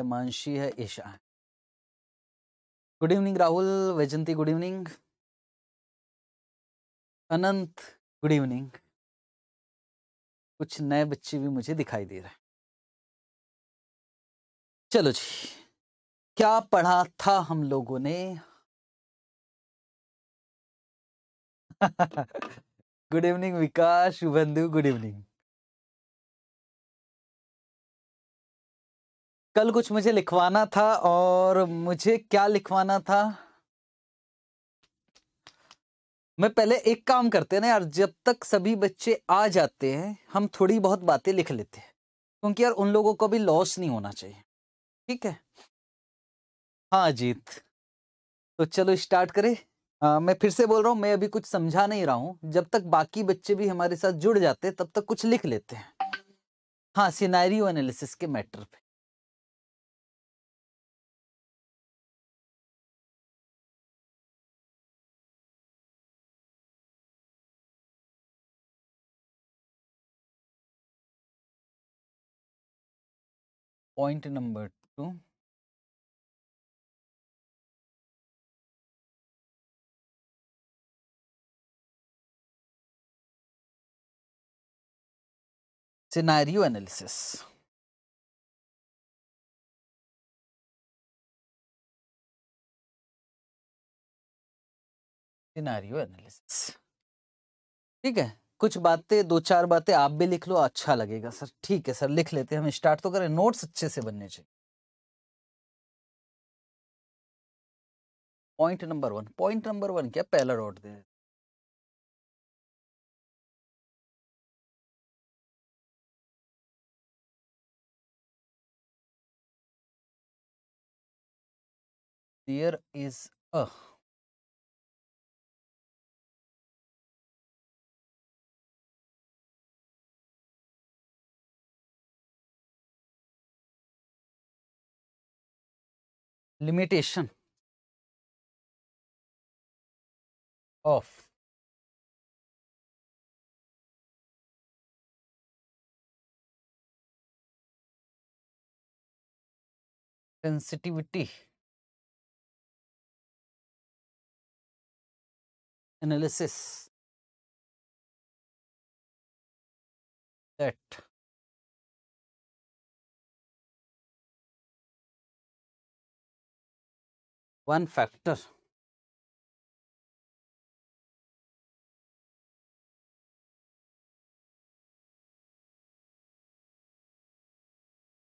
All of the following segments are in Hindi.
हिमांशी है Isha good evening Rahul Vaijanti good evening Anant good evening कुछ नए बच्चे भी मुझे दिखाई दे रहे हैं चलो जी क्या पढ़ा था हम लोगों ने good evening Vikas Shubhendu good evening कल कुछ मुझे लिखवाना था और मुझे क्या लिखवाना था मैं पहले एक काम करते हैं ना यार जब तक सभी बच्चे आ जाते हैं हम थोड़ी बहुत बातें लिख लेते हैं क्योंकि यार उन लोगों को भी लॉस नहीं होना चाहिए ठीक है हाँ अजीत तो चलो स्टार्ट करें आ, मैं फिर से बोल रहा हूँ मैं अभी कुछ समझा नहीं रहा हूँ जब तक बाकी बच्चे भी हमारे साथ जुड़ जाते तब तक कुछ लिख लेते हैं हाँ सिनारियो एनालिसिस के मैटर पे point number 2 scenario analysis scenario analysis ठीक है कुछ बातें दो चार बातें आप भी लिख लो अच्छा लगेगा सर ठीक है सर लिख लेते हैं हम स्टार्ट तो करें नोट्स अच्छे से बनने चाहिए point number one point number one क्या पहला डॉट दे there is a limitation of sensitivity analysis that one factor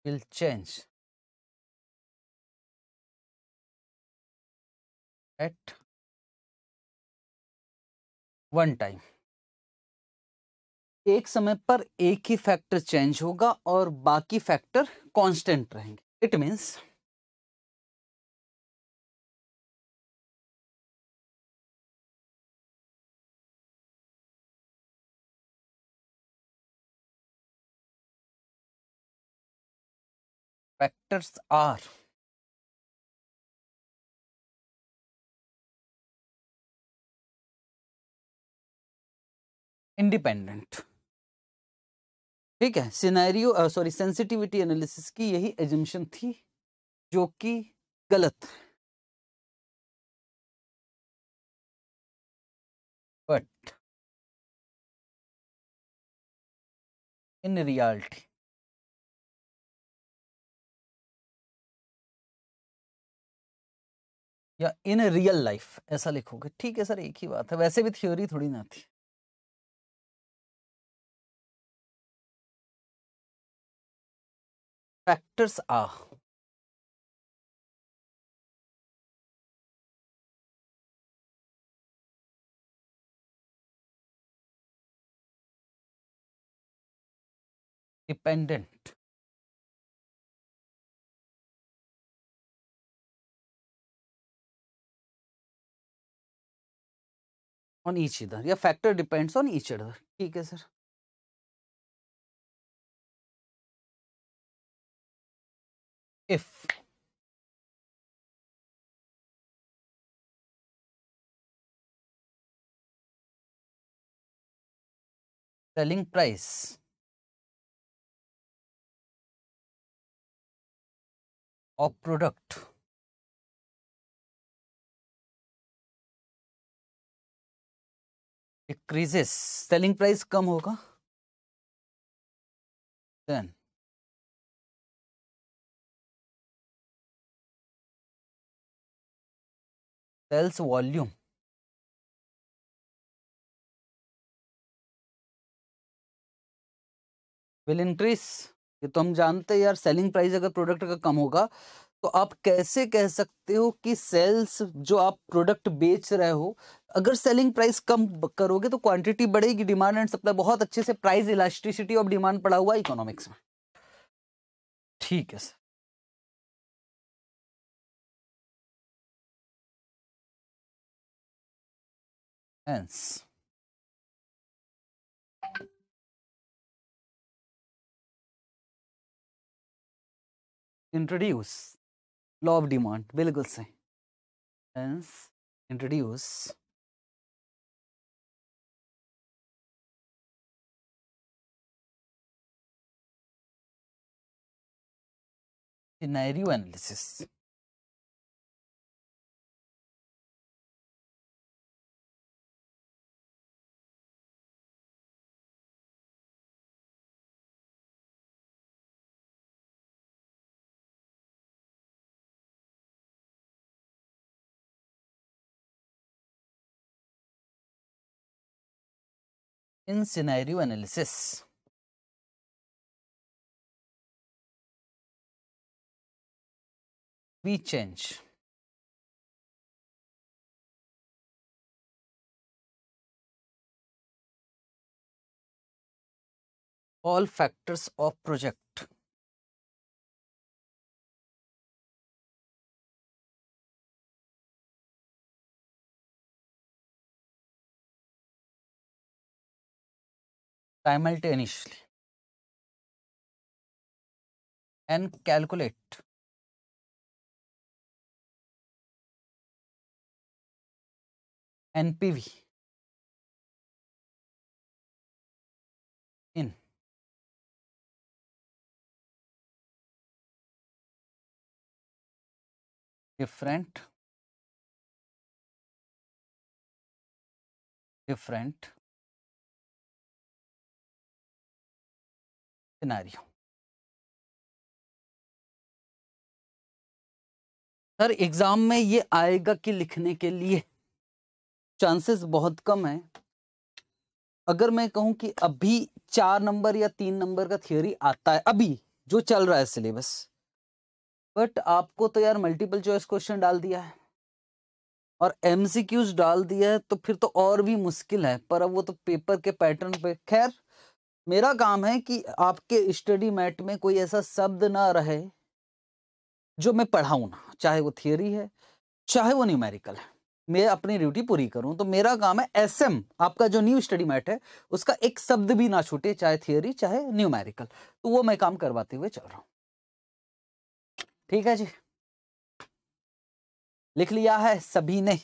will change at one time एक समय पर एक ही फैक्टर चेंज होगा और बाकी फैक्टर कांस्टेंट रहेंगे it means factors are independent ठीक है सिनेरियो सॉरी सेंसिटिविटी एनालिसिस की यही एजम्पन थी जो कि गलत है बट इन रियलिटी या इन रियल लाइफ ऐसा लिखोगे ठीक है सर एक ही बात है वैसे भी थ्योरी थोड़ी ना थी factors are dependent on each other या factor depends on each other ठीक है sir if selling price of product increases selling price कम होगा then sales volume will increase ये तो हम जानते हैं यार सेलिंग प्राइस अगर प्रोडक्ट का कम होगा तो आप कैसे कह सकते हो कि सेल्स जो आप प्रोडक्ट बेच रहे हो अगर सेलिंग प्राइस कम करोगे तो क्वांटिटी बढ़ेगी डिमांड एंड सप्लाई बहुत अच्छे से प्राइस इलास्टिसिटी ऑफ डिमांड पड़ा हुआ इकोनॉमिक्स में ठीक है sir Hence. Introduce law of demand बिल्कुल सही hence introduce scenario analysis in scenario analysis. We change all factors of project simultaneously and calculate NPV in different different scenario sir exam में ये आएगा कि लिखने के लिए चांसेस बहुत कम है अगर मैं कहूं कि अभी चार नंबर या तीन नंबर का थियोरी आता है अभी जो चल रहा है सिलेबस बट आपको तो यार मल्टीपल चॉइस क्वेश्चन डाल दिया है और एमसीक्यूज डाल दिया है तो फिर तो और भी मुश्किल है पर अब वो तो पेपर के पैटर्न पे खैर मेरा काम है कि आपके स्टडी मैट में कोई ऐसा शब्द ना रहे जो मैं पढ़ाऊँ ना चाहे वो थियोरी है चाहे वो न्यूमेरिकल है मैं अपनी ड्यूटी पूरी करूं तो मेरा काम है एसएम आपका जो न्यू स्टडी मैट है उसका एक शब्द भी ना छूटे चाहे थियोरी चाहे न्यूमेरिकल तो वो मैं काम करवाते हुए चल रहा हूं ठीक है जी लिख लिया है सभी ने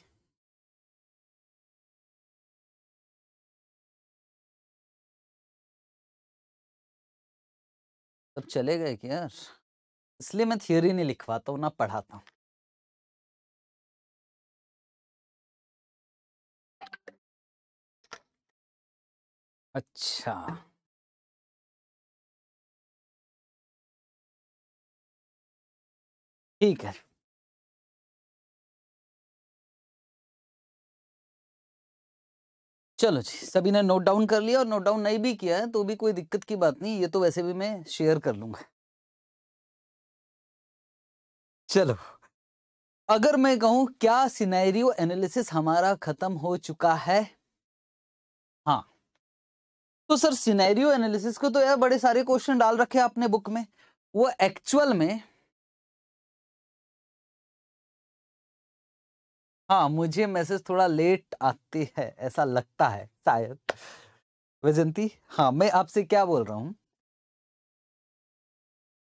सब चले गए क्या यार इसलिए मैं थियोरी नहीं लिखवाता हूँ ना पढ़ाता हूँ अच्छा हाँ। ठीक है चलो जी सभी ने नोट डाउन कर लिया और नोट डाउन नहीं भी किया है तो भी कोई दिक्कत की बात नहीं ये तो वैसे भी मैं शेयर कर लूंगा चलो अगर मैं कहूं क्या सिनेरियो एनालिसिस हमारा खत्म हो चुका है हाँ तो सर सिनेरियो एनालिसिस को तो यार बड़े सारे क्वेश्चन डाल रखे आपने बुक में वो एक्चुअल में हाँ मुझे मैसेज थोड़ा लेट आती है ऐसा लगता है शायद वैजंती हाँ मैं आपसे क्या बोल रहा हूँ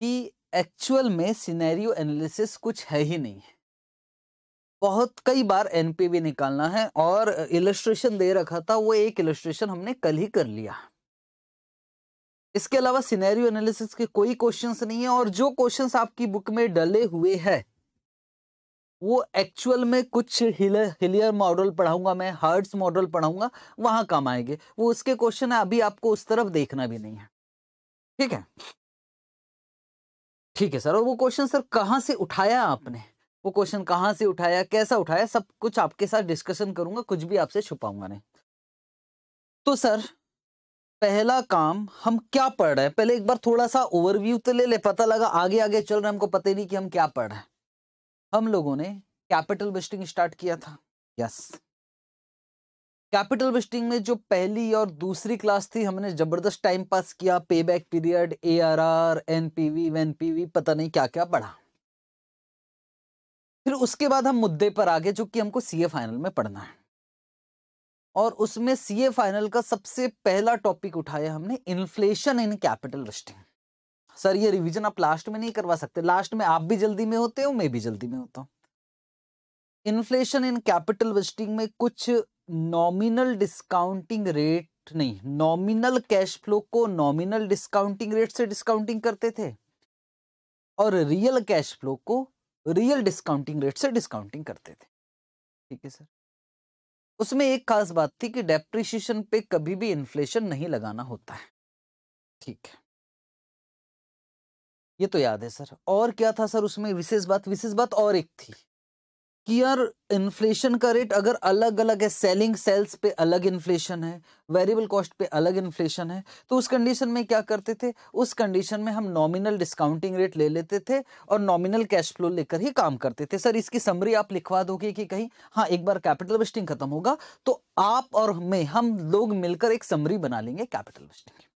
कि एक्चुअल में सिनेरियो एनालिसिस कुछ है ही नहीं है बहुत कई बार एनपीवी निकालना है और इलस्ट्रेशन दे रखा था वो एक इलस्ट्रेशन हमने कल ही कर लिया इसके अलावा सिनेरियो एनालिसिस के कोई क्वेश्चंस नहीं है और जो क्वेश्चंस आपकी बुक में डले हुए हैं वो एक्चुअल में कुछ हिलर हिलियर मॉडल पढ़ाऊंगा मैं हर्ट्स मॉडल पढ़ाऊंगा वहां काम आएंगे वो उसके क्वेश्चन है अभी आपको उस तरफ देखना भी नहीं है ठीक है ठीक है सर और वो क्वेश्चन सर कहाँ से उठाया आपने वो क्वेश्चन कहाँ से उठाया कैसा उठाया सब कुछ आपके साथ डिस्कशन करूंगा कुछ भी आपसे छुपाऊंगा नहीं तो सर पहला काम हम क्या पढ़ रहे हैं पहले एक बार थोड़ा सा ओवरव्यू तो ले ले पता लगा आगे आगे चल रहे हमको पता ही नहीं कि हम क्या पढ़ रहे हैं हम लोगों ने कैपिटल बिस्टिंग स्टार्ट किया था यस कैपिटल वेस्टिंग में जो पहली और दूसरी क्लास थी हमने जबरदस्त टाइम पास किया payback period A R R NPV when P V पता नहीं क्या क्या पढ़ा फिर उसके बाद हम मुद्दे पर आ गए जो कि हमको सीए फाइनल में पढ़ना है और उसमें सीए फाइनल का सबसे पहला टॉपिक उठाया हमने inflation in capital vesting sir ये रिवीजन आप लास्ट में नहीं करवा सकते लास्ट में आप भी जल्दी में होते हो मैं भी जल्दी में होता हूँ इन्फ्लेशन इन कैपिटल बजटिंग में कुछ नॉमिनल डिस्काउंटिंग रेट नहीं नॉमिनल कैश फ्लो को नॉमिनल डिस्काउंटिंग रेट से डिस्काउंटिंग करते थे और रियल कैश फ्लो को रियल डिस्काउंटिंग रेट से डिस्काउंटिंग करते थे ठीक है सर उसमें एक खास बात थी कि डेप्रिशिएशन पे कभी भी इन्फ्लेशन नहीं लगाना होता है ठीक है ये तो याद है सर और क्या था सर उसमें विशेष बात विशेष बात और एक थी कि यार इन्फ्लेशन का रेट अगर अलग अलग है सेलिंग सेल्स पे अलग इन्फ्लेशन है वेरिएबल कॉस्ट पे अलग इन्फ्लेशन है तो उस कंडीशन में क्या करते थे उस कंडीशन में हम नॉमिनल डिस्काउंटिंग रेट ले लेते थे और नॉमिनल कैश फ्लो लेकर ही काम करते थे सर इसकी समरी आप लिखवा दोगे कि कहीं हाँ एक बार कैपिटल वेस्टिंग खत्म होगा तो आप और मैं हम लोग मिलकर एक समरी बना लेंगे कैपिटल वेस्टिंग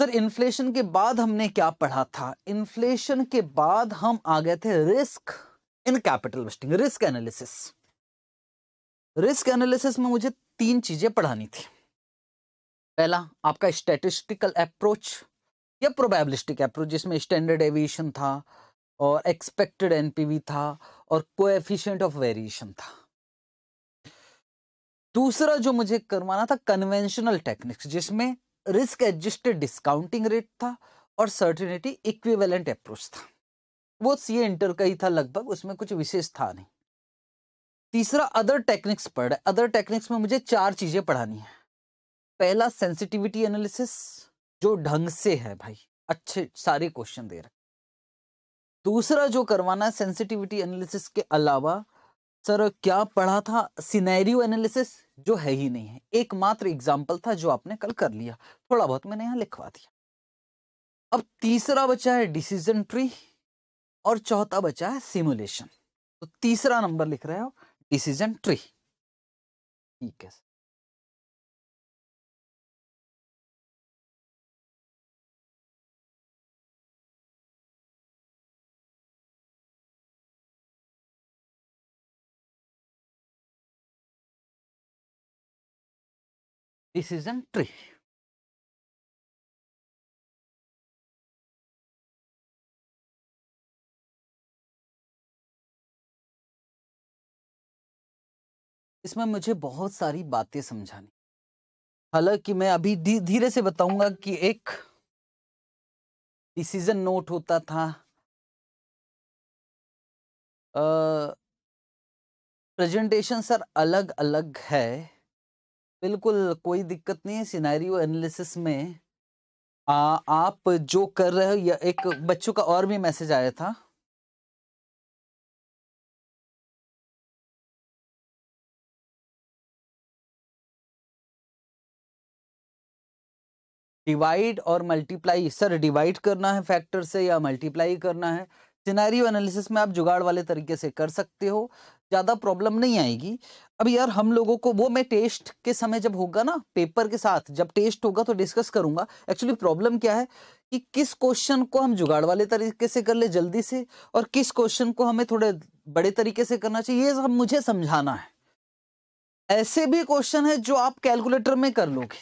सर इन्फ्लेशन के बाद हमने क्या पढ़ा था इन्फ्लेशन के बाद हम आ गए थे risk in capital vesting risk analysis risk analysis में मुझे तीन चीजें पढ़ानी थी पहला आपका स्टेटिस्टिकल अप्रोच या प्रोबेबलिस्टिक अप्रोच जिसमें स्टैंडर्ड एविएशन था और एक्सपेक्टेड एनपीवी था और कोएफिशिएंट ऑफ वेरिएशन था दूसरा जो मुझे करवाना था कन्वेंशनल टेक्निक्स जिसमें रिस्क एडजस्टेड डिस्काउंटिंग रेट था और सर्टिनिटी इक्विवेलेंट अप्रोच था वो सी इंटर का ही था लगभग उसमें कुछ विशेष था नहीं तीसरा अदर टेक्निक्स पढ़ अदर टेक्निक्स में मुझे चार चीज़ें पढ़ानी है पहला सेंसिटिविटी एनालिसिस जो ढंग से है भाई अच्छे सारे क्वेश्चन दे रहे दूसरा जो करवाना है सेंसिटिविटी एनालिसिस के अलावा सर क्या पढ़ा था सिनेरियो एनालिसिस जो है ही नहीं है एकमात्र एग्जाम्पल था जो आपने कल कर लिया थोड़ा बहुत मैंने यहां लिखवा दिया अब तीसरा बचा है डिसीजन ट्री और चौथा बचा है सिमुलेशन तो तीसरा नंबर लिख रहे हो डिसीजन ट्री ठीक है This is a tree. इसमें मुझे बहुत सारी बातें समझानी हालांकि मैं अभी धीरे से बताऊंगा कि एक डिसीजन नोट होता था प्रेजेंटेशन सर अलग अलग है बिल्कुल कोई दिक्कत नहीं है सिनेरियो एनालिसिस में आ, आप जो कर रहे हो या एक बच्चों का और भी मैसेज आया था डिवाइड और मल्टीप्लाई सर डिवाइड करना है फैक्टर से या मल्टीप्लाई करना है सिनेरियो एनालिसिस में आप जुगाड़ वाले तरीके से कर सकते हो ज़्यादा प्रॉब्लम नहीं आएगी अब यार हम लोगों को वो मैं टेस्ट के समय जब होगा ना पेपर के साथ जब टेस्ट होगा तो डिस्कस करूंगा एक्चुअली प्रॉब्लम क्या है कि किस क्वेश्चन को हम जुगाड़ वाले तरीके से कर ले जल्दी से और किस क्वेश्चन को हमें थोड़े बड़े तरीके से करना चाहिए ये सब मुझे समझाना है ऐसे भी क्वेश्चन है जो आप कैलकुलेटर में कर लोगे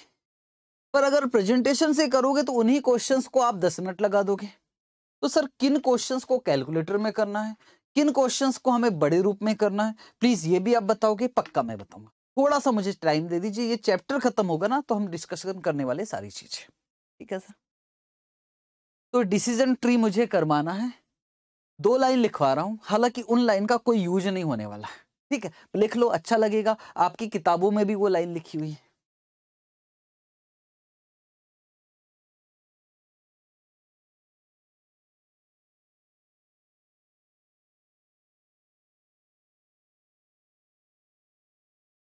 पर अगर प्रेजेंटेशन से करोगे तो उन्हीं क्वेश्चंस को आप दस मिनट लगा दोगे तो सर किन क्वेश्चंस को कैलकुलेटर में करना है किन क्वेश्चंस को हमें बड़े रूप में करना है प्लीज ये भी आप बताओगे पक्का मैं बताऊंगा थोड़ा सा मुझे टाइम दे दीजिए ये चैप्टर खत्म होगा ना तो हम डिस्कशन करने वाले सारी चीजें ठीक है सर तो डिसीजन ट्री मुझे करवाना है दो लाइन लिखवा रहा हूं हालांकि उन लाइन का कोई यूज नहीं होने वाला है ठीक है लिख लो अच्छा लगेगा आपकी किताबों में भी वो लाइन लिखी हुई है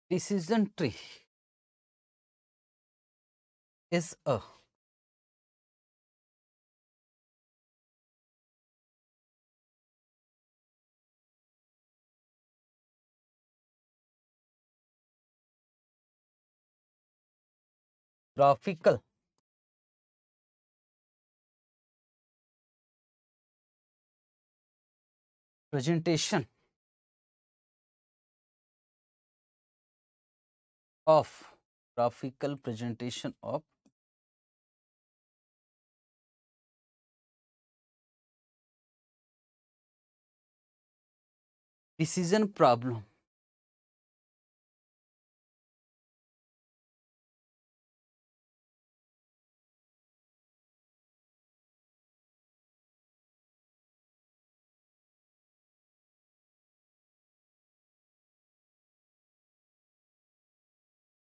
decision tree is a graphical presentation of graphical presentation of decision problem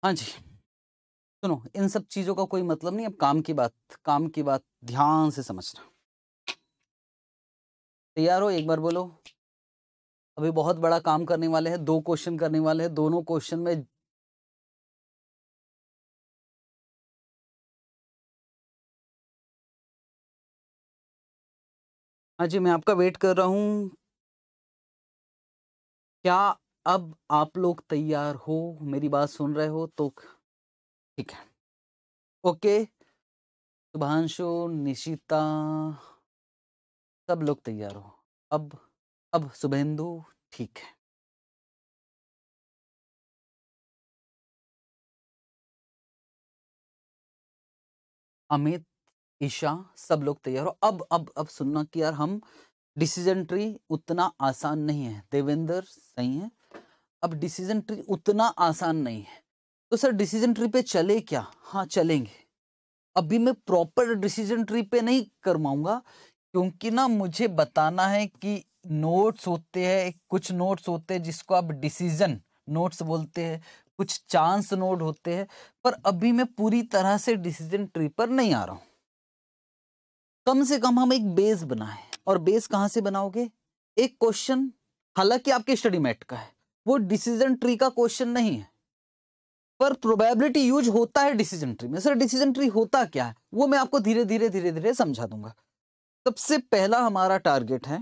हाँ जी सुनो इन सब चीज़ों का कोई मतलब नहीं अब काम की बात काम की बात ध्यान से समझना तैयार हो एक बार बोलो अभी बहुत बड़ा काम करने वाले हैं दो क्वेश्चन करने वाले हैं दोनों क्वेश्चन में हाँ जी मैं आपका वेट कर रहा हूं क्या अब आप लोग तैयार हो मेरी बात सुन रहे हो तो ठीक है ओके शुभांशु निशिता सब लोग तैयार हो अब अब शुभेंदु ठीक है अमित ईशा सब लोग तैयार हो अब अब अब सुनना कि यार हम डिसीजन ट्री उतना आसान नहीं है देवेंद्र सही है अब डिसीजन ट्री उतना आसान नहीं है तो सर डिसीजन ट्री पे चले क्या हाँ चलेंगे अभी मैं प्रॉपर डिसीजन ट्री पे नहीं करवाऊंगा क्योंकि ना मुझे बताना है कि नोट्स होते हैं कुछ नोट्स होते हैं जिसको आप डिसीजन नोट्स बोलते हैं कुछ चांस नोट होते हैं पर अभी मैं पूरी तरह से डिसीजन ट्री पर नहीं आ रहा हूं कम से कम हम एक बेस बनाए और बेस कहाँ से बनाओगे एक क्वेश्चन हालांकि आपके स्टडी मैट का है वो डिसीजन ट्री का क्वेश्चन नहीं है पर प्रोबेबिलिटी यूज होता है डिसीजन ट्री में सर डिसीजन ट्री होता क्या है वो मैं आपको धीरे धीरे धीरे धीरे समझा दूंगा सबसे पहला हमारा टारगेट है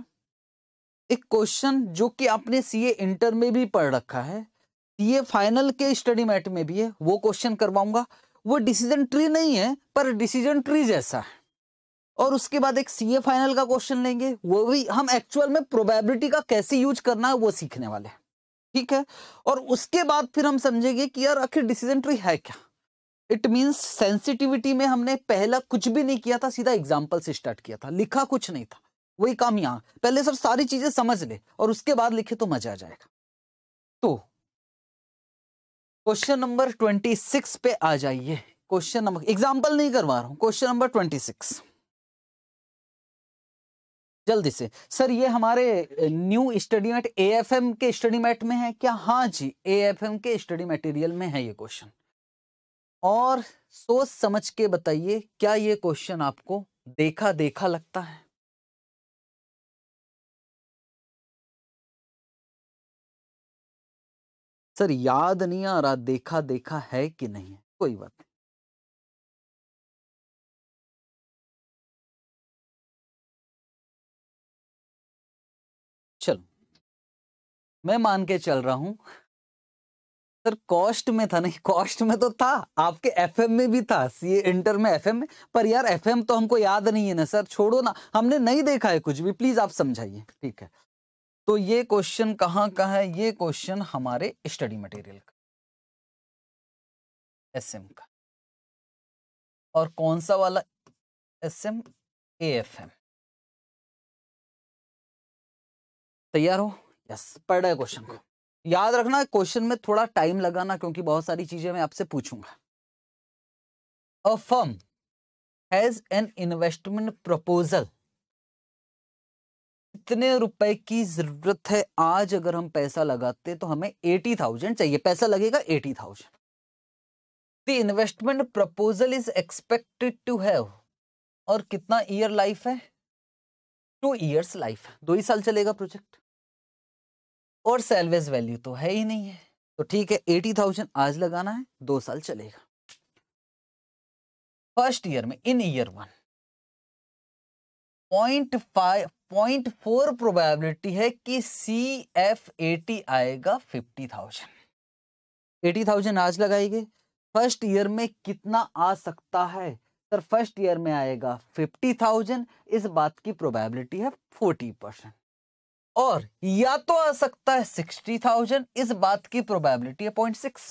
एक क्वेश्चन जो कि आपने सीए इंटर में भी पढ़ रखा है सीए फाइनल के स्टडी मैट में भी है वो क्वेश्चन करवाऊंगा वो डिसीजन ट्री नहीं है पर डिसीजन ट्री जैसा है और उसके बाद एक सीए फाइनल का क्वेश्चन लेंगे वो भी हम एक्चुअल में प्रोबेबिलिटी का कैसे यूज करना है वो सीखने वाले हैं ठीक है और उसके बाद फिर हम समझेंगे कि यार आखिर डिसीजन ट्री है क्या इट मीन्स सेंसिटिविटी में हमने पहला कुछ भी नहीं किया था सीधा एग्जाम्पल से स्टार्ट किया था लिखा कुछ नहीं था वही काम यहाँ पहले सर सारी चीजें समझ ले और उसके बाद लिखे तो मजा आ जाएगा तो क्वेश्चन नंबर ट्वेंटी सिक्स पे आ जाइए क्वेश्चन नंबर एग्जाम्पल नहीं करवा रहा हूं क्वेश्चन नंबर ट्वेंटी सिक्स जल्दी से सर ये हमारे न्यू स्टडी मैट ए के स्टडी मैट में है क्या हाँ जी ए के स्टडी मटेरियल में है ये क्वेश्चन और सोच समझ के बताइए क्या ये क्वेश्चन आपको देखा देखा लगता है सर याद नहीं आ रहा देखा देखा है कि नहीं है कोई बात नहीं मैं मान के चल रहा हूं सर कॉस्ट में था नहीं कॉस्ट में तो था आपके एफएम में भी था सीए इंटर में एफएम में पर यार एफएम तो हमको याद नहीं है ना सर छोड़ो ना हमने नहीं देखा है कुछ भी प्लीज आप समझाइए ठीक है तो ये क्वेश्चन कहाँ का है ये क्वेश्चन हमारे स्टडी मटेरियल का एस का और कौन सा वाला एस एम तैयार हो यस पढ़ रहे क्वेश्चन को याद रखना क्वेश्चन में थोड़ा टाइम लगाना क्योंकि बहुत सारी चीजें मैं आपसे पूछूंगा a firm has an investment proposal कितने रुपए की जरूरत है आज अगर हम पैसा लगाते तो हमें एटी थाउजेंड चाहिए पैसा लगेगा eighty thousand the investment proposal is expected to have और कितना ईयर लाइफ है टू ईयर्स लाइफ है दो ही साल चलेगा प्रोजेक्ट और सेल्वेज वैल्यू तो है ही नहीं है तो ठीक है एटी थाउजेंड आज लगाना है दो साल चलेगा फर्स्ट ईयर में in year one point five point four probability है कि सी एफ एटी आएगा फिफ्टी थाउजेंड एटी थाउजेंड आज लगाएंगे फर्स्ट ईयर में कितना आ सकता है सर फर्स्ट ईयर में आएगा फिफ्टी थाउजेंड इस बात की प्रोबेबिलिटी है फोर्टी परसेंट और या तो आ सकता है सिक्सटी थाउजेंड इस बात की प्रोबेबिलिटी है पॉइंट सिक्स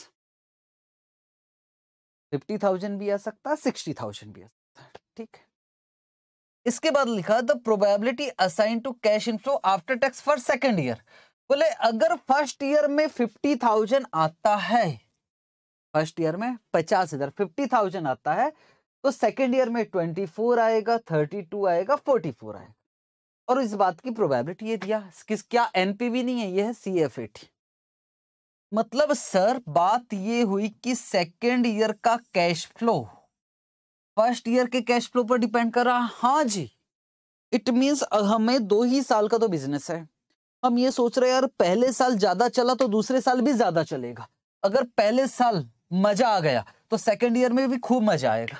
फिफ्टी थाउजेंड भी आ सकता है सिक्सटी थाउजेंड भी आ सकता है ठीक है इसके बाद लिखा the probability assign to cash inflow after tax for second year बोले अगर फर्स्ट ईयर में फिफ्टी थाउजेंड आता है फर्स्ट ईयर में पचास हजार फिफ्टी थाउजेंड आता है तो सेकेंड ईयर में ट्वेंटी फोर आएगा थर्टी टू आएगा फोर्टी फोर आएगा और इस बात की प्रोबेबिलिटी ये दिया किस क्या एनपीवी नहीं है ये है सी एफ एटी मतलब सर बात ये हुई कि सेकेंड ईयर का कैश फ्लो फर्स्ट ईयर के कैश फ्लो पर डिपेंड कर रहा हाँ जी इट मीन्स हमें दो ही साल का तो बिजनेस है हम ये सोच रहे हैं यार पहले साल ज्यादा चला तो दूसरे साल भी ज्यादा चलेगा अगर पहले साल मजा आ गया तो सेकेंड ईयर में भी खूब मजा आएगा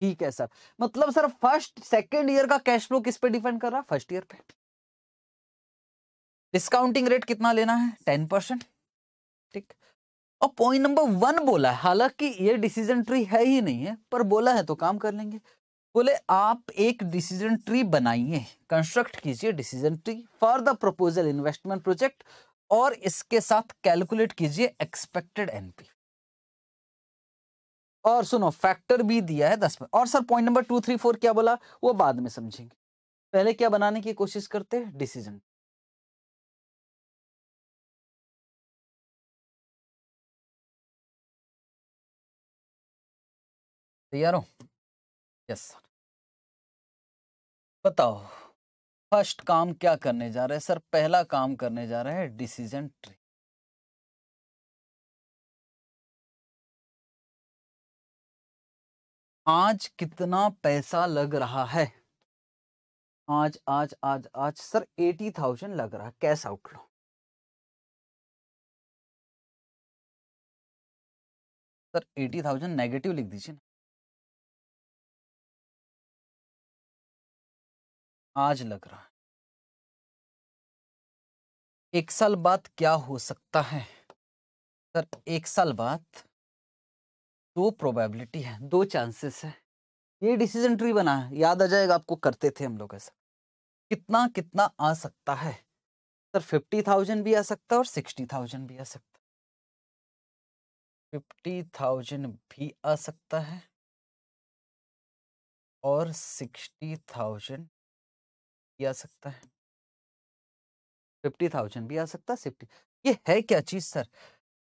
ठीक है सर मतलब सर फर्स्ट सेकेंड ईयर का कैश फ्लो किस पे डिपेंड कर रहा है फर्स्ट ईयर पे डिस्काउंटिंग रेट कितना लेना है टेन परसेंट ठीक और पॉइंट नंबर वन बोला है हालांकि ये डिसीजन ट्री है ही नहीं है पर बोला है तो काम कर लेंगे बोले आप एक डिसीजन ट्री बनाइए कंस्ट्रक्ट कीजिए decision tree for the proposal investment project और इसके साथ कैलकुलेट कीजिए एक्सपेक्टेड एनपी और सुनो फैक्टर भी दिया है दस में और sir point number two three four क्या बोला वो बाद में समझेंगे पहले क्या बनाने की कोशिश करते हैं डिसीजन तैयार हो यस सर बताओ फर्स्ट काम क्या करने जा रहे हैं सर पहला काम करने जा रहे हैं डिसीजन ट्री आज कितना पैसा लग रहा है आज आज आज आज सर एटी थाउजेंड लग रहा है cash outflow sir eighty thousand negative लिख दीजिए ना आज लग रहा है एक साल बाद क्या हो सकता है सर एक साल बाद दो प्रोबेबिलिटी है दो चांसेस है ये डिसीजन ट्री बना है याद आ जाएगा आपको करते थे हम लोग ऐसा कितना कितना आ सकता है सर फिफ्टी थाउजेंड भी आ सकता है और सिक्सटी थाउजेंड भी आ सकता है फिफ्टी थाउजेंड भी आ सकता है और सिक्सटी थाउजेंड भी आ सकता है फिफ्टी थाउजेंड भी आ सकता है सिफ्टी ये है क्या चीज सर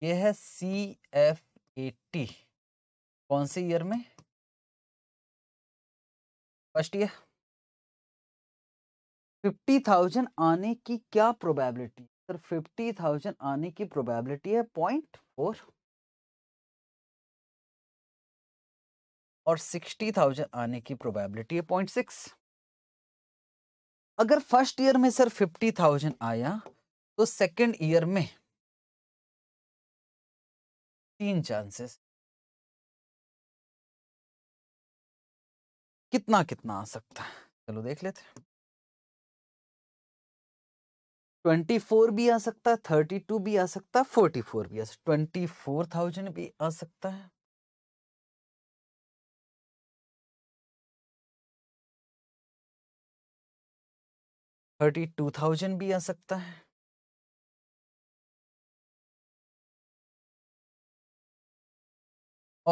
ये है सी एफ ए टी कौन से ईयर में फर्स्ट ईयर फिफ्टी थाउजेंड आने की क्या प्रोबेबिलिटी सर फिफ्टी थाउजेंड आने की प्रोबेबिलिटी है पॉइंट फोर और सिक्सटी थाउजेंड आने की प्रोबेबिलिटी है पॉइंट सिक्स अगर फर्स्ट ईयर में सर फिफ्टी थाउजेंड आया तो सेकेंड ईयर में तीन चांसेस कितना कितना आ सकता है चलो देख लेते ट्वेंटी फोर भी आ सकता है थर्टी टू भी आ सकता है फोर्टी फोर भी आ सकता है 24,000 भी आ सकता है थर्टी टू थाउजेंड भी आ सकता है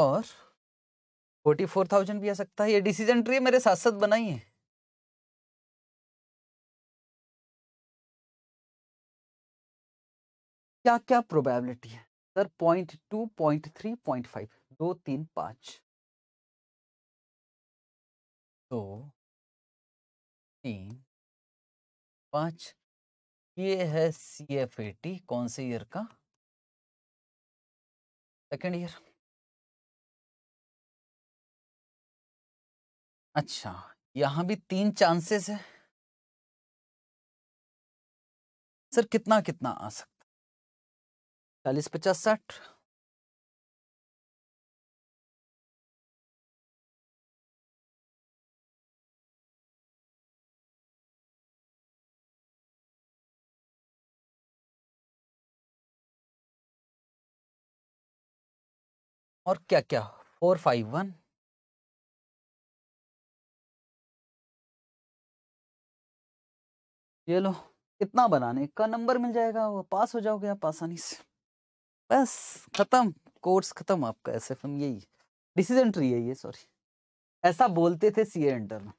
और फोर्टी फोर थाउजेंड भी आ सकता है ये डिसीजन ट्री मेरे साथ साथ बनाई है क्या क्या प्रोबेबिलिटी है sir point two point three point five दो तीन पांच दो तीन पांच ये है सी एफ ए टी कौन से ईयर का सेकेंड ईयर अच्छा यहां भी तीन चांसेस है सर कितना कितना आ सकता चालीस पचास साठ और क्या क्या फोर फाइव वन ये लो इतना बनाने का नंबर मिल जाएगा वो पास हो जाओगे आप आसानी से बस खत्म कोर्स खत्म आपका एस एफ एम यही डिसीजन ट्री है ये सॉरी ऐसा बोलते थे सी ए इंटर में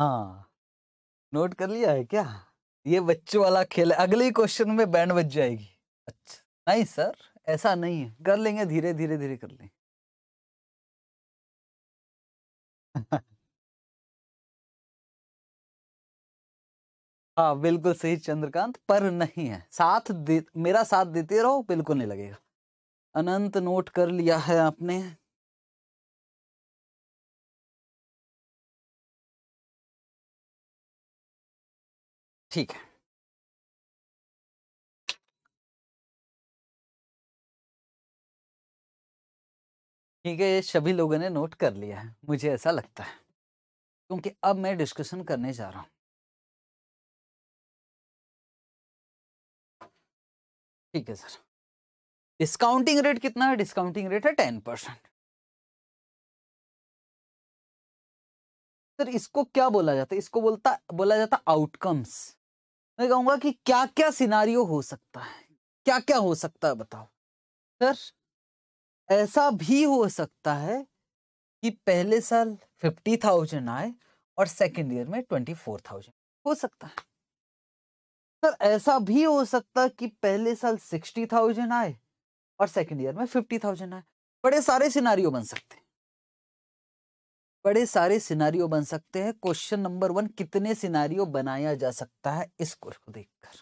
हाँ नोट कर लिया है क्या ये बच्चों वाला खेल है अगले क्वेश्चन में बैंड बच जाएगी अच्छा नहीं सर ऐसा नहीं है कर लेंगे धीरे धीरे धीरे कर लेंगे हाँ बिल्कुल सही चंद्रकांत पर नहीं है साथ दे मेरा साथ देते रहो बिल्कुल नहीं लगेगा अनंत नोट कर लिया है आपने ठीक है ठीक है ये सभी लोगों ने नोट कर लिया है मुझे ऐसा लगता है क्योंकि अब मैं डिस्कशन करने जा रहा हूं ठीक है सर डिस्काउंटिंग रेट कितना है डिस्काउंटिंग रेट है टेन परसेंट सर इसको क्या बोला जाता है इसको बोलता बोला जाता आउटकम्स मैं कहूंगा कि क्या क्या सिनारियो हो सकता है क्या क्या हो सकता है बताओ सर ऐसा भी हो सकता है कि पहले साल फिफ्टी थाउजेंड आए और सेकेंड ईयर में ट्वेंटी फोर थाउजेंड हो सकता है सर ऐसा भी हो सकता है कि पहले साल सिक्सटी थाउजेंड आए और सेकेंड ईयर में फिफ्टी थाउजेंड आए बड़े सारे सिनारियो बन सकते हैं बड़े सारे सिनारियो बन सकते हैं क्वेश्चन नंबर वन कितने सिनारियो बनाया जा सकता है इस कोर्स को देखकर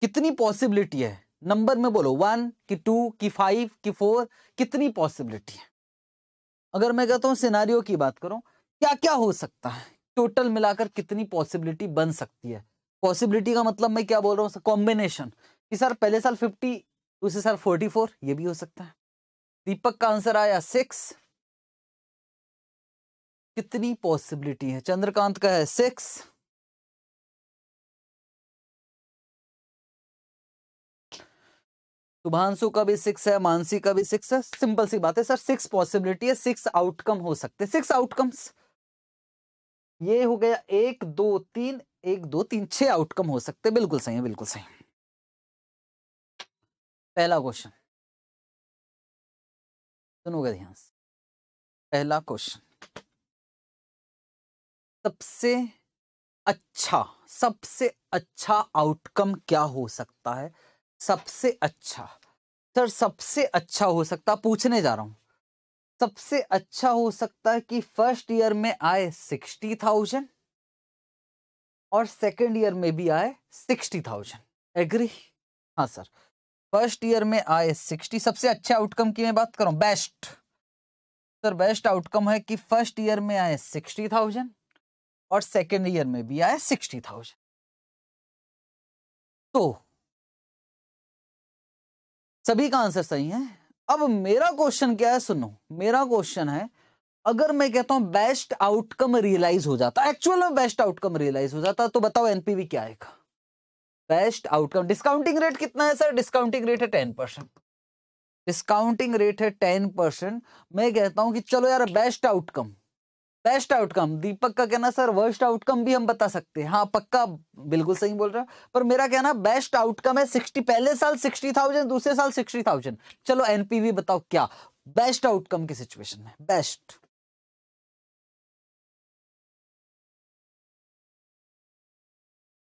कितनी पॉसिबिलिटी है नंबर में बोलो वन की टू की फाइव की फोर कितनी पॉसिबिलिटी है अगर मैं कहता हूं सिनारियो की बात करूं क्या क्या हो सकता है टोटल मिलाकर कितनी पॉसिबिलिटी बन सकती है पॉसिबिलिटी का मतलब मैं क्या बोल रहा हूँ कॉम्बिनेशन कि सर पहले साल फिफ्टी दूसरे साल फोर्टी फोर ये भी हो सकता है दीपक का आंसर आया सिक्स कितनी पॉसिबिलिटी है चंद्रकांत का है सिक्स शुभांशु का भी सिक्स है मानसी का भी सिक्स है सिंपल सी बात है सर सिक्स पॉसिबिलिटी है सिक्स आउटकम हो सकते सिक्स आउटकम्स ये हो गया एक दो तीन एक दो तीन छह आउटकम हो सकते बिल्कुल सही है बिल्कुल सही पहला क्वेश्चन सुनोगे ध्यान से पहला क्वेश्चन सबसे अच्छा सबसे अच्छा आउटकम क्या हो सकता है सबसे अच्छा सर सबसे अच्छा हो सकता पूछने जा रहा हूं सबसे अच्छा हो सकता है कि फर्स्ट ईयर में आए सिक्सटी थाउजेंड और सेकेंड ईयर में भी आए सिक्सटी थाउजेंड एग्री हाँ सर फर्स्ट ईयर में आए सिक्सटी सबसे अच्छा आउटकम की मैं बात करूं बेस्ट सर बेस्ट आउटकम है कि फर्स्ट ईयर में आए सिक्सटी थाउजेंड और सेकेंड ईयर में भी आया सिक्सटी थाउजेंड तो सभी का आंसर सही है अब मेरा क्वेश्चन क्या है सुनो मेरा क्वेश्चन है अगर मैं कहता हूं बेस्ट आउटकम रियलाइज हो जाता एक्चुअल में बेस्ट आउटकम रियलाइज हो जाता तो बताओ एनपीवी क्या आएगा बेस्ट आउटकम डिस्काउंटिंग रेट कितना है सर डिस्काउंटिंग रेट है टेन परसेंट डिस्काउंटिंग रेट है टेन परसेंट मैं कहता हूं कि चलो यार best outcome best outcome Deepak का कहना सर वर्स्ट आउटकम भी हम बता सकते हैं हाँ पक्का बिल्कुल सही बोल रहा पर मेरा कहना बेस्ट आउटकम है सिक्सटी पहले साल सिक्सटी थाउजेंड दूसरे साल सिक्सटी थाउजेंड चलो एनपीवी बताओ क्या बेस्ट आउटकम की सिचुएशन में बेस्ट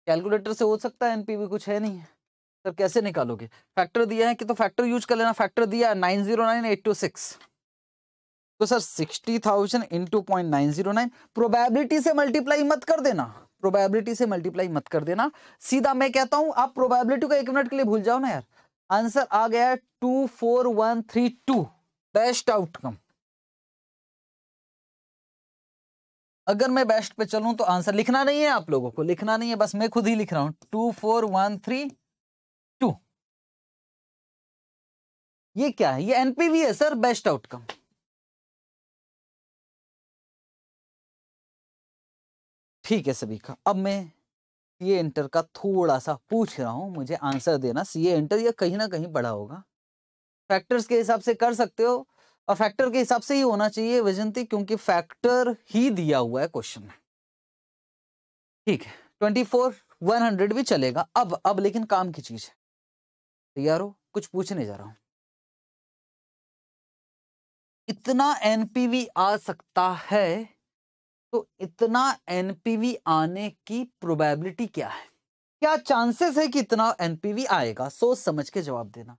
कैलकुलेटर से हो सकता है एनपीवी कुछ है नहीं सर कैसे निकालोगे फैक्टर दिया है कि तो फैक्टर यूज कर लेना फैक्टर दिया nine zero nine eight two six तो sir sixty thousand into point nine zero nine probability से मल्टीप्लाई मत कर देना प्रोबेबिलिटी से मल्टीप्लाई मत कर देना सीधा मैं कहता हूं आप प्रोबेबिलिटी को एक मिनट के लिए भूल जाओ ना यार आंसर आ गया two four one three two best outcome अगर मैं बेस्ट पे चलू तो आंसर लिखना नहीं है आप लोगों को लिखना नहीं है बस मैं खुद ही लिख रहा हूं two four one three two ये क्या है ये एनपीवी है सर बेस्ट आउटकम ठीक है सभी का अब मैं सी इंटर का थोड़ा सा पूछ रहा हूँ मुझे आंसर देना सी इंटर या कहीं ना कहीं बड़ा होगा फैक्टर्स के हिसाब से कर सकते हो और फैक्टर के हिसाब से ही होना चाहिए वैजंती क्योंकि फैक्टर ही दिया हुआ है क्वेश्चन में ठीक है ट्वेंटी फोर वन हंड्रेड भी चलेगा अब अब लेकिन काम की चीज है तैयार हो कुछ पूछने जा रहा हूं इतना एनपीवी आ सकता है तो इतना एनपीवी आने की प्रोबेबिलिटी क्या है क्या चांसेस है कि इतना एनपीवी आएगा सोच समझ के जवाब देना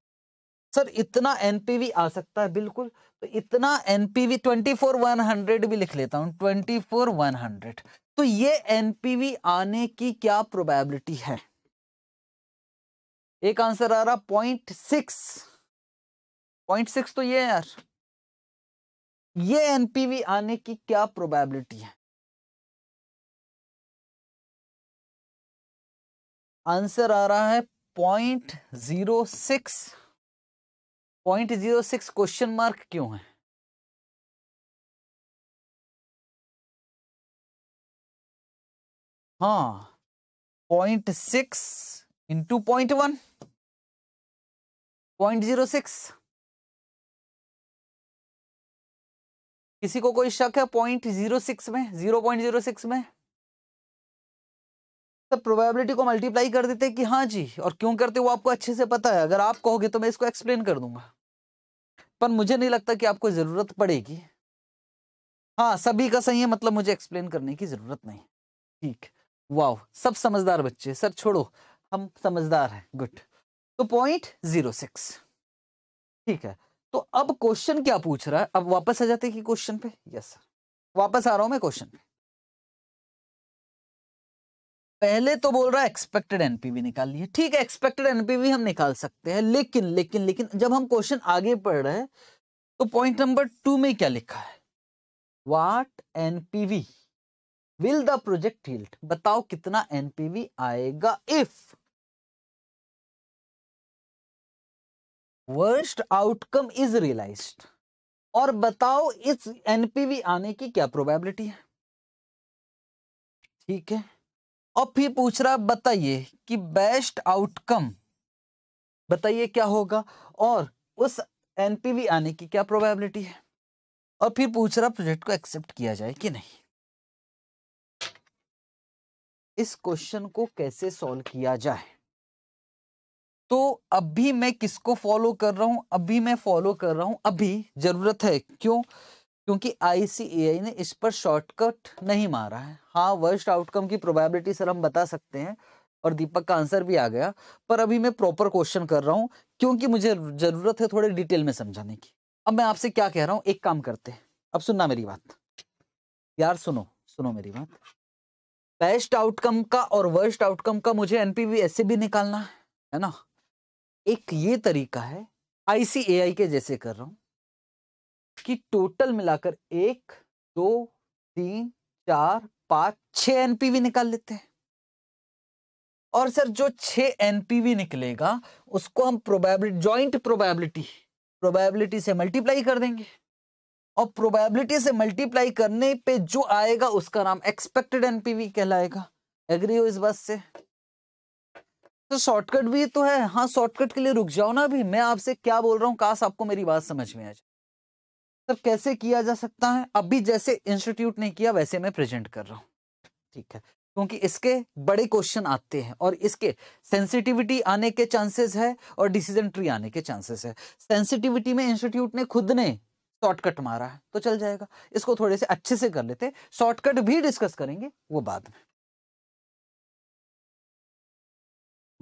सर इतना एनपीवी आ सकता है बिल्कुल तो इतना NPV twenty four one hundred भी लिख लेता हूं ट्वेंटी फोर वन हंड्रेड तो ये एनपीवी आने की क्या प्रोबेबिलिटी है एक आंसर आ रहा पॉइंट सिक्स पॉइंट सिक्स तो ये यार ये एनपीवी आने की क्या प्रोबेबिलिटी है आंसर आ रहा है point zero six point zero six question mark क्यों है हाँ point six into point one point zero six किसी को कोई शक है पॉइंट जीरो सिक्स में जीरो पॉइंट जीरो सिक्स में तब प्रोबेबिलिटी को मल्टीप्लाई कर देते कि हाँ जी और क्यों करते वो आपको अच्छे से पता है अगर आप कहोगे तो मैं इसको एक्सप्लेन कर दूंगा पर मुझे नहीं लगता कि आपको ज़रूरत पड़ेगी हाँ सभी का सही है मतलब मुझे एक्सप्लेन करने की ज़रूरत नहीं ठीक वाह सब समझदार बच्चे सर छोड़ो हम समझदार हैं गुड तो पॉइंट जीरो सिक्स ठीक है तो अब क्वेश्चन क्या पूछ रहा है अब वापस आ जाते कि क्वेश्चन पे यस सर वापस आ रहा हूं मैं क्वेश्चन पे पहले तो बोल रहा है एक्सपेक्टेड एनपीवी निकाल लिए ठीक है एक्सपेक्टेड एनपीवी हम निकाल सकते हैं लेकिन लेकिन लेकिन जब हम क्वेश्चन आगे पढ़ रहे हैं तो पॉइंट नंबर टू में क्या लिखा है what NPV will the project yield बताओ कितना एनपीवी आएगा if worst outcome is realise और बताओ इस एनपीवी आने की क्या प्रोबेबिलिटी है ठीक है और फिर पूछ रहा बताइए कि बेस्ट आउटकम बताइए क्या होगा और उस एनपीवी आने की क्या प्रोबेबिलिटी है और फिर पूछ रहा प्रोजेक्ट को एक्सेप्ट किया जाए कि नहीं इस क्वेश्चन को कैसे सॉल्व किया जाए तो अभी मैं किसको फॉलो कर रहा हूं अभी मैं फॉलो कर रहा हूं अभी जरूरत है क्यों क्योंकि आईसीएआई ने इस पर शॉर्टकट नहीं मारा है हाँ वर्स्ट आउटकम की प्रोबेबिलिटी सर हम बता सकते हैं और दीपक का आंसर भी आ गया पर अभी मैं प्रॉपर क्वेश्चन कर रहा हूँ क्योंकि मुझे ज़रूरत है थोड़े डिटेल में समझाने की अब मैं आपसे क्या कह रहा हूँ एक काम करते हैं अब सुनना मेरी बात यार सुनो सुनो मेरी बात बेस्ट आउटकम का और वर्स्ट आउटकम का मुझे एनपीवी ऐसे भी निकालना है है ना एक ये तरीका है आईसीएआई के जैसे कर रहा हूँ कि टोटल मिलाकर एक दो तीन चार पांच छ एनपीवी निकाल लेते हैं और सर जो छ एनपीवी निकलेगा उसको हम प्रोबेबिलिटी ज्वाइंट प्रोबेबिलिटी प्रोबेबिलिटी से मल्टीप्लाई कर देंगे और प्रोबेबिलिटी से मल्टीप्लाई करने पे जो आएगा उसका नाम एक्सपेक्टेड एनपीवी कहलाएगा एग्री हो इस बात से तो शॉर्टकट भी तो है हाँ शॉर्टकट के लिए रुक जाओ ना अभी मैं आपसे क्या बोल रहा हूँ काश आपको मेरी बात समझ में आ जाए मतलब कैसे किया जा सकता है अभी जैसे इंस्टीट्यूट ने किया वैसे मैं प्रेजेंट कर रहा हूँ ठीक है क्योंकि इसके बड़े क्वेश्चन आते हैं और इसके सेंसिटिविटी आने के चांसेस है और डिसीजन ट्री आने के चांसेस है सेंसिटिविटी में इंस्टीट्यूट ने खुद ने शॉर्टकट मारा है तो चल जाएगा इसको थोड़े से अच्छे से कर लेते शॉर्टकट भी डिस्कस करेंगे वो बाद में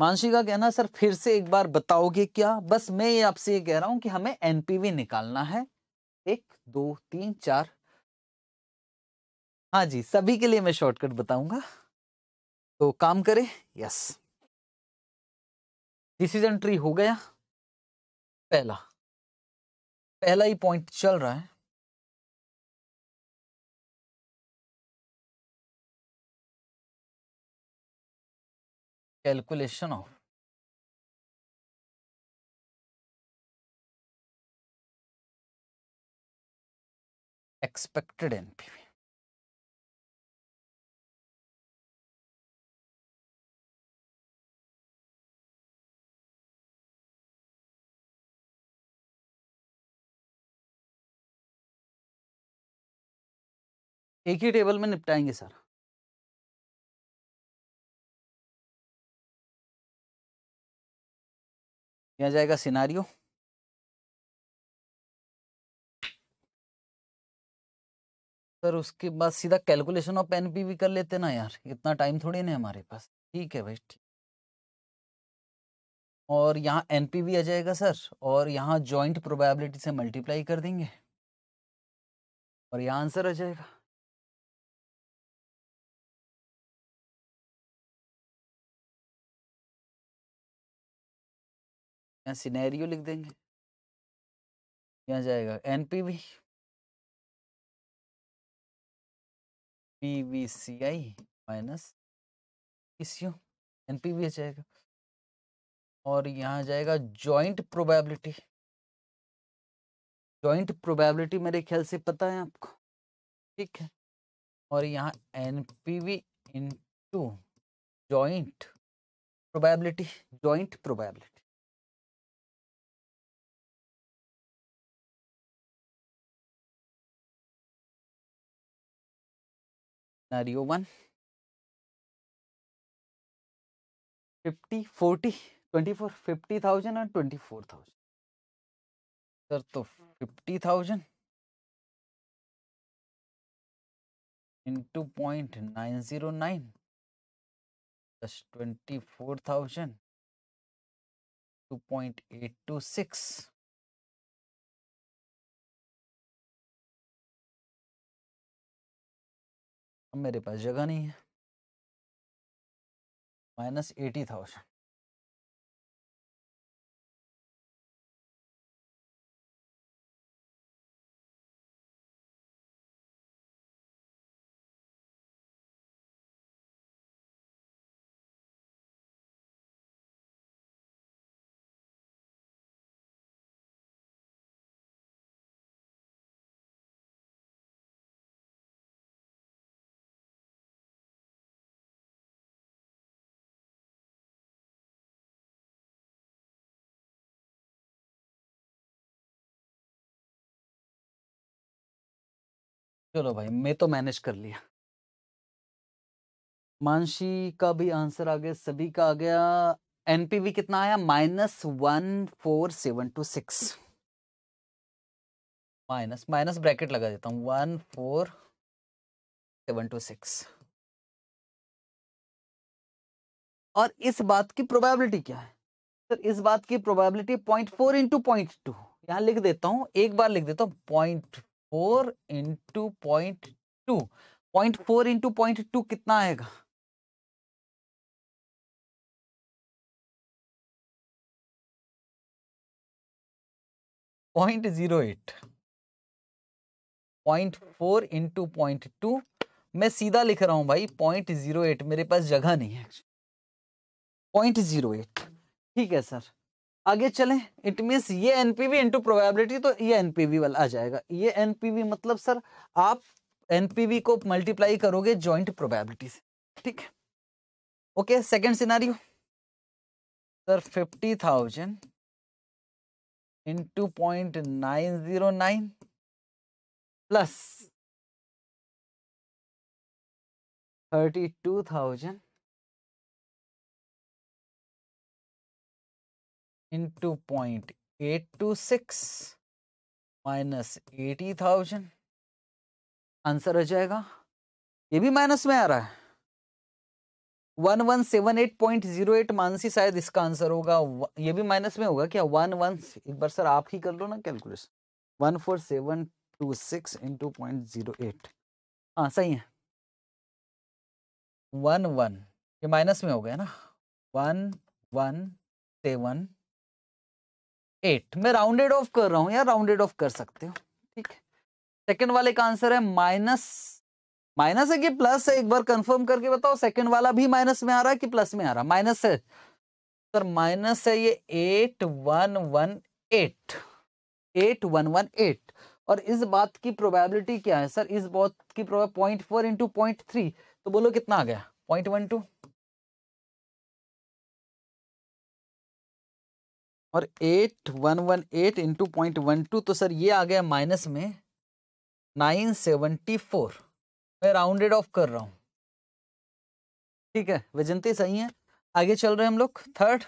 मानसी का कहना सर फिर से एक बार बताओगे क्या बस मैं ये आपसे ये कह रहा हूं कि हमें एनपीवी निकालना है एक दो तीन चार हाँ जी सभी के लिए मैं शॉर्टकट बताऊंगा तो काम करें यस डिसीजन ट्री हो गया पहला पहला ही पॉइंट चल रहा है कैलकुलेशन ऑफ एक्सपेक्टेड एनपीवी एक ही टेबल में निपटाएंगे सर यहां जाएगा सिनारियो सर उसके बाद सीधा कैलकुलेशन ऑफ एन भी कर लेते ना यार इतना टाइम थोड़ी ना हमारे पास ठीक है भाई ठीक और यहाँ एन आ जाएगा सर और यहाँ जॉइंट प्रोबेबिलिटी से मल्टीप्लाई कर देंगे और यहाँ आंसर आ जाएगा यहाँ सिनेरियो लिख देंगे यहाँ जाएगा N P P V C I minus issue N P V जाएगा और यहाँ जाएगा जॉइंट प्रोबेबिलिटी जॉइंट प्रोबेबिलिटी मेरे ख्याल से पता है आपको ठीक है और यहाँ N P V into joint probability joint probability scenario 1 50 40 24 50000 and 24000 sir तो 50000 into 0.909 plus 24000 2.826 मेरे पास जगह नहीं है माइनस एटी थाउजेंड चलो भाई मैं तो मैनेज कर लिया मानसी का भी आंसर आ गया सभी का आ गया एनपीवी कितना आया minus one four seven two six minus minus bracket लगा देता हूँ one four seven two six और इस बात की प्रोबेबिलिटी क्या है सर इस बात की probability point four into point two यहां लिख देता हूँ एक बार लिख देता हूं point four into point two point four into point two कितना आएगा point zero eight point four into point two मैं सीधा लिख रहा हूं भाई पॉइंट जीरो एट मेरे पास जगह नहीं है पॉइंट जीरो एट ठीक है सर आगे चलें इट मीन्स ये एनपीवी इंटू प्रोबेबिलिटी तो ये एनपीवी वाला आ जाएगा ये एनपीवी मतलब सर आप एनपीवी को मल्टीप्लाई करोगे जॉइंट प्रोबेबिलिटी से ठीक है okay second scenario sir fifty thousand into point nine zero nine plus thirty two thousand into point eight two six minus eighty thousand answer हो जाएगा ये भी माइनस में आ रहा है one one seven eight point zero eight Mansi शायद इसका आंसर होगा ये भी माइनस में होगा क्या वन वन एक बार सर आप ही कर लो ना calculation one four seven two six into point zero eight हाँ सही है वन वन ये माइनस में हो गया ना वन वन सेवन एट मैं राउंडेड ऑफ कर रहा हूं या राउंडेड ऑफ कर सकते हो ठीक है सेकेंड वाले का आंसर है माइनस माइनस है कि प्लस है एक बार कंफर्म करके बताओ सेकंड वाला भी माइनस में आ रहा है कि प्लस में आ रहा माइनस है सर माइनस है ये eight one one eight eight one one eight और इस बात की प्रोबेबिलिटी क्या है सर इस बात की point four into point three तो बोलो कितना आ गया पॉइंट वन टू और eight one one eight into point one two तो सर ये आ गया माइनस में नाइन सेवनटी फोर मैं राउंडेड ऑफ कर रहा हूँ ठीक है वैजंती सही है आगे चल रहे हम लोग थर्ड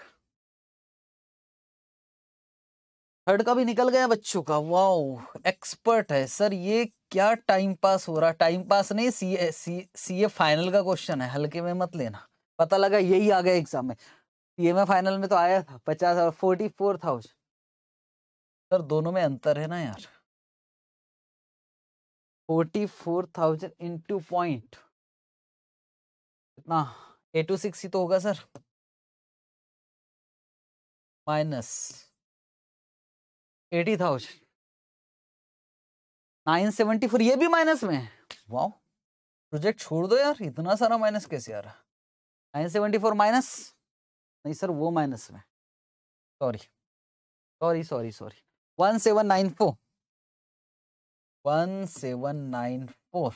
थर्ड का भी निकल गया बच्चों का वाओ एक्सपर्ट है सर ये क्या टाइम पास हो रहा टाइम पास नहीं सी ए सी सी ए फाइनल का क्वेश्चन है हल्के में मत लेना पता लगा यही आ गया एग्जाम में ये फाइनल में तो आया था पचास और फोर्टी फोर थाउजेंड सर दोनों में अंतर है ना यार forty four thousand into point कितना ए टू सिक्स ही तो होगा sir minus eighty thousand nine seventy four ये भी माइनस में है वाह प्रोजेक्ट छोड़ दो यार इतना सारा माइनस कैसे आ रहा नाइन सेवेंटी फोर माइनस नहीं सर वो माइनस में sorry sorry sorry sorry one seven nine four one seven nine four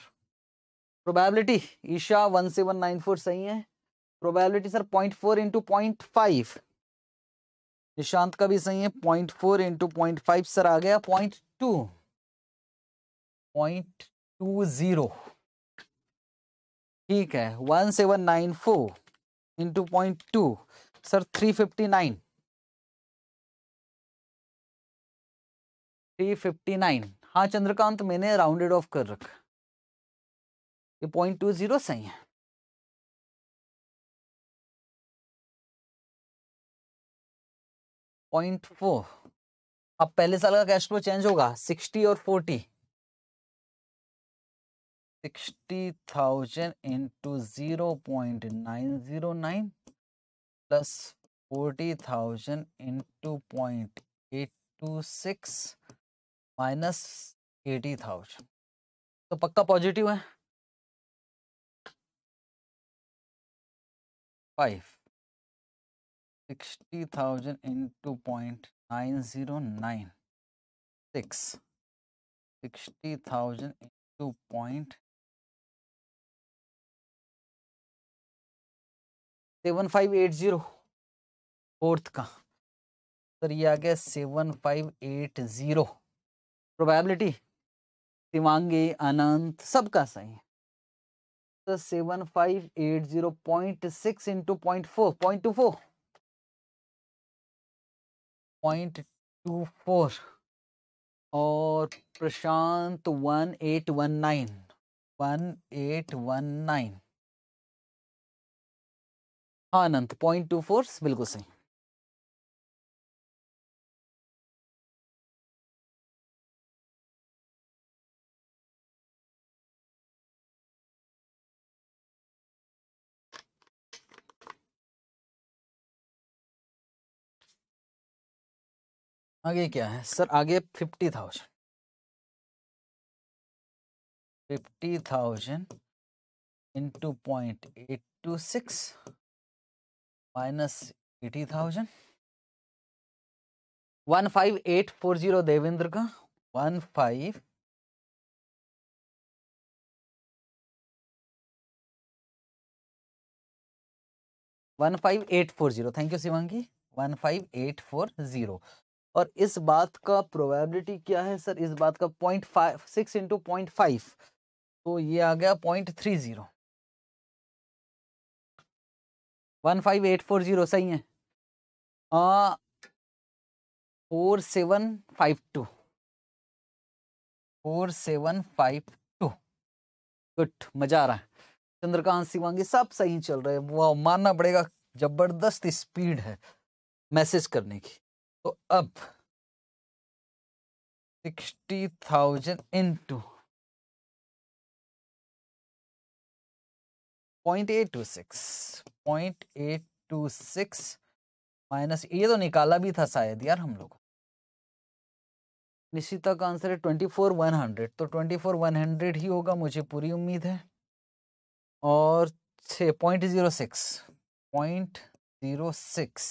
probability Isha one seven nine four सही है probability sir point four into point five Nishant का भी सही है point four into point five sir आ गया point two point two zero ठीक है one seven nine four into point two sir three fifty nine three fifty nine हाँ चंद्रकांत मैंने राउंडेड ऑफ कर रखा ये पॉइंट टू जीरो सही है पॉइंट फोर अब पहले साल का कैश फ्लो चेंज होगा सिक्सटी और forty sixty thousand into zero point nine zero nine plus forty thousand into point eight two six minus eighty thousand तो पक्का पॉजिटिव है five sixty thousand into point nine zero nine six sixty thousand into point seven five eight zero fourth का सर ये आ गया seven five eight zero probability Tivangi Anant सबका सही है sir seven five eight zero point six into point four point two four point two four और Prashant one eight one nine one eight one nine Anant point two four बिल्कुल सही आगे क्या है सर आगे fifty thousand fifty thousand into point eight two six minus eighty thousand one five eight four zero Devendra का one five one five eight four zero thank you Shivangi one five eight four zero और इस बात का प्रोबेबिलिटी क्या है सर इस बात का point five six into point five तो ये आ गया point three zero one five eight four zero सही है four seven five two four seven five two good मजा आ रहा है चंद्रकांत शिवांगी सब सही चल रहे हैं वो मानना पड़ेगा जबरदस्त स्पीड है मैसेज करने की तो अब sixty thousand into point eight two six point eight two six minus ये तो निकाला भी था शायद यार हम लोग निशिता का आंसर है ट्वेंटी फोर वन हंड्रेड तो ट्वेंटी फोर वन हंड्रेड ही होगा मुझे पूरी उम्मीद है और छ point zero six point zero six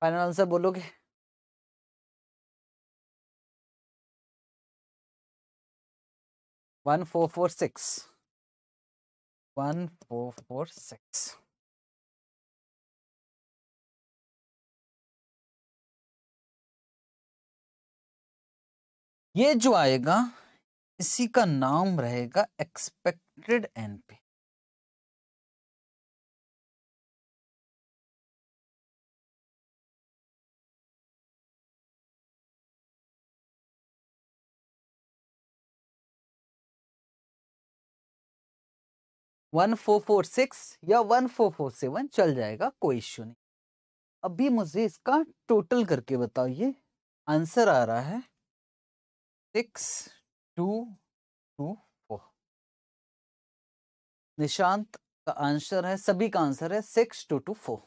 final answer बोलोगे one four four six one four four six ये जो आएगा इसी का नाम रहेगा expected NP one four four six या वन फोर फोर सेवन चल जाएगा कोई इश्यू नहीं अभी मुझे इसका टोटल करके बताइए आंसर आ रहा है six two two four Nishant का आंसर है सभी का आंसर है six two two four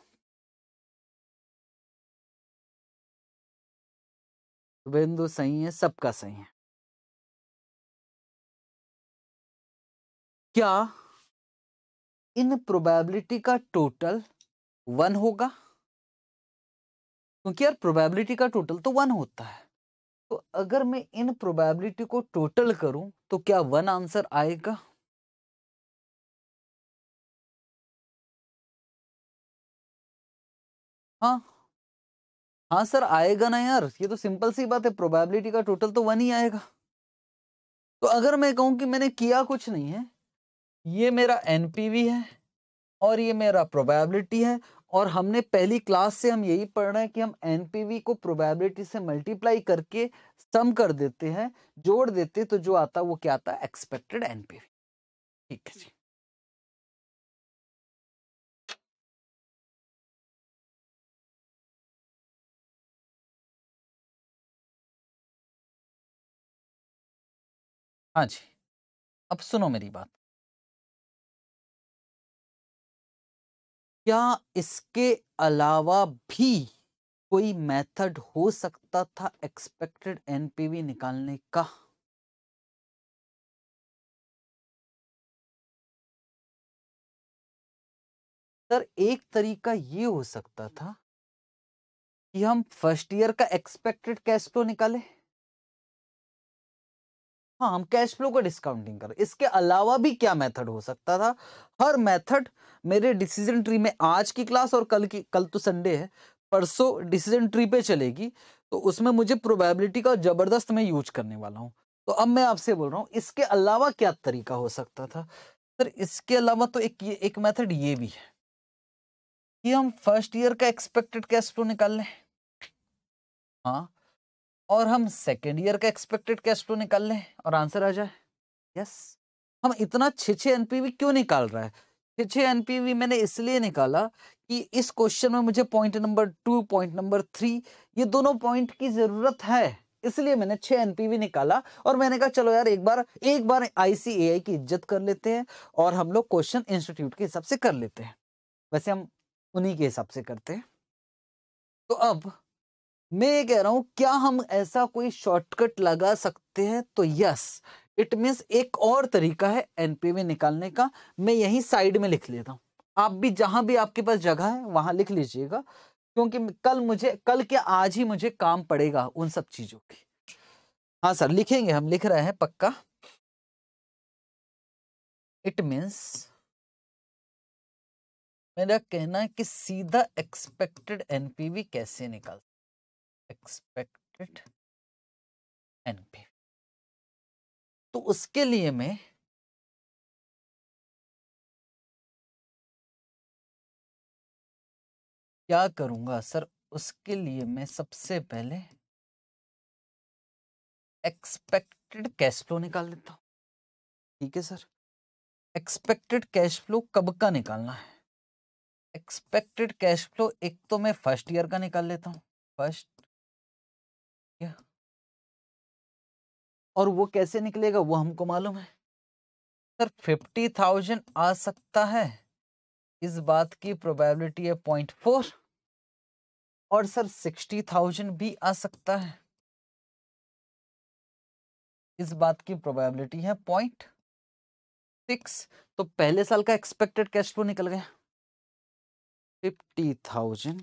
Shubhendu सही है सबका सही है क्या इन प्रोबेबिलिटी का टोटल वन होगा क्योंकि यार प्रोबेबिलिटी का टोटल तो वन होता है तो अगर मैं इन प्रोबेबिलिटी को टोटल करूं तो क्या वन आंसर आएगा हाँ हाँ सर आएगा ना यार ये तो सिंपल सी बात है प्रोबेबिलिटी का टोटल तो वन ही आएगा तो अगर मैं कहूं कि मैंने किया कुछ नहीं है ये मेरा एन है और ये मेरा प्रोबेबिलिटी है और हमने पहली क्लास से हम यही पढ़ रहे हैं कि हम एन को प्रोबेबिलिटी से मल्टीप्लाई करके सम कर देते हैं जोड़ देते तो जो आता वो क्या आता एक्सपेक्टेड एन ठीक है जी हाँ जी अब सुनो मेरी बात क्या इसके अलावा भी कोई मेथड हो सकता था एक्सपेक्टेड एनपीवी निकालने का सर एक तरीका ये हो सकता था कि हम फर्स्ट ईयर का एक्सपेक्टेड कैश फ्लो निकालें हाँ हम कैश फ्लो का डिस्काउंटिंग कर इसके अलावा भी क्या मेथड हो सकता था हर मेथड मेरे डिसीजन ट्री में आज की क्लास और कल की कल तो संडे है परसों डिसीजन ट्री पे चलेगी तो उसमें मुझे प्रोबेबिलिटी का ज़बरदस्त मैं यूज करने वाला हूँ तो अब मैं आपसे बोल रहा हूँ इसके अलावा क्या तरीका हो सकता था सर इसके अलावा तो एक ये एक मेथड ये भी है कि हम फर्स्ट ईयर का एक्सपेक्टेड कैश फ्लो निकाल लें हाँ और हम सेकेंड ईयर का एक्सपेक्टेड कैश फ्लो निकाल लें और आंसर आ जाए यस हम इतना छे छे एनपीवी क्यों निकाल रहा है छे छे एनपीवी मैंने इसलिए निकाला कि इस क्वेश्चन में मुझे point number two point number three ये दोनों पॉइंट की ज़रूरत है इसलिए मैंने छह एनपीवी निकाला और मैंने कहा चलो यार एक बार एक बार आईसीएआई की इज्जत कर लेते हैं और हम लोग क्वेश्चन इंस्टीट्यूट के हिसाब से कर लेते हैं वैसे हम उन्हीं के हिसाब से करते हैं तो अब मैं ये कह रहा हूं क्या हम ऐसा कोई शॉर्टकट लगा सकते हैं तो यस इट मीन्स एक और तरीका है एनपीवी निकालने का मैं यही साइड में लिख लेता हूं आप भी जहां भी आपके पास जगह है वहां लिख लीजिएगा क्योंकि कल मुझे कल के आज ही मुझे काम पड़ेगा उन सब चीज़ों की हाँ सर लिखेंगे हम लिख रहे हैं पक्का इट मीन्स मेरा कहना है कि सीधा एक्सपेक्टेड एनपीवी कैसे निकालते एक्सपेक्टेड एनपी तो उसके लिए मैं क्या करूंगा सर उसके लिए मैं सबसे पहले एक्सपेक्टेड कैश फ्लो निकाल लेता हूँ ठीक है सर एक्सपेक्टेड कैश फ्लो कब का निकालना है एक्सपेक्टेड कैश फ्लो एक तो मैं फर्स्ट ईयर का निकाल लेता हूँ फर्स्ट क्या और वो कैसे निकलेगा वो हमको मालूम है सर फिफ्टी थाउजेंड आ सकता है इस बात की प्रोबेबिलिटी है पॉइंट फोर और सर सिक्सटी थाउजेंड भी आ सकता है इस बात की प्रोबेबिलिटी है पॉइंट सिक्स तो पहले साल का एक्सपेक्टेड कैश फ्लो निकल गया fifty thousand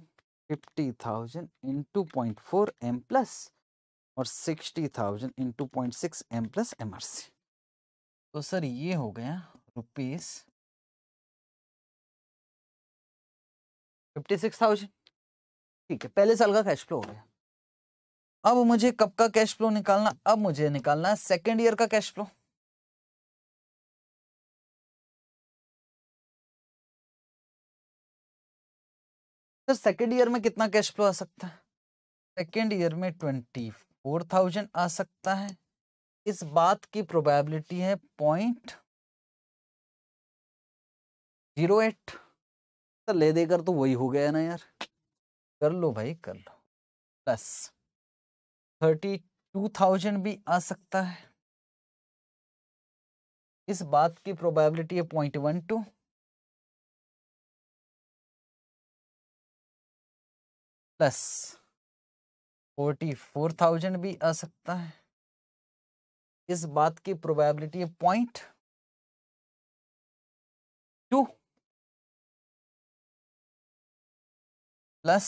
fifty thousand into point four M plus और sixty thousand into point six M plus M R C तो सर ये हो गया रुपीस फिफ्टी सिक्स थाउजेंड ठीक है पहले साल का कैश फ्लो हो गया अब मुझे कब का कैश फ्लो निकालना अब मुझे निकालना सेकेंड ईयर का cash flow sir second year में कितना कैश फ्लो आ सकता है सेकेंड ईयर में ट्वेंटी फोर थाउजेंड आ सकता है इस बात की प्रोबेबिलिटी है पॉइंट जीरो एट तो ले देकर तो वही हो गया ना यार कर लो भाई कर लो प्लस थर्टी टू थाउजेंड भी आ सकता है इस बात की प्रोबेबिलिटी है point one two plus forty four thousand भी आ सकता है इस बात की प्रोबेबिलिटी है point two plus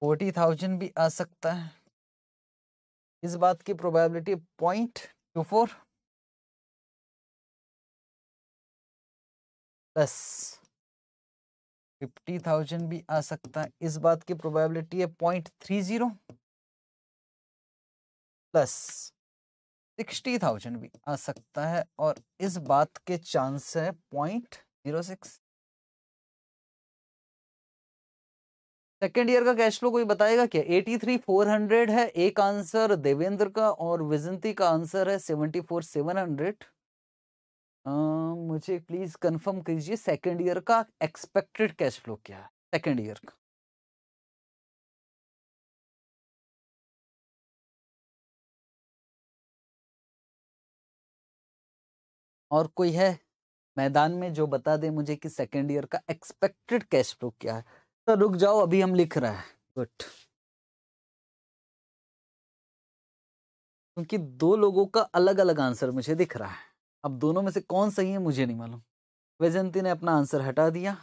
forty thousand भी आ सकता है इस बात की probability point two four plus fifty thousand भी आ सकता है इस बात की प्रोबेबिलिटी है point three zero plus sixty thousand भी आ सकता है और इस बात के चांस है point zero six second year का कैश फ्लो कोई बताएगा क्या एटी थ्री फोर हंड्रेड है एक आंसर देवेंद्र का और विजंती का आंसर है सेवेंटी फोर सेवन हंड्रेड मुझे प्लीज कंफर्म कीजिए सेकंड ईयर का एक्सपेक्टेड कैश फ्लो क्या है सेकंड ईयर का और कोई है मैदान में जो बता दे मुझे कि सेकंड ईयर का एक्सपेक्टेड कैश फ्लो क्या है तो रुक जाओ अभी हम लिख रहे हैं गुड क्योंकि दो लोगों का अलग अलग आंसर मुझे दिख रहा है अब दोनों में से कौन सही है मुझे नहीं मालूम वैजंती ने अपना आंसर हटा दिया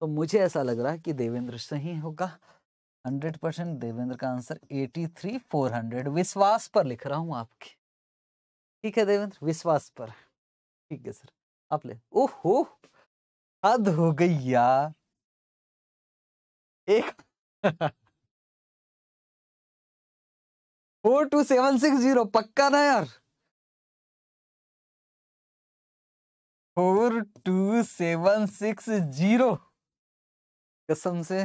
तो मुझे ऐसा लग रहा है कि देवेंद्र सही होगा हंड्रेड परसेंट देवेंद्र का answer eighty three four hundred विश्वास पर लिख रहा हूँ आपके ठीक है देवेंद्र विश्वास पर ठीक है सर आप ले ओहो हद हो गई यार एक four two seven six zero पक्का ना यार four two seven six zero कसम से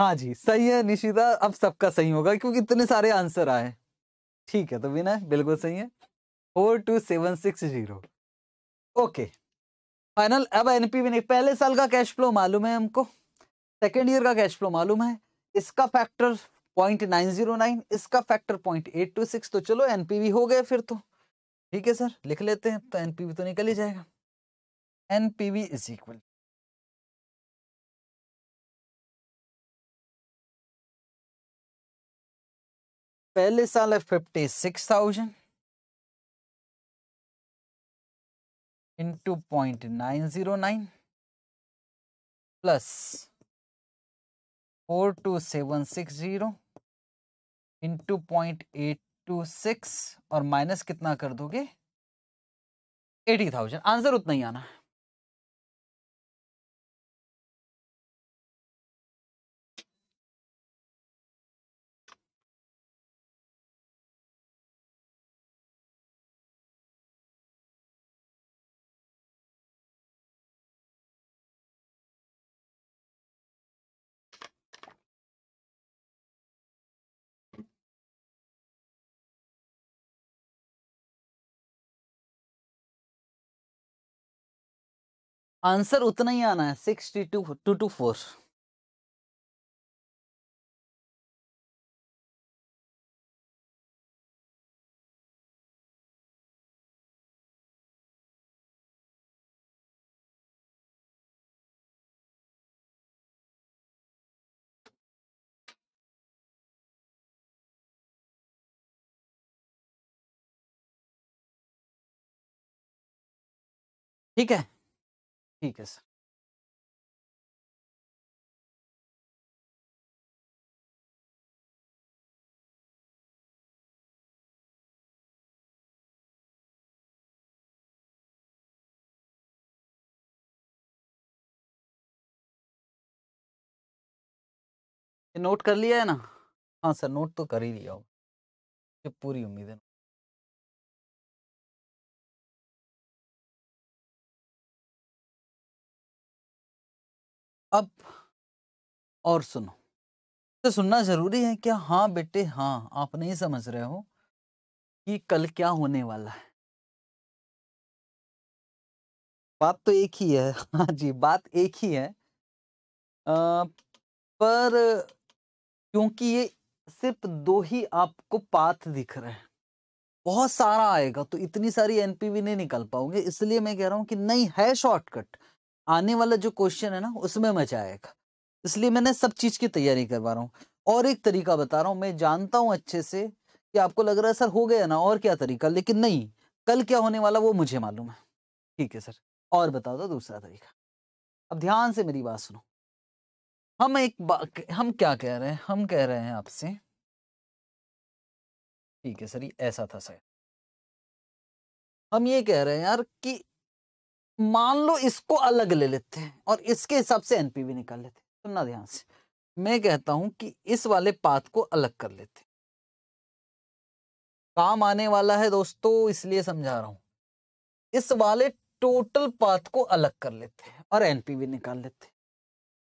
हाँ जी सही है निशिता अब सबका सही होगा क्योंकि इतने सारे आंसर आए ठीक है तो बिना बिल्कुल सही है four two seven six zero okay final अब एनपी भी नहीं पहले साल का कैश फ्लो मालूम है हमको सेकेंड ईयर का कैश फ्लो मालूम है इसका factor point nine zero nine इसका factor point eight two six तो चलो एनपी भी हो गए फिर तो ठीक है सर लिख लेते हैं तो एनपीवी तो निकल ही जाएगा एनपीवी इज इक्वल पहले साल है fifty six thousand into point nine zero nine plus four two seven six zero into point eight two six और माइनस कितना कर दोगे एटी थाउजेंड आंसर उतना ही आना है आंसर उतना ही आना है sixty two two two four ठीक है ठीक है सर नोट कर लिया है ना हाँ सर नोट तो कर ही लिया हो पूरी उम्मीद है अब और सुनो तो सुनना जरूरी है क्या हाँ बेटे हाँ आप नहीं समझ रहे हो कि कल क्या होने वाला है बात तो एक ही है हाँ जी बात एक ही है आ, पर क्योंकि ये सिर्फ दो ही आपको पाथ दिख रहे हैं बहुत सारा आएगा तो इतनी सारी एनपीवी नहीं निकल पाओगे इसलिए मैं कह रहा हूं कि नहीं है शॉर्टकट आने वाला जो क्वेश्चन है ना उसमें मजा आएगा इसलिए मैंने सब चीज़ की तैयारी करवा रहा हूँ और एक तरीका बता रहा हूँ मैं जानता हूँ अच्छे से कि आपको लग रहा है सर हो गया ना और क्या तरीका लेकिन नहीं कल क्या होने वाला वो मुझे मालूम है ठीक है सर और बता दो तो दूसरा तरीका अब ध्यान से मेरी बात सुनो हम एक हम क्या कह रहे हैं हम कह रहे हैं आपसे ठीक है सर ये ऐसा था सर हम ये कह रहे हैं यार कि मान लो इसको अलग ले लेते हैं और इसके हिसाब से एनपीवी निकाल लेते हैं सुनना ध्यान से मैं कहता हूं कि इस वाले पाथ को अलग कर लेते हैं काम आने वाला है दोस्तों इसलिए समझा रहा हूं इस वाले टोटल पाथ को अलग कर लेते हैं और एनपीवी निकाल लेते हैं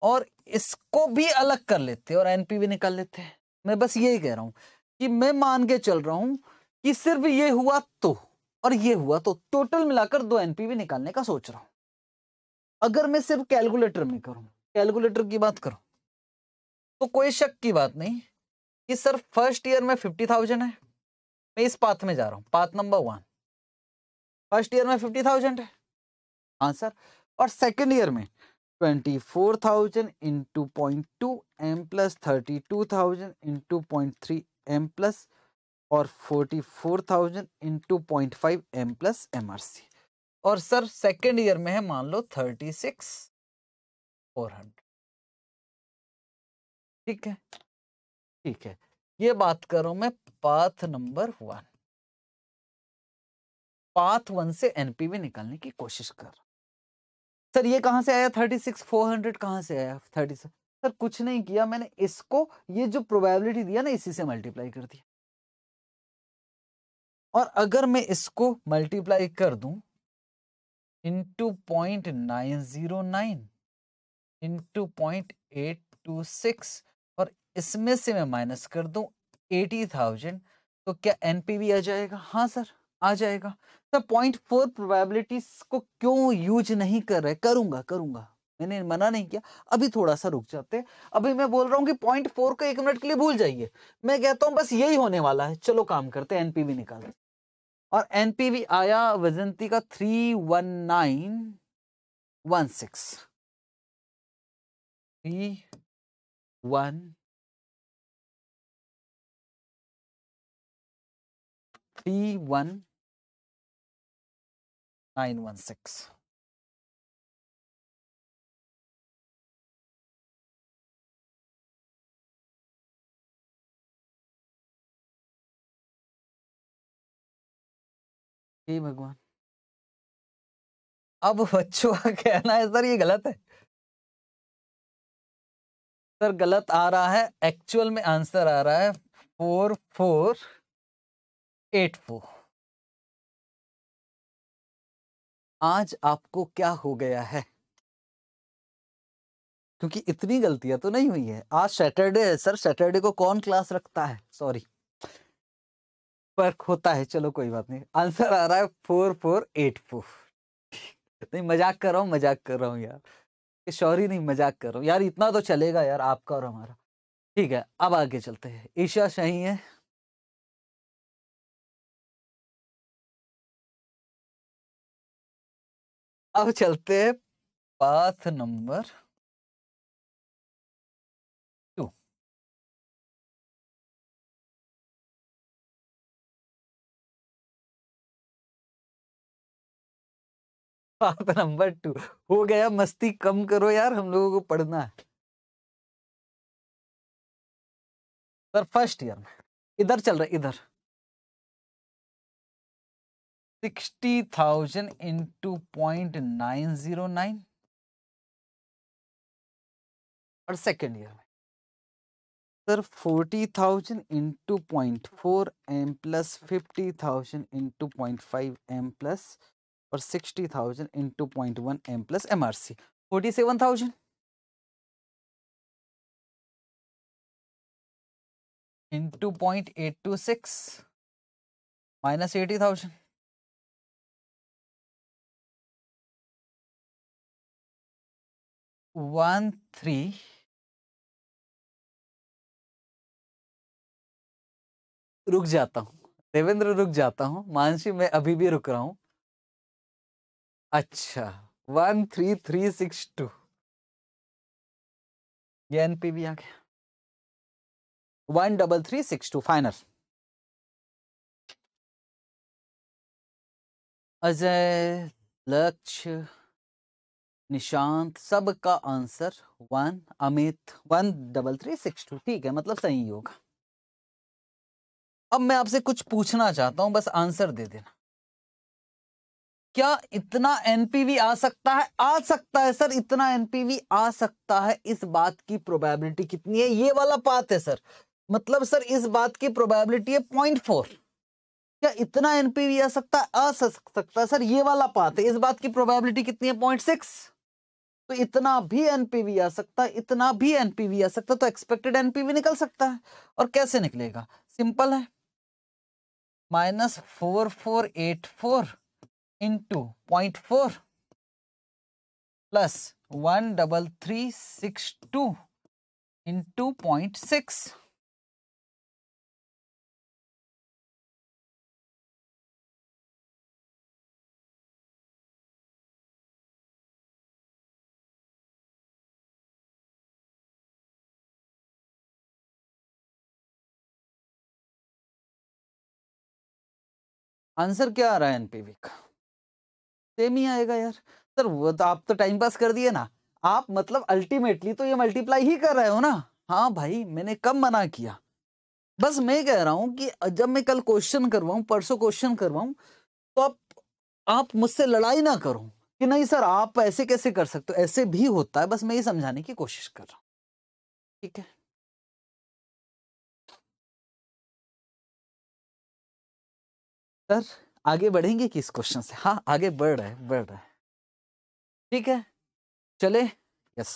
और इसको भी अलग कर लेते हैं और एनपीवी निकाल लेते हैं मैं बस यही कह रहा हूं कि मैं मान के चल रहा हूं कि सिर्फ ये हुआ तो और ये हुआ तो टोटल मिलाकर दो एनपीवी निकालने का सोच रहा हूं अगर मैं सिर्फ कैलकुलेटर में करूं कैलकुलेटर की बात करूं तो कोई शक की बात नहीं कि सर फर्स्ट ईयर में फिफ्टी थाउजेंड है मैं इस पाथ में जा रहा हूं path number one first year में फिफ्टी थाउजेंड है हाँ सर और सेकेंड ईयर में twenty four thousand into point two M plus thirty two thousand into point three M plus और 44,000 into point five M plus M R C और सर सेकेंड ईयर में है मान लो थर्टी सिक्स फोर हंड्रेड ठीक है ठीक है ये बात करो मैं path number one path one से एनपीवी निकालने की कोशिश कर सर ये कहां से आया थर्टी सिक्स फोर हंड्रेड कहां से आया थर्टी सर कुछ नहीं किया मैंने इसको ये जो प्रोबेबिलिटी दिया ना इसी से मल्टीप्लाई कर दिया और अगर मैं इसको मल्टीप्लाई कर दूं into point nine zero nine into point eight two six और इसमें से मैं माइनस कर दूं एटी थाउजेंड तो क्या एनपीवी आ जाएगा हाँ सर आ जाएगा सर पॉइंट फोर प्रोबेबिलिटी को क्यों यूज नहीं कर रहे करूंगा करूंगा मैंने मना नहीं किया अभी थोड़ा सा रुक जाते अभी मैं बोल रहा हूँ कि पॉइंट फोर को एक मिनट के लिए भूल जाइए मैं कहता हूँ बस यही होने वाला है चलो काम करते हैं एनपीवी निकाल और एनपीवी आया वजंती का three one nine one six three one three one nine one six हे भगवान अब बच्चों का कहना है सर ये गलत है सर गलत आ रहा है एक्चुअल में आंसर आ रहा है फोर फोर एट फोर आज आपको क्या हो गया है क्योंकि इतनी गलतियां तो नहीं हुई है आज सैटरडे है सर सैटरडे को कौन क्लास रखता है सॉरी फर्क होता है चलो कोई बात नहीं आंसर आ रहा है फोर फोर एट फोर नहीं मजाक कर रहा हूँ मजाक कर रहा हूँ यार शौरी नहीं मजाक कर रहा हूँ यार इतना तो चलेगा यार आपका और हमारा ठीक है अब आगे चलते हैं ईशा शाही है अब चलते हैं path number path number two हो गया मस्ती कम करो यार हम लोगों को पढ़ना है सर फर्स्ट ईयर में इधर चल रहा है इधर sixty thousand into point nine zero nine और सेकेंड ईयर में sir forty thousand into point four M plus fifty thousand into point five M plus और sixty thousand into point one M plus M R C forty seven thousand into point eight two six minus eighty thousand one three रुक जाता हूँ देवेंद्र रुक जाता हूँ मानसी मैं अभी भी रुक रहा हूँ अच्छा one three three six two ये एन पी भी आ गया one double three six two final Ajay Lakshya Nishant सब का answer one Amit one double three six two ठीक है मतलब सही होगा अब मैं आपसे कुछ पूछना चाहता हूं बस आंसर दे देना क्या इतना एनपीवी आ सकता है आ सकता है सर इतना एनपीवी आ सकता है इस बात की प्रोबेबिलिटी कितनी है ये वाला बात है सर मतलब सर इस बात की प्रोबेबिलिटी है पॉइंट फोर क्या इतना एनपीवी आ सकता है आ सकता है सर ये वाला पात है इस बात की प्रोबेबिलिटी कितनी है पॉइंट सिक्स तो इतना भी एनपीवी आ सकता है इतना भी एनपीवी आ सकता है तो एक्सपेक्टेड एनपीवी निकल सकता है और कैसे निकलेगा सिंपल है minus four four eight four into point four plus one double three six two into point six answer क्या आ रहा है एनपीवी का सेम ही आएगा यार सर वो तो आप तो टाइम पास कर दिए ना आप मतलब अल्टीमेटली तो ये मल्टीप्लाई ही कर रहे हो ना हाँ भाई मैंने कब मना किया बस मैं कह रहा हूँ कि जब मैं कल क्वेश्चन करवाऊँ परसों क्वेश्चन करवाऊँ तो आप, आप मुझसे लड़ाई ना करो कि नहीं सर आप ऐसे कैसे कर सकते हो ऐसे भी होता है बस मैं ये समझाने की कोशिश कर रहा हूँ ठीक है सर आगे बढ़ेंगे किस क्वेश्चन से हाँ आगे बढ़ रहे बढ़ रहा है ठीक है चले यस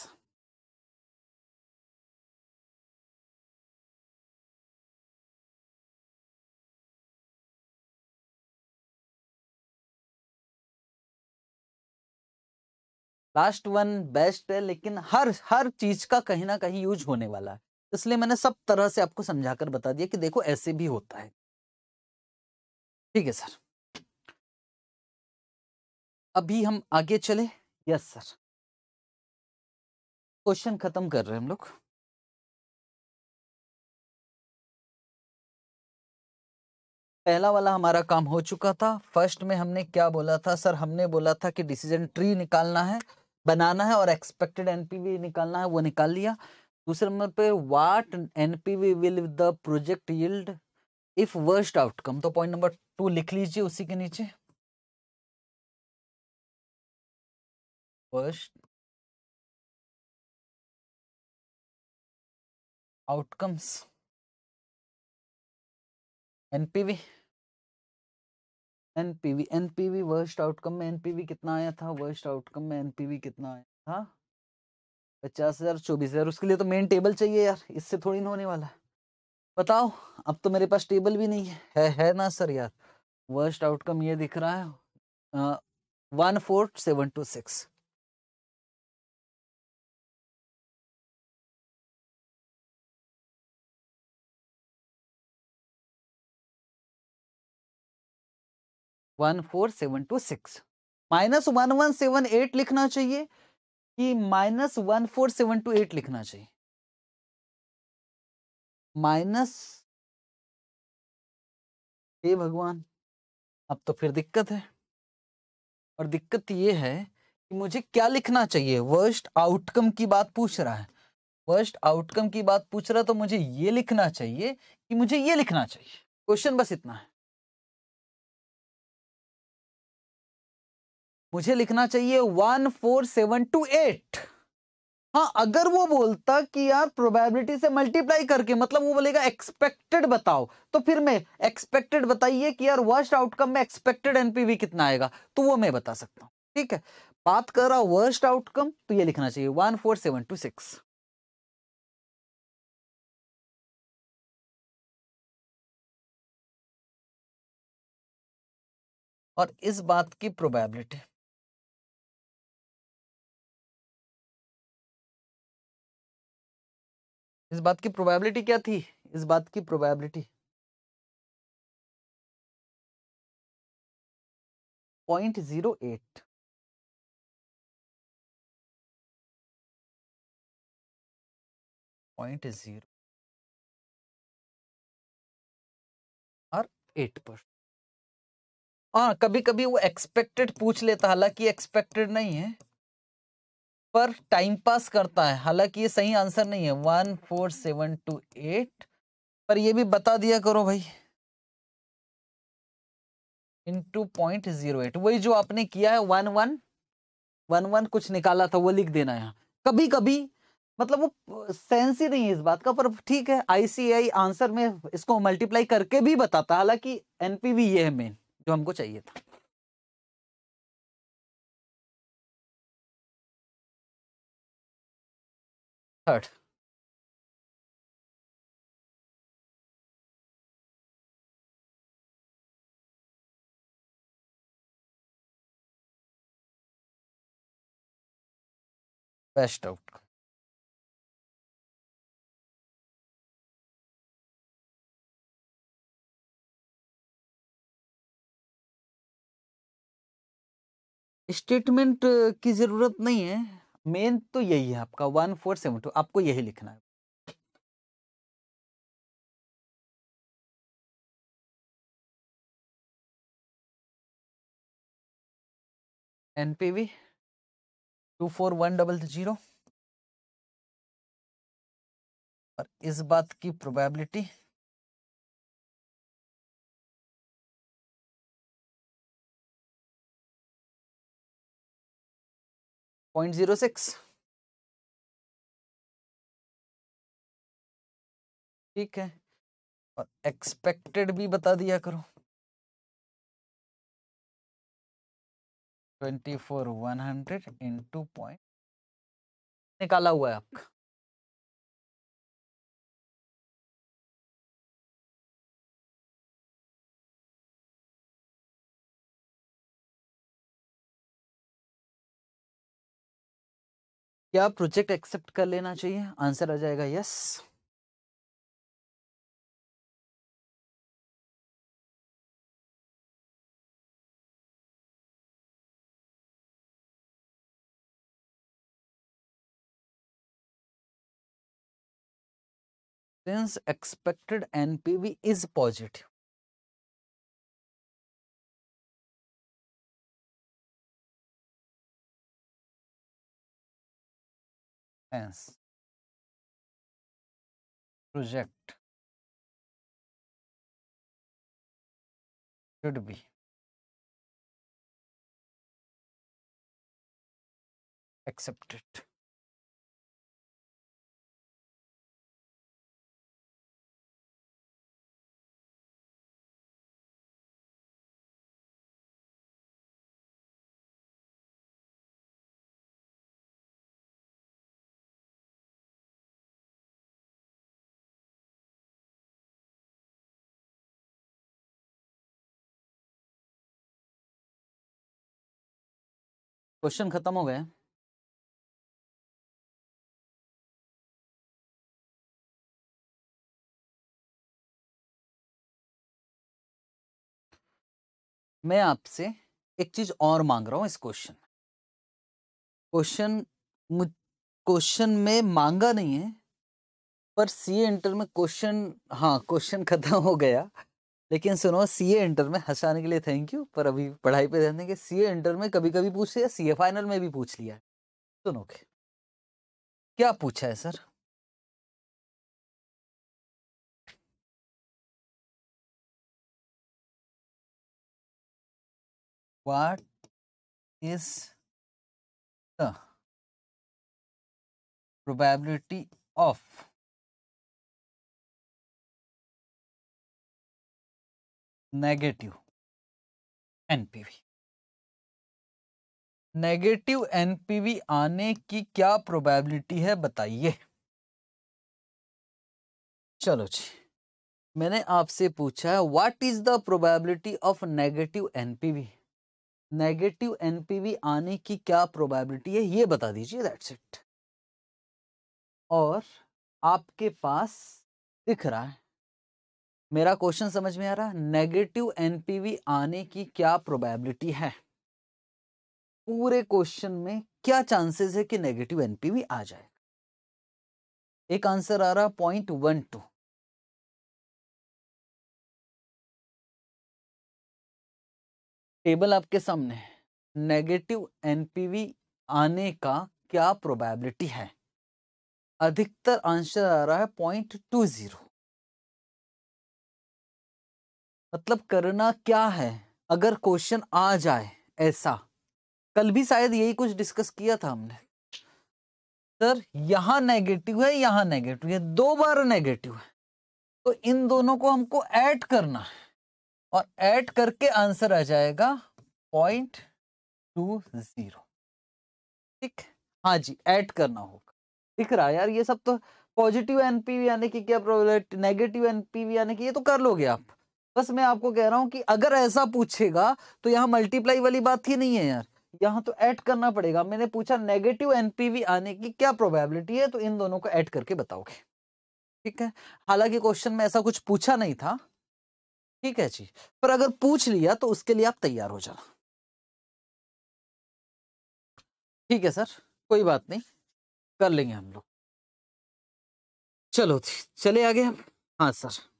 लास्ट वन बेस्ट है लेकिन हर हर चीज का कहीं ना कहीं यूज होने वाला है इसलिए मैंने सब तरह से आपको समझाकर बता दिया कि देखो ऐसे भी होता है ठीक है सर अभी हम आगे चले यस सर क्वेश्चन खत्म कर रहे हैं हम लोग पहला वाला हमारा काम हो चुका था फर्स्ट में हमने क्या बोला था सर हमने बोला था कि डिसीजन ट्री निकालना है बनाना है और एक्सपेक्टेड एनपीवी निकालना है वो निकाल लिया दूसरे नंबर पे what NPV will the project yield if worst outcome तो पॉइंट नंबर टू लिख लीजिए उसी के नीचे First, outcomes, NPV, NPV NPV worst outcome में एनपीवी कितना आया था वर्स्ट आउटकम में एनपीवी कितना आया था पचास हजार चौबीस हजार उसके लिए तो मेन टेबल चाहिए यार इससे थोड़ी ना होने वाला है बताओ अब तो मेरे पास टेबल भी नहीं है है, है ना सर यार वर्स्ट आउटकम ये दिख रहा है one four seven two six one four seven two six minus one one seven eight लिखना चाहिए कि minus one four seven two eight लिखना चाहिए माइनस हे भगवान अब तो फिर दिक्कत है और दिक्कत ये है कि मुझे क्या लिखना चाहिए वर्स्ट आउटकम की बात पूछ रहा है वर्स्ट आउटकम की बात पूछ रहा तो मुझे ये लिखना चाहिए कि मुझे ये लिखना चाहिए क्वेश्चन बस इतना है मुझे लिखना चाहिए one four seven two eight हाँ अगर वो बोलता कि यार प्रोबेबिलिटी से मल्टीप्लाई करके मतलब वो बोलेगा एक्सपेक्टेड बताओ तो फिर मैं एक्सपेक्टेड बताइए कि यार वर्स्ट आउटकम में एक्सपेक्टेड एनपीवी कितना आएगा तो वो मैं बता सकता हूँ ठीक है बात कर रहा वर्स्ट आउटकम तो ये लिखना चाहिए one four seven two six और इस बात की प्रोबेबिलिटी इस बात की प्रोबेबिलिटी क्या थी इस बात की probability point zero eight point zero और एट परसेंट हाँ कभी कभी वो एक्सपेक्टेड पूछ लेता हालांकि एक्सपेक्टेड नहीं है पर टाइम पास करता है हालांकि ये सही आंसर नहीं है one four seven two eight पर ये भी बता दिया करो भाई into point zero eight वही जो आपने किया है वन वन वन वन कुछ निकाला था वो लिख देना यहाँ कभी कभी मतलब वो सेंस ही नहीं है इस बात का पर ठीक है आईसीआई आंसर में इसको मल्टीप्लाई करके भी बताता हालांकि एनपीवी ये है मेन जो हमको चाहिए था थर्ड बेस्ट आउट स्टेटमेंट की जरूरत नहीं है मेन तो यही है आपका वन फोर सेवन टू आपको यही लिखना है NPV two four one double zero और इस बात की प्रोबेबिलिटी पॉइंट जीरो सिक्स ठीक है और एक्सपेक्टेड भी बता दिया करो twenty four one hundred into point निकाला हुआ है आपका क्या प्रोजेक्ट एक्सेप्ट कर लेना चाहिए आंसर आ जाएगा yes expected NPV is positive fence project should be accepted question खत्म हो गए मैं आपसे एक चीज और मांग रहा हूं इस क्वेश्चन क्वेश्चन क्वेश्चन में मांगा नहीं है पर सी इंटर में क्वेश्चन हाँ क्वेश्चन खत्म हो गया लेकिन सुनो सी ए इंटर में हंसाने के लिए थैंक यू पर अभी पढ़ाई पे ध्यान देंगे सी ए इंटर में कभी कभी पूछ लिया सी ए फाइनल में भी पूछ लिया सुनो के क्या पूछा है sir what is the probability of negative NPV negative NPV आने की क्या प्रोबेबिलिटी है बताइए चलो जी मैंने आपसे पूछा है what is the probability of negative NPV negative NPV आने की क्या प्रोबेबिलिटी है ये बता दीजिए दैट्स इट और आपके पास दिख रहा है मेरा क्वेश्चन समझ में आ रहा है नेगेटिव एनपीवी आने की क्या प्रोबेबिलिटी है पूरे क्वेश्चन में क्या चांसेस है कि नेगेटिव एनपीवी आ जाएगा एक आंसर आ रहा पॉइंट वन टू टेबल आपके सामने है नेगेटिव एनपीवी आने का क्या प्रोबेबिलिटी है अधिकतर आंसर आ रहा है पॉइंट टू जीरो मतलब करना क्या है अगर क्वेश्चन आ जाए ऐसा कल भी शायद यही कुछ डिस्कस किया था हमने सर यहाँ नेगेटिव है यहाँ नेगेटिव है दो बार नेगेटिव है तो इन दोनों को हमको ऐड करना है और ऐड करके आंसर आ जाएगा पॉइंट टू जीरो ठीक हाँ जी ऐड करना होगा दिख रहा है यार ये सब तो पॉजिटिव एनपीवी यानी कि क्या प्रोबेबिलिटी नेगेटिव एनपीवी यानी कि ये तो कर लोगे आप बस मैं आपको कह रहा हूं कि अगर ऐसा पूछेगा तो यहाँ मल्टीप्लाई वाली बात ही नहीं है यार यहाँ तो ऐड करना पड़ेगा मैंने पूछा नेगेटिव एनपीवी आने की क्या प्रोबेबिलिटी है तो इन दोनों को ऐड करके बताओगे ठीक है हालांकि क्वेश्चन में ऐसा कुछ पूछा नहीं था ठीक है जी पर अगर पूछ लिया तो उसके लिए आप तैयार हो जाना ठीक है सर कोई बात नहीं कर लेंगे हम लोग चलो चले आगे हम हाँ सर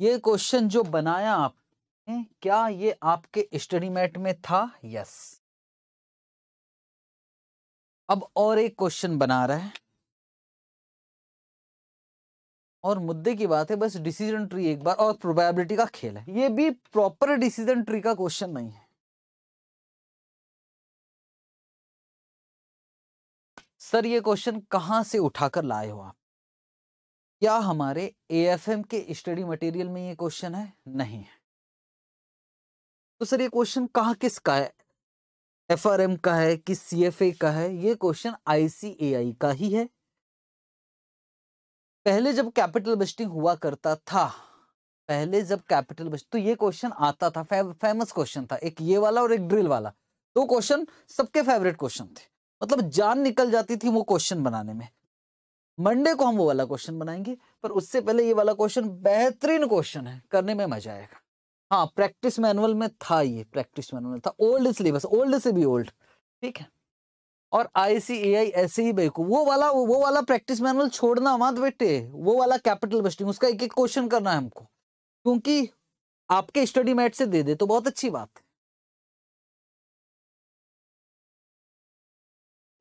ये क्वेश्चन जो बनाया आपने क्या ये आपके स्टडी मैट में था यस अब और एक क्वेश्चन बना रहा है और मुद्दे की बात है बस डिसीजन ट्री एक बार और प्रोबेबिलिटी का खेल है ये भी प्रॉपर डिसीजन ट्री का क्वेश्चन नहीं है सर ये क्वेश्चन कहां से उठाकर लाए हो आप क्या हमारे एएफएम के स्टडी मटेरियल में ये क्वेश्चन है नहीं है तो सर ये क्वेश्चन कहा किसका है एफ आर एम का है कि सी एफ ए का है ये क्वेश्चन आईसीएआई का ही है पहले जब कैपिटल बस्टिंग हुआ करता था पहले जब कैपिटल बस्ट तो ये क्वेश्चन आता था फेमस क्वेश्चन था एक ये वाला और एक ड्रिल वाला दो क्वेश्चन सबके फेवरेट क्वेश्चन थे मतलब जान निकल जाती थी वो क्वेश्चन बनाने में मंडे को हम वो वाला क्वेश्चन बनाएंगे पर उससे पहले ये वाला क्वेश्चन बेहतरीन क्वेश्चन है करने में मजा आएगा हाँ प्रैक्टिस मैनुअल में था ये प्रैक्टिस मैनुअल था ओल्ड सिलेबस ओल्ड से भी ओल्ड ठीक है और आई सी ए आई ऐसे ही बेकू वो वाला वो वाला प्रैक्टिस मैनुअल छोड़ना मत बेटे वो वाला कैपिटल बस्टिंग उसका एक एक क्वेश्चन करना है हमको क्योंकि आपके स्टडी मैट से दे दे तो बहुत अच्छी बात है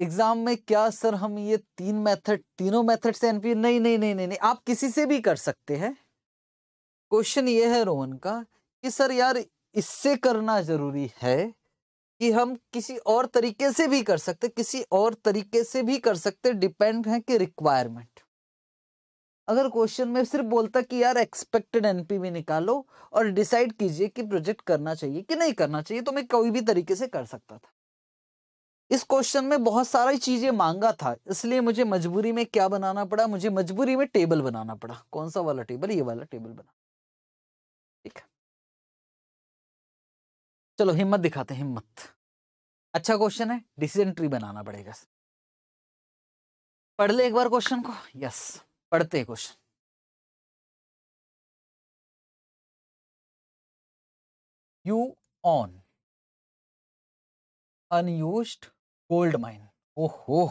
एग्जाम में क्या सर हम ये तीन मेथड तीनों मेथड से एनपी नहीं नहीं नहीं नहीं नहीं आप किसी से भी कर सकते हैं क्वेश्चन ये है रोहन का कि सर यार इससे करना जरूरी है कि हम किसी और तरीके से भी कर सकते किसी और तरीके से भी कर सकते डिपेंड है कि रिक्वायरमेंट अगर क्वेश्चन में सिर्फ बोलता कि यार एक्सपेक्टेड भी निकालो और डिसाइड कीजिए कि प्रोजेक्ट करना चाहिए कि नहीं करना चाहिए तो मैं कोई भी तरीके से कर सकता था इस क्वेश्चन में बहुत सारी चीजें मांगा था इसलिए मुझे मजबूरी में क्या बनाना पड़ा मुझे मजबूरी में टेबल बनाना पड़ा कौन सा वाला टेबल ये वाला टेबल बना ठीक है चलो हिम्मत दिखाते हैं हिम्मत अच्छा क्वेश्चन है डिसीजन ट्री बनाना पड़ेगा पढ़ ले एक बार क्वेश्चन को यस पढ़ते हैं question you on unused gold mine ओहो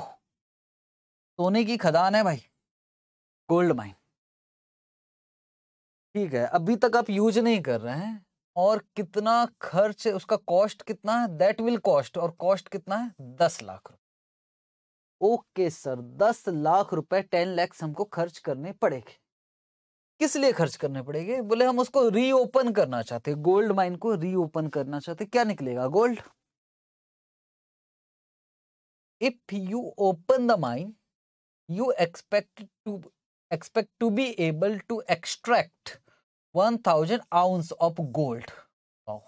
सोने की खदान है भाई गोल्ड माइन ठीक है अभी तक आप यूज नहीं कर रहे हैं और कितना खर्च उसका कॉस्ट कितना है दैट विल कॉस्ट और कॉस्ट कितना है दस लाख रुपए ओके सर दस लाख रुपए टेन लैक्स हमको खर्च करने पड़ेंगे किस लिए खर्च करने पड़ेंगे बोले हम उसको रीओपन करना चाहते गोल्ड माइन को रीओपन करना चाहते क्या निकलेगा gold if you open the mine you expect to expect to be able to extract 1000 ounce of gold wow.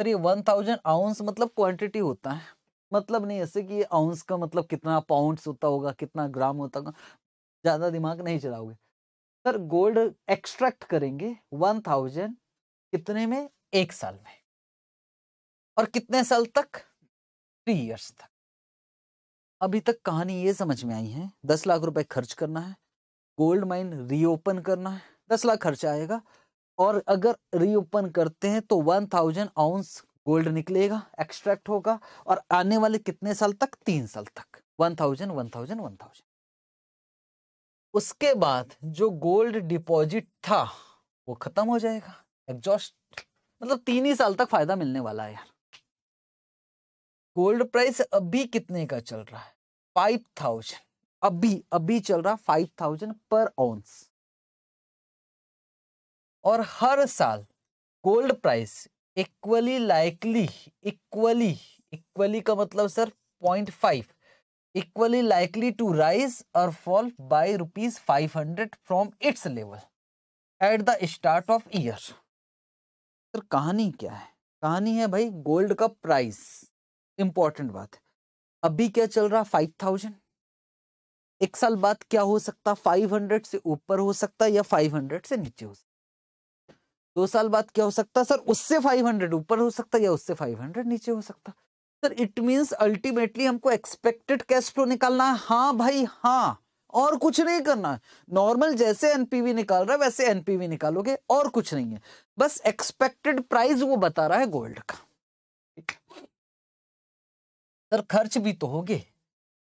Sir ये 1000 आउंस मतलब क्वांटिटी होता है मतलब नहीं ऐसे कि ये आउंस का मतलब कितना पाउंड्स होता होगा कितना ग्राम होता होगा ज़्यादा दिमाग नहीं चलाओगे सर गोल्ड एक्सट्रैक्ट करेंगे 1000 कितने में एक साल में और कितने साल तक थ्री ईयर्स तक अभी तक कहानी ये समझ में आई है दस लाख रुपए खर्च करना है गोल्ड माइन रीओपन करना है दस लाख खर्चा आएगा और अगर रीओपन करते हैं तो वन थाउजेंड आउंस गोल्ड निकलेगा एक्सट्रैक्ट होगा और आने वाले कितने साल तक तीन साल तक one thousand one thousand one thousand उसके बाद जो गोल्ड डिपॉजिट था वो खत्म हो जाएगा एग्जॉस्ट मतलब तीन ही साल तक फायदा मिलने वाला है यार गोल्ड प्राइस अभी कितने का चल रहा है फाइव थाउजेंड अभी अभी चल रहा फाइव थाउजेंड पर ऑन्स और हर साल gold price equally likely equally equally का मतलब sir point five equally likely to rise और fall by rupees five hundred from its level at the start of year sir कहानी क्या है कहानी है भाई गोल्ड का प्राइस इंपॉर्टेंट बात है अभी क्या चल रहा फाइव थाउजेंड एक साल बाद क्या हो सकता फाइव हंड्रेड से ऊपर हो सकता या फाइव हंड्रेड से नीचे हो सकता दो साल बाद क्या हो सकता सर उससे फाइव हंड्रेड ऊपर हो सकता या उससे फाइव हंड्रेड नीचे हो सकता सर इट मीन्स अल्टीमेटली हमको एक्सपेक्टेड कैश फ्लो निकालना है हाँ भाई हाँ और कुछ नहीं करना है नॉर्मल जैसे एनपीवी निकाल रहा है वैसे एनपीवी निकालोगे और कुछ नहीं है बस एक्सपेक्टेड प्राइस वो बता रहा है गोल्ड का सर खर्च भी तो हो गए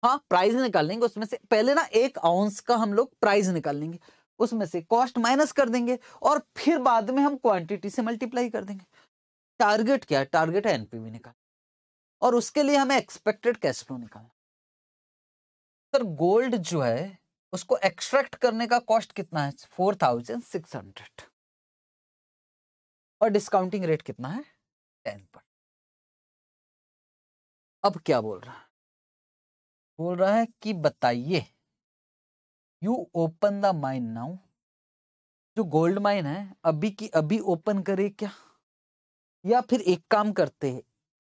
हाँ प्राइस निकाल लेंगे उसमें से पहले ना एक आउंस का हम लोग प्राइस निकाल लेंगे उसमें से कॉस्ट माइनस कर देंगे और फिर बाद में हम क्वांटिटी से मल्टीप्लाई कर देंगे टारगेट क्या है टारगेट है एनपीवी निकाल और उसके लिए हमें एक्सपेक्टेड कैश फ्लो निकालना सर गोल्ड जो है उसको एक्सट्रैक्ट करने का कॉस्ट कितना है फोर थाउजेंड सिक्स हंड्रेड और डिस्काउंटिंग रेट कितना है टेन परसेंट अब क्या बोल रहा है बोल रहा है कि बताइए you open the mine now जो गोल्ड माइन है अभी की अभी ओपन करे क्या या फिर एक काम करते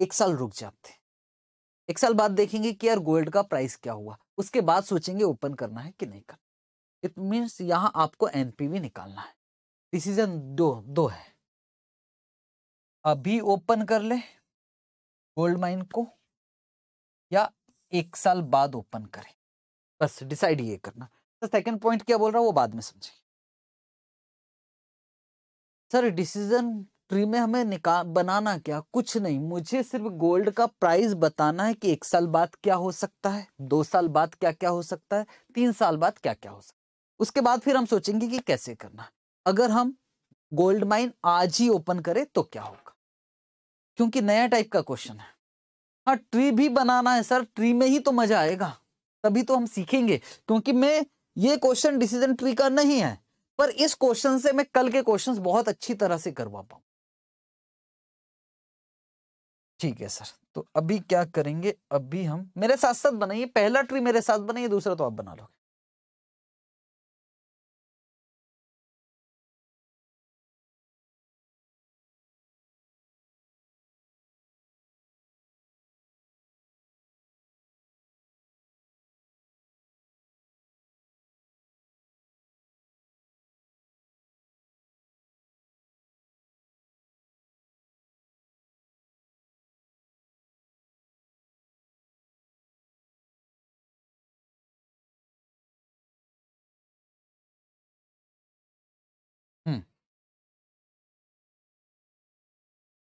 एक साल रुक जाते एक साल बाद देखेंगे कि यार गोल्ड का प्राइस क्या हुआ उसके बाद सोचेंगे ओपन करना है कि नहीं करना इट मीन्स यहाँ आपको एनपीवी निकालना है डिसीजन दो दो है अभी ओपन कर ले गोल्ड माइन को या एक साल बाद ओपन करें बस डिसाइड ये करना तो सेकंड पॉइंट क्या बोल रहा वो बाद में समझेंगे सर डिसीजन ट्री में हमें निकाल बनाना क्या कुछ नहीं मुझे सिर्फ गोल्ड का प्राइस बताना है कि एक साल बाद क्या हो सकता है दो साल बाद क्या क्या हो सकता है तीन साल बाद क्या क्या हो सकता है उसके बाद फिर हम सोचेंगे कि कैसे करना अगर हम गोल्ड माइन आज ही ओपन करें तो क्या होगा क्योंकि नया टाइप का क्वेश्चन है हाँ ट्री भी बनाना है सर ट्री में ही तो मजा आएगा तभी तो हम सीखेंगे क्योंकि मैं ये क्वेश्चन डिसीजन ट्री का नहीं है पर इस क्वेश्चन से मैं कल के क्वेश्चंस बहुत अच्छी तरह से करवा पाऊ ठीक है सर तो अभी क्या करेंगे अभी हम मेरे साथ साथ बनाइए पहला ट्री मेरे साथ बनाइए दूसरा तो आप बना लोगे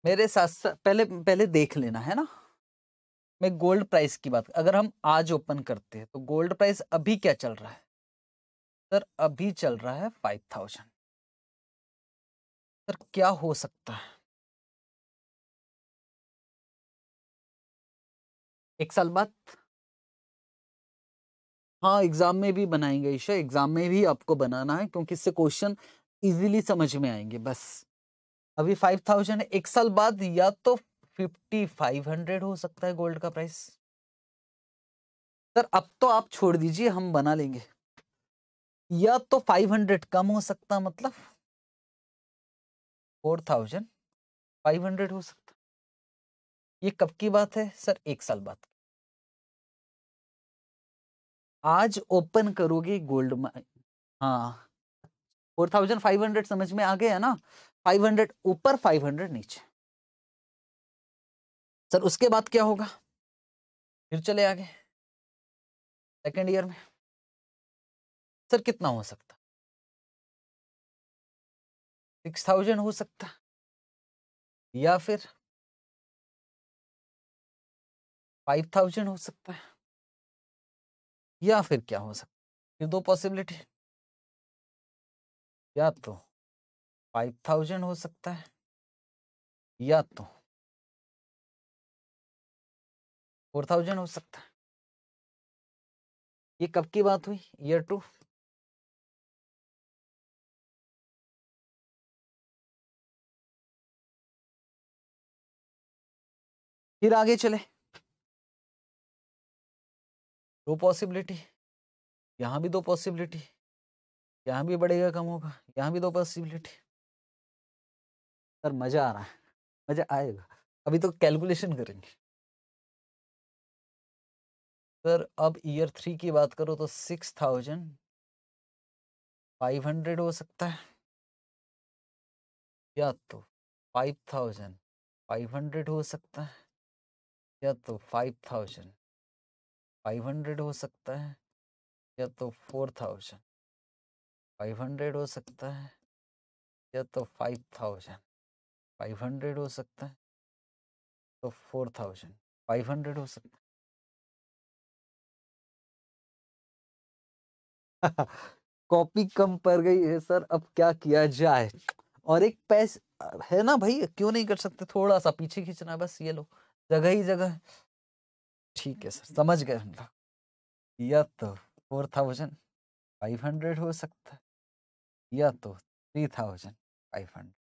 मेरे साथ पहले पहले देख लेना है ना मैं गोल्ड प्राइस की बात अगर हम आज ओपन करते हैं तो गोल्ड प्राइस अभी क्या चल रहा है सर अभी चल रहा है फाइव थाउजेंड सर क्या हो सकता है एक साल बाद हाँ एग्जाम में भी बनाएंगे ईशा एग्जाम में भी आपको बनाना है क्योंकि इससे क्वेश्चन इजीली समझ में आएंगे बस अभी फाइव थाउजेंड एक साल बाद या तो फिफ्टी फाइव हंड्रेड हो सकता है गोल्ड का प्राइस सर अब तो आप छोड़ दीजिए हम बना लेंगे या तो फाइव हंड्रेड कम हो सकता मतलब फोर थाउजेंड फाइव हंड्रेड हो सकता ये कब की बात है सर एक साल बाद आज ओपन करोगे गोल्ड माइन हाँ फोर थाउजेंड फाइव हंड्रेड समझ में आ गया ना 500 ऊपर 500 नीचे सर उसके बाद क्या होगा फिर चले आगे सेकेंड ईयर में सर कितना हो सकता सिक्स थाउजेंड हो सकता या फिर फाइव थाउजेंड हो सकता है या फिर क्या हो सकता फिर दो पॉसिबिलिटी या तो फाइव थाउजेंड हो सकता है या तो फोर थाउजेंड हो सकता है ये कब की बात हुई ईयर टू फिर आगे चले दो पॉसिबिलिटी यहां भी दो पॉसिबिलिटी यहां भी बढ़ेगा कम होगा यहां भी दो पॉसिबिलिटी सर मज़ा आ रहा है मज़ा आएगा अभी तो कैलकुलेशन करेंगे सर अब ईयर थ्री की बात करो तो सिक्स थाउजेंड फाइव हंड्रेड हो सकता है या तो फाइव थाउजेंड फाइव हंड्रेड हो सकता है या तो फाइव थाउजेंड फाइव हंड्रेड हो सकता है या तो फोर थाउजेंड फाइव हंड्रेड हो सकता है या तो फाइव थाउजेंड फाइव हंड्रेड हो सकता है तो फोर थाउजेंड फाइव हंड्रेड हो सकता है कॉपी कम पड़ गई है सर अब क्या किया जाए और एक पैस है ना भाई क्यों नहीं कर सकते थोड़ा सा पीछे खींचना बस ये लो जगह ही जगह ठीक है सर समझ गए हम लोग या तो फोर थाउजेंड फाइव हंड्रेड हो सकता है या तो थ्री थाउजेंड फाइव हंड्रेड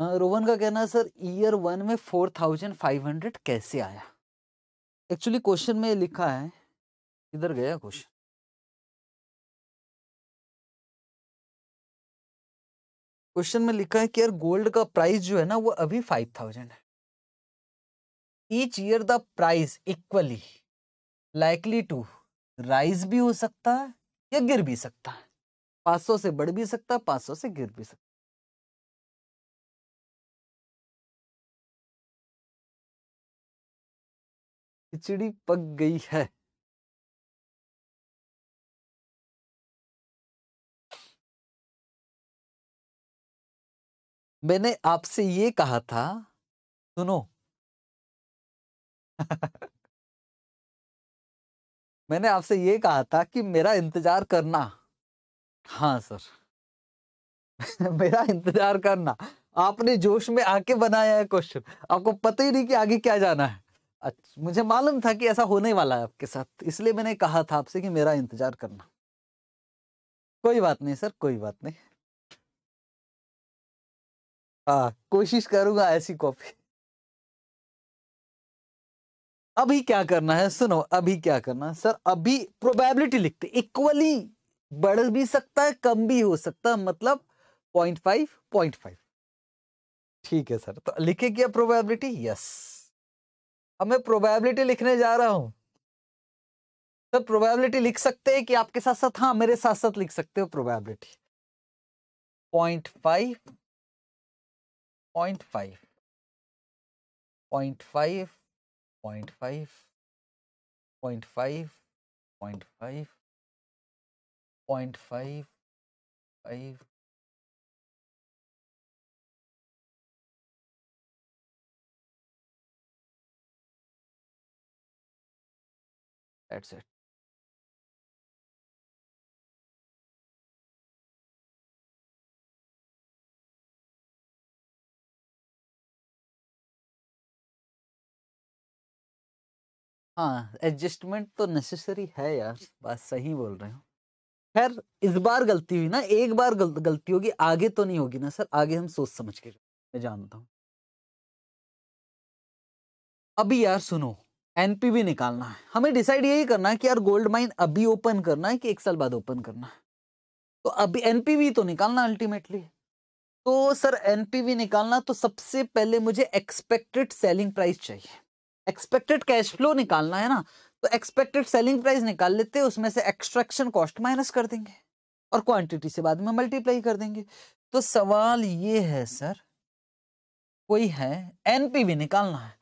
रोवन का कहना है सर ईयर वन में फोर थाउजेंड फाइव हंड्रेड कैसे आया एक्चुअली क्वेश्चन में लिखा है इधर गया क्वेश्चन क्वेश्चन में लिखा है कि यार गोल्ड का प्राइस जो है ना वो अभी फाइव थाउजेंड है each year the price equally likely to rise भी हो सकता है या गिर भी सकता है सौ से बढ़ भी सकता है पांच सौ से गिर भी सकता है खिचड़ी पक गई है मैंने आपसे ये कहा था सुनो मैंने आपसे ये कहा था कि मेरा इंतजार करना हाँ सर मेरा इंतजार करना आपने जोश में आके बनाया है क्वेश्चन आपको पता ही नहीं कि आगे क्या जाना है अच्छा, मुझे मालूम था कि ऐसा होने वाला है आपके साथ इसलिए मैंने कहा था आपसे कि मेरा इंतजार करना कोई बात नहीं सर कोई बात नहीं हाँ कोशिश करूंगा ऐसी कॉपी अभी क्या करना है सुनो अभी क्या करना है सर अभी प्रोबेबिलिटी लिखते इक्वली बढ़ भी सकता है कम भी हो सकता है मतलब पॉइंट फाइव पॉइंट फाइव ठीक है सर तो लिखे क्या प्रोबेबिलिटी यस अब मैं प्रोबेबिलिटी लिखने जा रहा हूं सर प्रोबेबिलिटी लिख सकते हैं कि आपके साथ साथ हाँ मेरे साथ साथ लिख सकते हो probability point five point five point five point five point five point five point five five that's हाँ एडजस्टमेंट तो नेसेसरी है यार बात सही बोल रहे हो खैर इस बार गलती हुई ना एक बार गल, गलती होगी आगे तो नहीं होगी ना सर आगे हम सोच समझ के मैं जानता हूँ अभी यार सुनो एनपीवी निकालना है हमें डिसाइड यही करना है कि यार गोल्ड माइन अभी ओपन करना है कि एक साल बाद ओपन करना है तो अभी एनपीवी तो निकालना अल्टीमेटली तो सर एनपीवी निकालना तो सबसे पहले मुझे एक्सपेक्टेड सेलिंग प्राइस चाहिए एक्सपेक्टेड कैश फ्लो निकालना है ना तो एक्सपेक्टेड सेलिंग प्राइस निकाल लेते हैं उसमें से एक्सट्रैक्शन कॉस्ट माइनस कर देंगे और क्वांटिटी से बाद में मल्टीप्लाई कर देंगे तो सवाल ये है सर कोई है एनपीवी निकालना है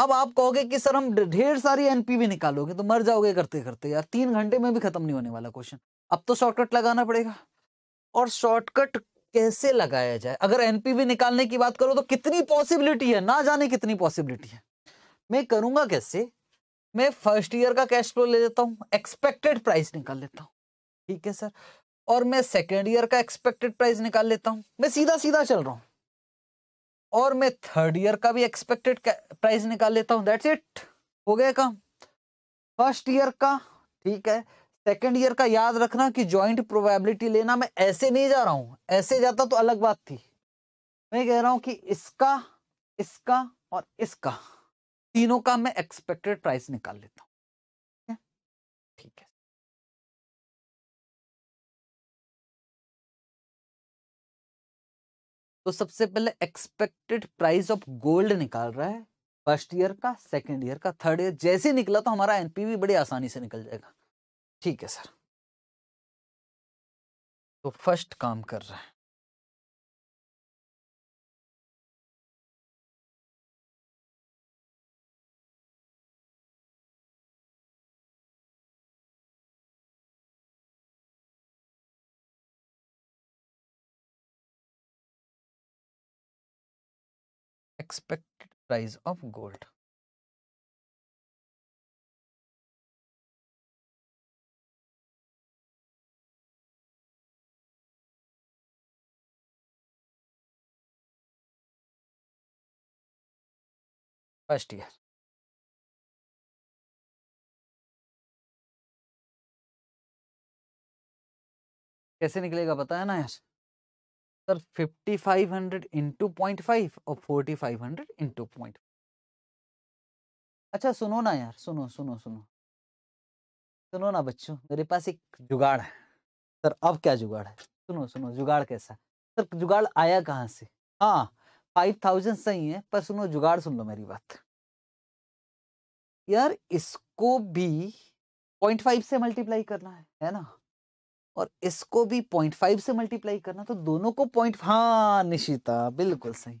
अब आप कहोगे कि सर हम ढेर सारी एनपीवी निकालोगे तो मर जाओगे करते करते यार तीन घंटे में भी खत्म नहीं होने वाला क्वेश्चन अब तो शॉर्टकट लगाना पड़ेगा और शॉर्टकट कैसे लगाया जाए अगर एनपीवी निकालने की बात करो तो कितनी पॉसिबिलिटी है ना जाने कितनी पॉसिबिलिटी है मैं करूंगा कैसे मैं फर्स्ट ईयर का कैश फ्लो ले लेता हूँ एक्सपेक्टेड प्राइस निकाल लेता हूँ ठीक है सर और मैं सेकेंड ईयर का एक्सपेक्टेड प्राइस निकाल लेता हूँ मैं सीधा सीधा चल रहा हूँ और मैं थर्ड ईयर का भी एक्सपेक्टेड प्राइस निकाल लेता हूँ दैट्स इट हो गया काम फर्स्ट ईयर का ठीक है सेकेंड ईयर का याद रखना कि ज्वाइंट प्रोबेबिलिटी लेना मैं ऐसे नहीं जा रहा हूँ ऐसे जाता तो अलग बात थी मैं कह रहा हूँ कि इसका इसका और इसका तीनों का मैं एक्सपेक्टेड प्राइस निकाल लेता हूँ तो सबसे पहले एक्सपेक्टेड प्राइस ऑफ गोल्ड निकाल रहा है फर्स्ट ईयर का सेकेंड ईयर का थर्ड ईयर जैसे निकला तो हमारा एनपीवी बड़ी आसानी से निकल जाएगा ठीक है सर तो फर्स्ट काम कर रहा है expected price of gold first year कैसे निकलेगा बताया ना यार sir 5500 five hundred into point five और forty five hundred into point अच्छा सुनो ना यार सुनो सुनो सुनो सुनो ना बच्चों मेरे पास एक जुगाड़ है सर अब क्या जुगाड़ है सुनो सुनो जुगाड़ कैसा सर जुगाड़ आया कहाँ से हाँ फाइव थाउजेंड सही है पर सुनो जुगाड़ सुन लो मेरी बात यार इसको भी पॉइंट फाइव से मल्टीप्लाई करना है है ना और इसको भी पॉइंट फाइव से मल्टीप्लाई करना तो दोनों को पॉइंट हाँ निशिता बिल्कुल सही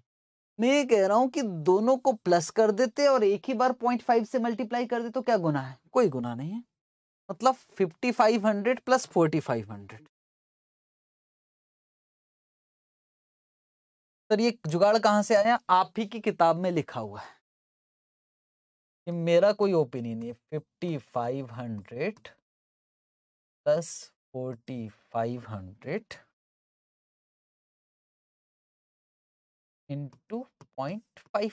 मैं ये कह रहा हूं कि दोनों को प्लस कर देते और एक ही बार पॉइंट फाइव से मल्टीप्लाई कर दे तो क्या गुना है कोई गुना नहीं है मतलब fifty five hundred plus forty five hundred sir ये जुगाड़ कहाँ से आया आप ही की किताब में लिखा हुआ है ये मेरा कोई ओपिनियन नहीं है fifty five hundred plus hundred into point five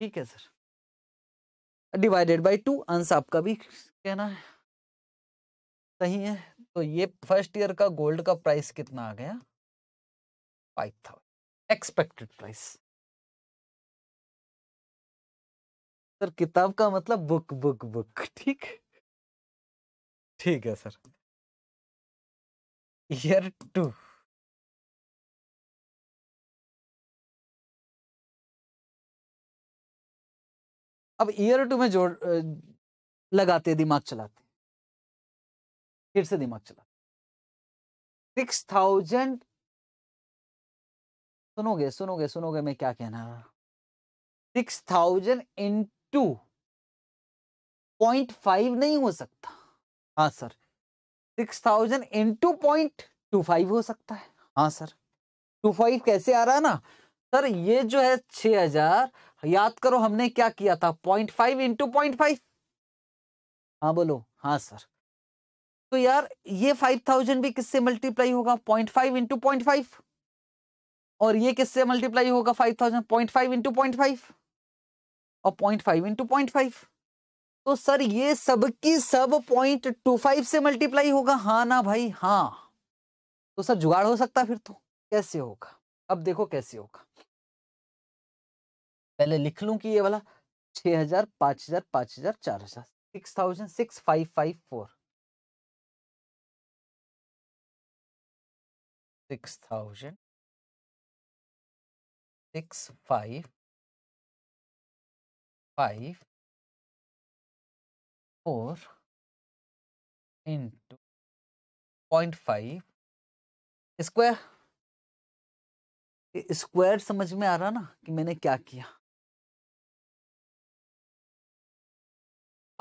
ठीक है sir divided by two answer आपका भी कहना है सही है तो ये फर्स्ट ईयर का गोल्ड का प्राइस कितना आ गया five thousand expected price sir किताब का मतलब बुक बुक बुक ठीक है ठीक है सर ईयर टू अब ईयर टू में जोड़ लगाते दिमाग चलाते फिर से दिमाग चलाते सिक्स थाउजेंड सुनोगे सुनोगे सुनोगे मैं क्या कहना six thousand into point five नहीं हो सकता हाँ sir six thousand into point two five हो सकता है हाँ सर टू फाइव कैसे आ रहा है ना सर ये जो है छ हजार याद करो हमने क्या किया था point five into point five हाँ बोलो हाँ सर तो यार ये फाइव थाउजेंड भी किससे मल्टीप्लाई होगा point five into point five और ये किससे मल्टीप्लाई होगा five thousand point five into point five और point five into point five तो सर ये सब की सब पॉइंट टू फाइव से मल्टीप्लाई होगा हाँ ना भाई हाँ तो सर जुगाड़ हो सकता फिर तो कैसे होगा अब देखो कैसे होगा पहले लिख लूं कि ये वाला छह हजार पांच हजार पांच हजार चार हजार six thousand six five five four six thousand six five five into into five square square समझ में आ रहा ना कि मैंने क्या किया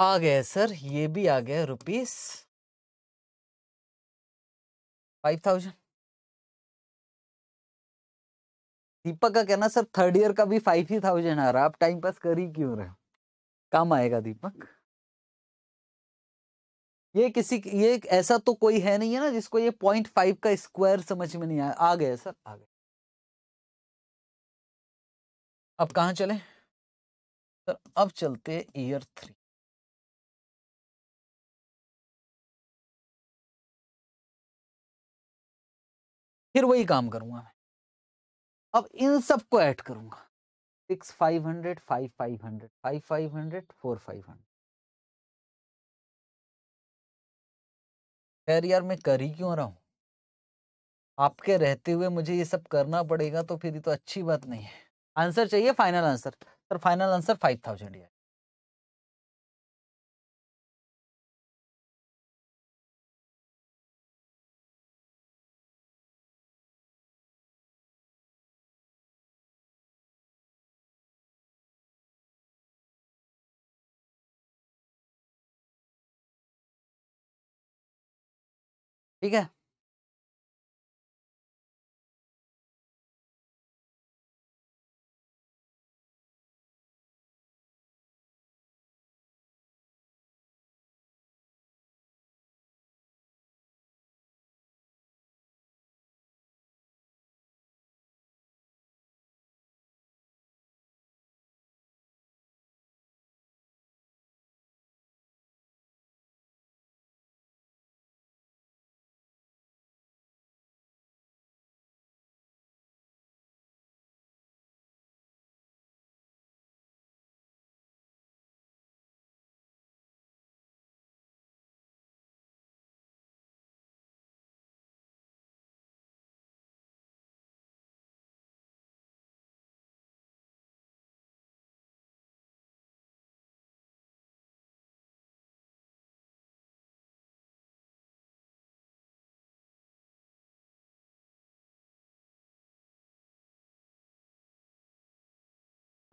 आ गया सर ये भी आ गया रुपीस फाइव थाउजेंड दीपक का कहना सर थर्ड ईयर का भी फाइव ही थाउजेंड आ रहा आप टाइम पास कर ही क्यों रहे हो काम आएगा दीपक ये किसी ये ऐसा तो कोई है नहीं है ना जिसको ये पॉइंट फाइव का स्क्वायर समझ में नहीं आया आ गया सर आ गया अब कहा चले सर तो अब चलते ईयर थ्री फिर वही काम करूंगा मैं अब इन सबको ऐड करूंगा six five hundred five five hundred five five hundred four five hundred खैर यार मैं कर ही क्यों रहा हूँ आपके रहते हुए मुझे ये सब करना पड़ेगा तो फिर ये तो अच्छी बात नहीं है आंसर चाहिए final answer sir final answer five thousand यार ठीक है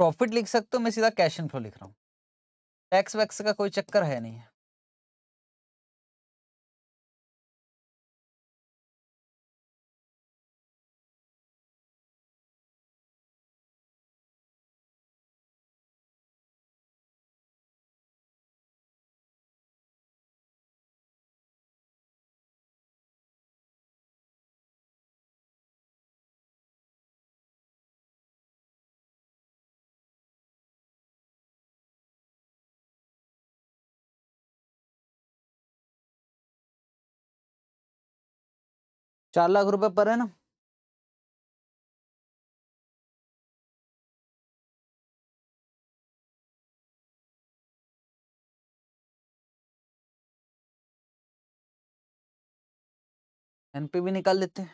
प्रॉफिट लिख सकते हो मैं सीधा कैश इन फ्लो लिख रहा हूँ टैक्स वैक्स का कोई चक्कर है नहीं है चार लाख रुपए पर है ना एनपी भी निकाल लेते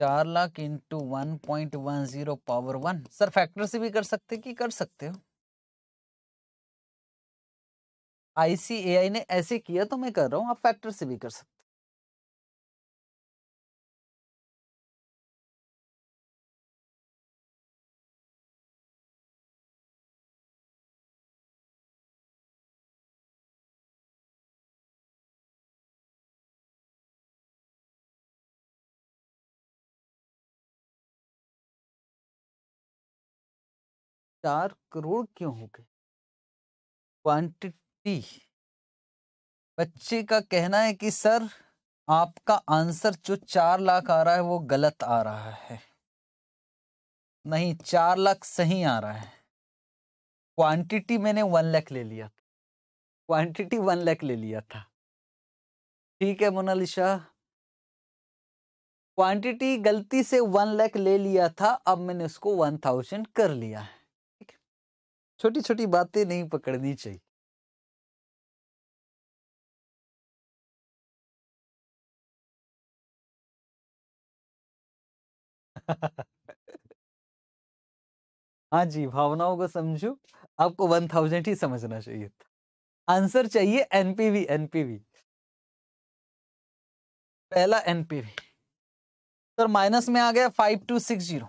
चार lakh into one point one zero power one sir factor से भी कर सकते कि कर सकते हो आईसीएआई ने ऐसे किया तो मैं कर रहा हूं आप फैक्टर से भी कर सकते चार करोड़ क्यों हो गए क्वांटिटी पी बच्चे का कहना है कि सर आपका आंसर जो चार लाख आ रहा है वो गलत आ रहा है नहीं चार लाख सही आ रहा है क्वांटिटी मैंने वन लाख ले लिया क्वांटिटी वन लाख ले लिया था ठीक है मोनालिशा क्वांटिटी गलती से वन लाख ले लिया था अब मैंने उसको वन थाउजेंड कर लिया है छोटी छोटी बातें नहीं पकड़नी चाहिए हाँ जी भावनाओं को समझो आपको वन थाउजेंड ही समझना चाहिए था आंसर चाहिए एनपीवी एनपीवी पहला एनपीवी सर माइनस में आ गया फाइव टू सिक्स जीरो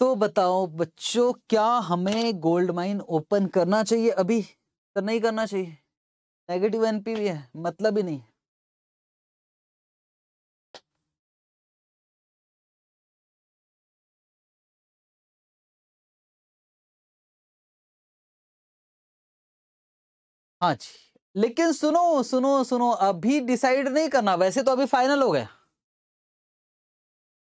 तो बताओ बच्चों क्या हमें गोल्ड माइन ओपन करना चाहिए अभी तो नहीं करना चाहिए नेगेटिव भी है मतलब ही नहीं हाँ जी लेकिन सुनो सुनो सुनो अभी डिसाइड नहीं करना वैसे तो अभी फाइनल हो गया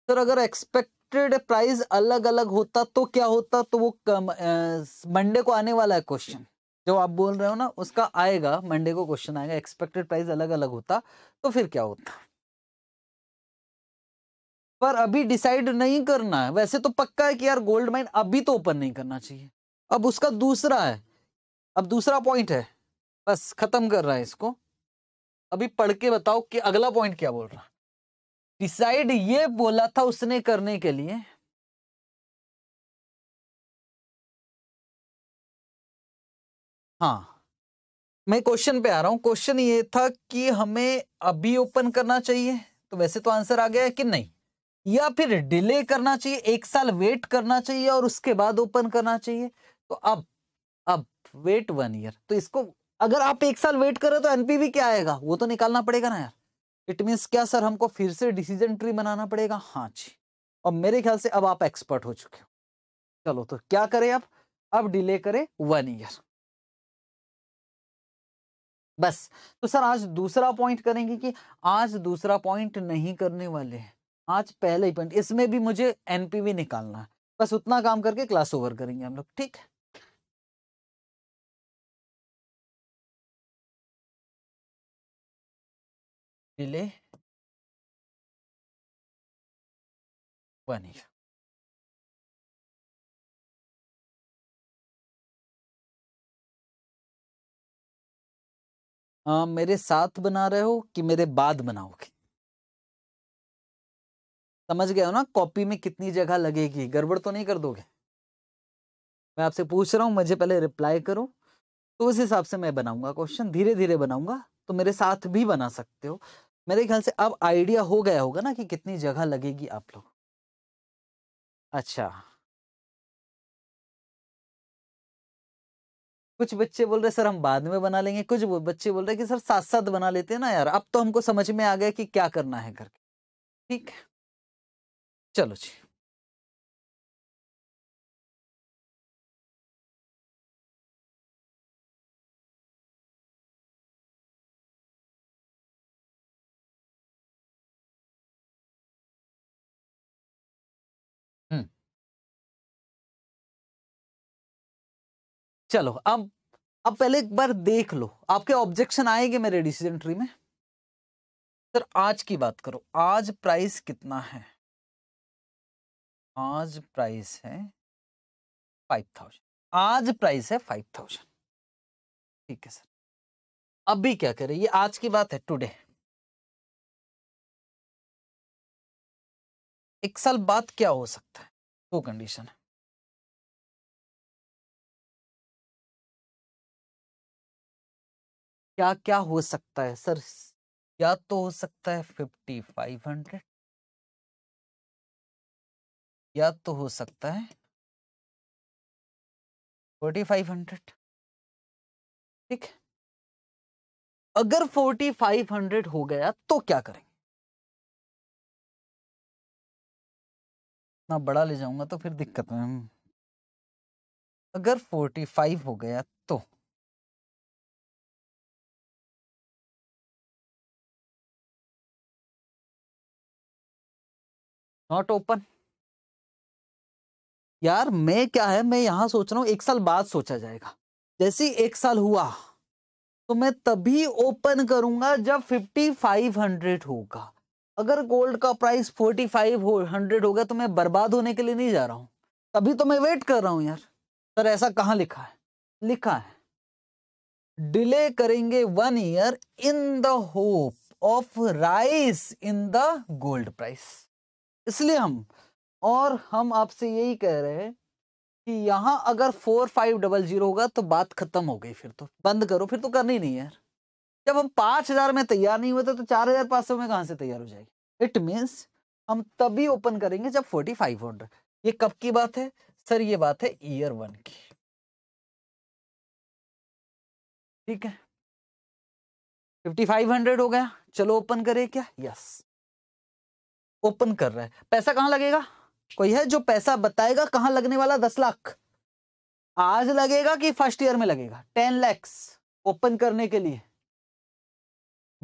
सर तो अगर एक्सपेक्टेड प्राइस अलग अलग होता तो क्या होता तो वो मंडे को आने वाला है क्वेश्चन जो आप बोल रहे हो ना उसका आएगा मंडे को क्वेश्चन आएगा एक्सपेक्टेड प्राइस अलग अलग होता तो फिर क्या होता पर अभी डिसाइड नहीं करना है वैसे तो पक्का है कि यार गोल्ड माइन अभी तो ओपन नहीं करना चाहिए अब उसका दूसरा है अब दूसरा पॉइंट है बस खत्म कर रहा है इसको अभी पढ़ के बताओ कि अगला पॉइंट क्या बोल रहा डिसाइड ये बोला था उसने करने के लिए हाँ मैं क्वेश्चन पे आ रहा हूं क्वेश्चन ये था कि हमें अभी ओपन करना चाहिए तो वैसे तो आंसर आ गया है कि नहीं या फिर डिले करना चाहिए एक साल वेट करना चाहिए और उसके बाद ओपन करना चाहिए तो अब अब वेट वन ईयर तो इसको अगर आप एक साल वेट करो तो एनपीवी क्या आएगा वो तो निकालना पड़ेगा ना यार इट मीन्स क्या सर हमको फिर से डिसीजन ट्री बनाना पड़ेगा हाँ जी और मेरे ख्याल से अब आप एक्सपर्ट हो चुके हो चलो तो क्या करें आप अब डिले करें वन ईयर बस तो सर आज दूसरा पॉइंट करेंगे कि आज दूसरा पॉइंट नहीं करने वाले हैं आज पहले ही पॉइंट इसमें भी मुझे एनपीवी निकालना है बस उतना काम करके क्लास ओवर करेंगे हम लोग ठीक है ले आ, मेरे साथ बना रहे हो कि मेरे बाद बनाओगे समझ गए हो ना कॉपी में कितनी जगह लगेगी गड़बड़ तो नहीं कर दोगे मैं आपसे पूछ रहा हूँ मुझे पहले रिप्लाई करो तो उस हिसाब से मैं बनाऊंगा क्वेश्चन धीरे धीरे बनाऊंगा तो मेरे साथ भी बना सकते हो मेरे ख्याल से अब आइडिया हो गया होगा ना कि कितनी जगह लगेगी आप लोग अच्छा कुछ बच्चे बोल रहे सर हम बाद में बना लेंगे कुछ बच्चे बोल रहे कि सर साथ साथ बना लेते हैं ना यार अब तो हमको समझ में आ गया कि क्या करना है करके ठीक है चलो जी चलो अब अब पहले एक बार देख लो आपके ऑब्जेक्शन आएंगे मेरे डिसीजन ट्री में सर आज की बात करो आज प्राइस कितना है आज प्राइस है फाइव थाउजेंड आज प्राइस है फाइव थाउजेंड ठीक है सर अभी क्या करें ये आज की बात है टुडे एक साल बाद क्या हो सकता है वो कंडीशन है क्या क्या हो सकता है सर या तो हो सकता है फिफ्टी फाइव हंड्रेड या तो हो सकता है फोर्टी फाइव हंड्रेड ठीक है अगर फोर्टी फाइव हंड्रेड हो गया तो क्या करेंगे ना बड़ा ले जाऊंगा तो फिर दिक्कत में अगर फोर्टी फाइव हो गया तो नॉट ओपन यार मैं क्या है मैं यहां सोच रहा हूं एक साल बाद सोचा जाएगा जैसे एक साल हुआ तो मैं तभी ओपन करूंगा जब फिफ्टी फाइव हंड्रेड होगा अगर गोल्ड का प्राइस फोर्टी फाइव हंड्रेड होगा तो मैं बर्बाद होने के लिए नहीं जा रहा हूँ तभी तो मैं वेट कर रहा हूँ यार सर ऐसा कहाँ लिखा है लिखा है डिले करेंगे one year in the hope of rise in the gold price इसलिए हम और हम आपसे यही कह रहे हैं कि यहाँ अगर फोर फाइव डबल जीरो होगा तो बात खत्म हो गई फिर तो बंद करो फिर तो करनी नहीं यार जब हम पाँच हज़ार में तैयार नहीं हुए तो चार हज़ार पाँच सौ में कहाँ से तैयार हो जाएगी इट मीन्स हम तभी ओपन करेंगे जब फोर्टी फाइव हंड्रेड ये कब की बात है सर ये बात है ईयर वन की ठीक है फिफ्टी फाइव हंड्रेड हो गया चलो ओपन करें क्या यस ओपन कर रहा है पैसा कहां लगेगा कोई है जो पैसा बताएगा कहां लगने वाला दस लाख आज लगेगा कि फर्स्ट ईयर में लगेगा टेन लैक्स ओपन करने के लिए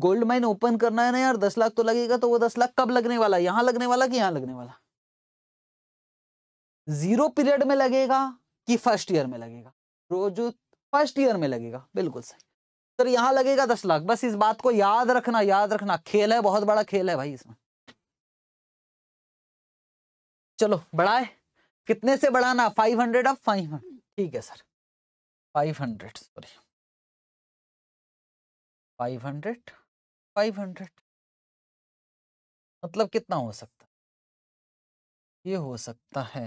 गोल्ड माइन ओपन करना है ना यार दस लाख तो लगेगा तो वो दस लाख कब लगने वाला यहां लगने वाला कि यहां लगने वाला जीरो पीरियड में लगेगा कि फर्स्ट ईयर में लगेगा रोज फर्स्ट ईयर में लगेगा बिल्कुल सही सर यहां लगेगा दस लाख बस इस बात को याद रखना याद रखना खेल है बहुत बड़ा खेल है भाई इसमें चलो बढ़ाए कितने से बढ़ाना फाइव हंड्रेड ऑफ फाइव ठीक है sir five hundred sorry five hundred five hundred मतलब कितना हो सकता है ये हो सकता है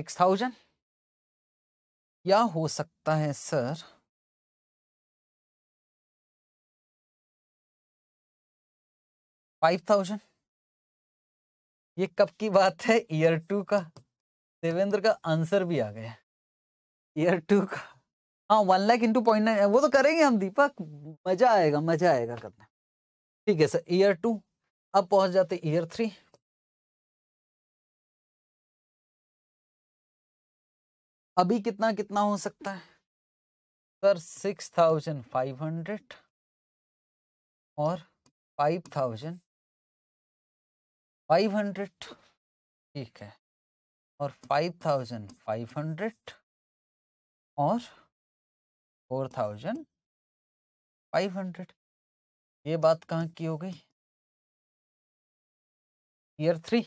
सिक्स थाउजेंड या हो सकता है सर फाइव थाउजेंड ये कब की बात है ईयर टू का देवेंद्र का आंसर भी आ गया ईयर टू का हाँ one lakh into point nine वो तो करेंगे हम दीपक मजा आएगा मजा आएगा करने ठीक है सर ईयर टू अब पहुंच जाते ईयर थ्री अभी कितना कितना हो सकता है sir six thousand five hundred और फाइव थाउजेंड फाइव हंड्रेड ठीक है और फाइव थाउजेंड फाइव हंड्रेड और फोर थाउजेंड फाइव हंड्रेड ये बात कहाँ की हो गई ईयर थ्री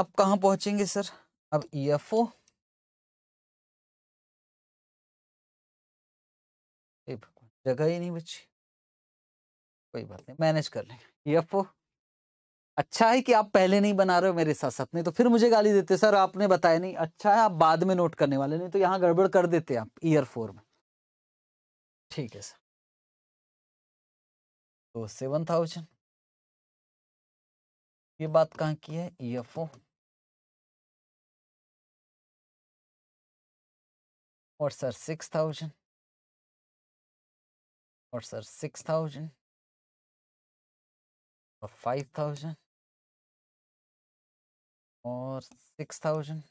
अब कहाँ पहुंचेंगे सर अब ईयर e फोर जगह ही नहीं बची कोई बात नहीं मैनेज कर लेंगे यप्पो अच्छा है कि आप पहले नहीं बना रहे हो मेरे साथ साथ तो फिर मुझे गाली देते सर आपने बताया नहीं अच्छा है आप बाद में नोट करने वाले नहीं तो यहाँ गड़बड़ कर देते आप ईयर फोर में ठीक है सर तो सेवन थाउजेंड ये बात कहाँ की है एफ ओ और सर सिक्स थाउजेंड और sir six thousand five thousand और six thousand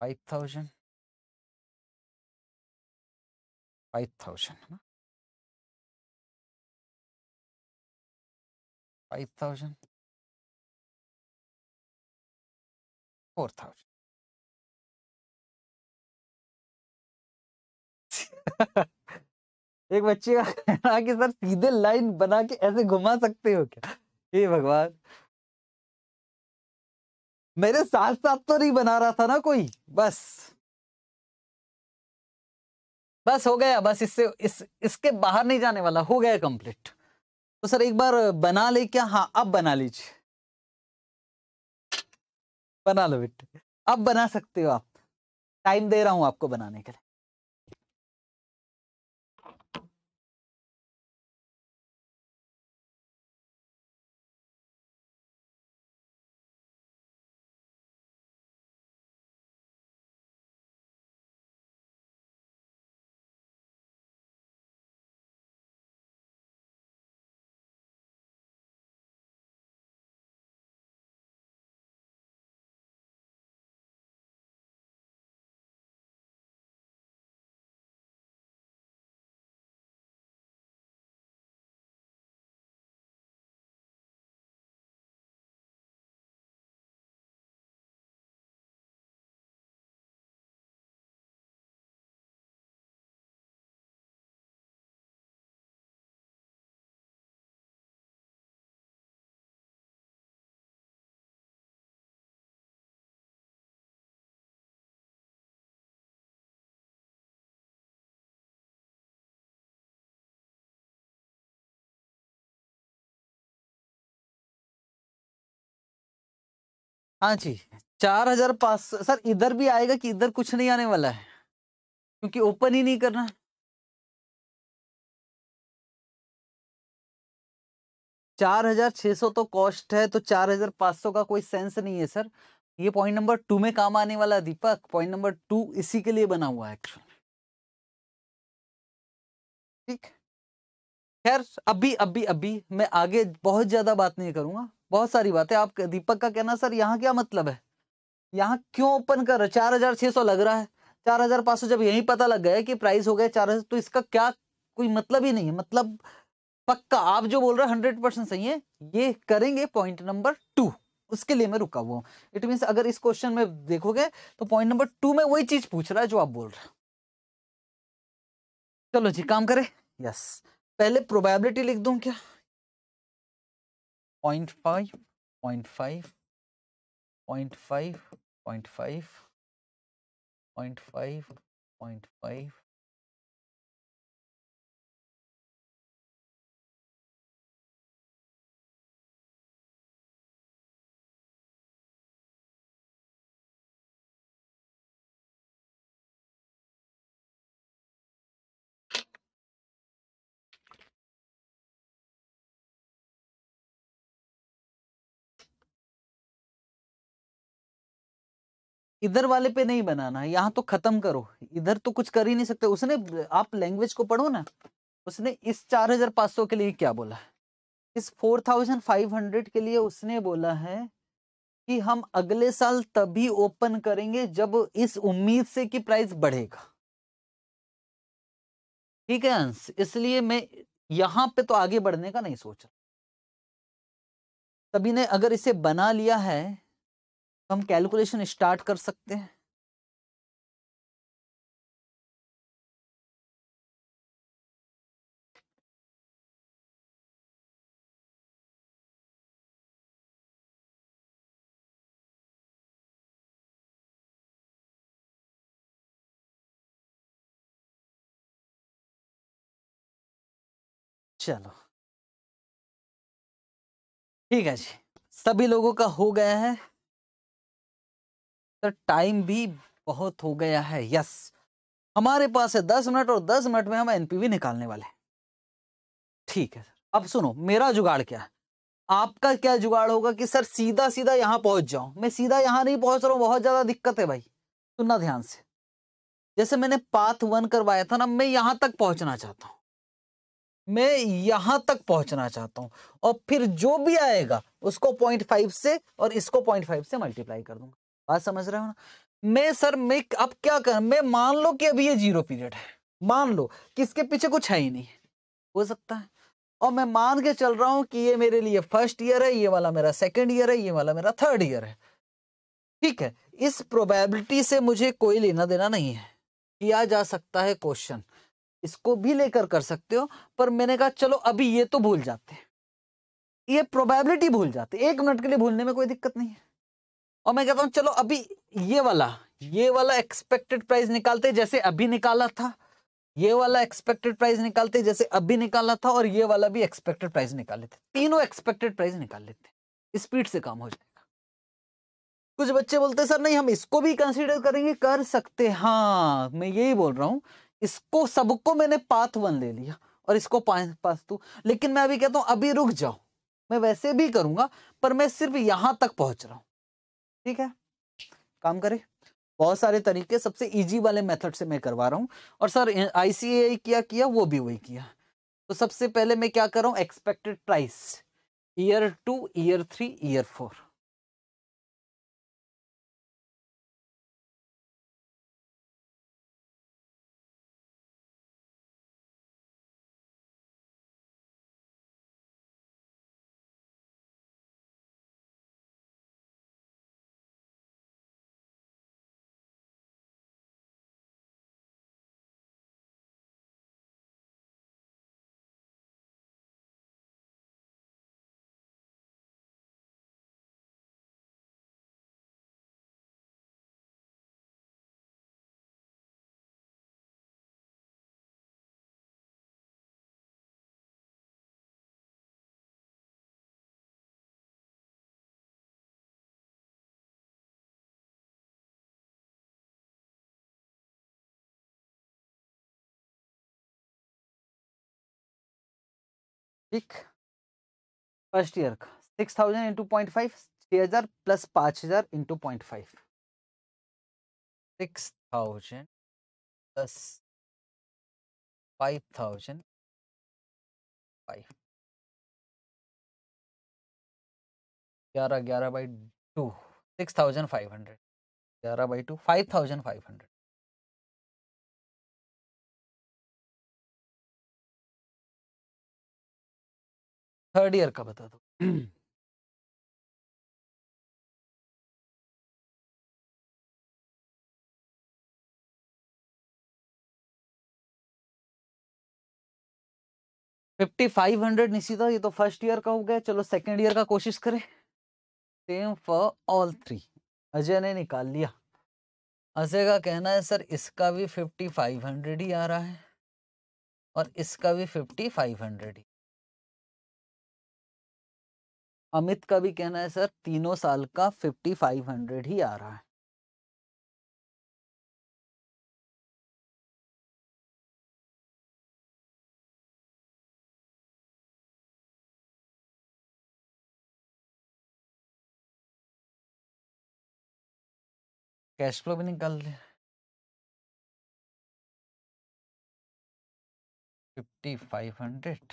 five thousand five thousand है ना फाइव थाउजेंड फोर थाउजेंड एक बच्चे का कहना कि सर सीधे लाइन बना के ऐसे घुमा सकते हो क्या हे भगवान मेरे साथ साथ तो नहीं बना रहा था ना कोई बस बस हो गया बस इससे इस इसके बाहर नहीं जाने वाला हो गया कंप्लीट तो सर एक बार बना ले क्या हाँ अब बना लीजिए बना लो बेटे अब बना सकते हो आप टाइम दे रहा हूं आपको बनाने के लिए हाँ जी चार हजार पाँच सर इधर भी आएगा कि इधर कुछ नहीं आने वाला है क्योंकि ओपन ही नहीं करना चार हजार छह सौ तो कॉस्ट है तो चार हजार पाँच सौ का कोई सेंस नहीं है सर ये पॉइंट नंबर टू में काम आने वाला दीपक पॉइंट नंबर टू इसी के लिए बना हुआ है एक्चुअली ठीक खैर अभी अभी अभी मैं आगे बहुत ज़्यादा बात नहीं करूंगा बहुत सारी बात है आप दीपक का कहना सर यहाँ क्या मतलब है यहाँ क्यों ओपन कर रहा चार हजार छह सौ लग रहा है चार हजार पाँच सौ जब यही पता लग गया कि प्राइस हो गया चार हजार तो इसका क्या कोई मतलब ही नहीं है मतलब पक्का आप जो बोल रहे हो हंड्रेड परसेंट सही है ये करेंगे पॉइंट नंबर टू उसके लिए मैं रुका हुआ हूँ इट मीन्स अगर इस क्वेश्चन में देखोगे तो पॉइंट नंबर टू में वही चीज पूछ रहा है जो आप बोल रहे चलो जी काम करे यस पहले प्रोबेबिलिटी लिख दू क्या 0 0.5, 0 0.5, 0.5, 0.5, 0.5, 0.5, इधर वाले पे नहीं बनाना है यहाँ तो खत्म करो इधर तो कुछ कर ही नहीं सकते उसने आप लैंग्वेज को पढ़ो ना उसने इस चार हजार पाँच सौ के लिए क्या बोला है इस फोर थाउजेंड फाइव हंड्रेड के लिए उसने बोला है कि हम अगले साल तभी ओपन करेंगे जब इस उम्मीद से कि प्राइस बढ़ेगा ठीक है अंश इसलिए मैं यहां पे तो आगे बढ़ने का नहीं सोच रहा सभी ने अगर इसे बना लिया है हम कैलकुलेशन स्टार्ट कर सकते हैं चलो ठीक है जी सभी लोगों का हो गया है तो टाइम भी बहुत हो गया है यस हमारे पास है दस मिनट और दस मिनट में हम एनपीवी निकालने वाले हैं ठीक है सर अब सुनो मेरा जुगाड़ क्या है आपका क्या जुगाड़ होगा कि सर सीधा सीधा यहाँ पहुंच जाऊं मैं सीधा यहाँ नहीं पहुंच रहा हूँ बहुत ज्यादा दिक्कत है भाई सुनना ध्यान से जैसे मैंने पाथ वन करवाया था ना मैं यहाँ तक पहुंचना चाहता हूँ मैं यहां तक पहुंचना चाहता हूं और फिर जो भी आएगा उसको पॉइंट फाइव से और इसको पॉइंट फाइव से मल्टीप्लाई कर दूंगा बात समझ रहे हो ना मैं सर मैं अब क्या कर मैं मान लो कि अभी ये जीरो पीरियड है मान लो कि इसके पीछे कुछ है ही नहीं हो सकता है और मैं मान के चल रहा हूँ कि ये मेरे लिए फर्स्ट ईयर है ये वाला मेरा सेकेंड ईयर है ये वाला मेरा थर्ड ईयर है ठीक है इस प्रोबेबिलिटी से मुझे कोई लेना देना नहीं है किया जा सकता है क्वेश्चन इसको भी लेकर कर सकते हो पर मैंने कहा चलो अभी ये तो भूल जाते हैं ये प्रोबेबिलिटी भूल जाते एक मिनट के लिए भूलने में कोई दिक्कत नहीं है और मैं कहता हूँ चलो अभी ये वाला ये वाला एक्सपेक्टेड प्राइस निकालते जैसे अभी निकाला था ये वाला एक्सपेक्टेड प्राइस निकालते जैसे अभी निकाला था और ये वाला भी एक्सपेक्टेड प्राइस निकाल लेते तीनों एक्सपेक्टेड प्राइस निकाल लेते स्पीड से काम हो जाएगा कुछ बच्चे बोलते सर नहीं हम इसको भी कंसिडर करेंगे कर सकते हाँ मैं यही बोल रहा हूँ इसको सबको मैंने पाथ वन ले लिया और इसको पाथ टू लेकिन मैं अभी कहता हूँ अभी रुक जाओ मैं वैसे भी करूंगा पर मैं सिर्फ यहां तक पहुंच रहा हूं ठीक है काम करें बहुत सारे तरीके सबसे इजी वाले मेथड से मैं करवा रहा हूँ और सर आईसीएआई क्या किया वो भी वही किया तो सबसे पहले मैं क्या कर रहा हूँ expected price year two year three year four ठीक फर्स्ट ईयर का six thousand into point five छः हज़ार प्लस पाँच हज़ार into point five six thousand plus five thousand five ग्यारह ग्यारह by two six thousand five hundred ग्यारह by two five thousand five hundred third year का बता दो फिफ्टी फाइव हंड्रेड निशिता ये तो फर्स्ट ईयर का हो गया चलो सेकेंड ईयर का कोशिश करें same for all three Ajay ने निकाल लिया अजय का कहना है सर इसका भी फिफ्टी फाइव हंड्रेड ही आ रहा है और इसका भी फिफ्टी फाइव हंड्रेड ही अमित का भी कहना है सर तीनों साल का फिफ्टी फाइव हंड्रेड ही आ रहा है कैश फ्लो भी निकाल लिया फिफ्टी फाइव हंड्रेड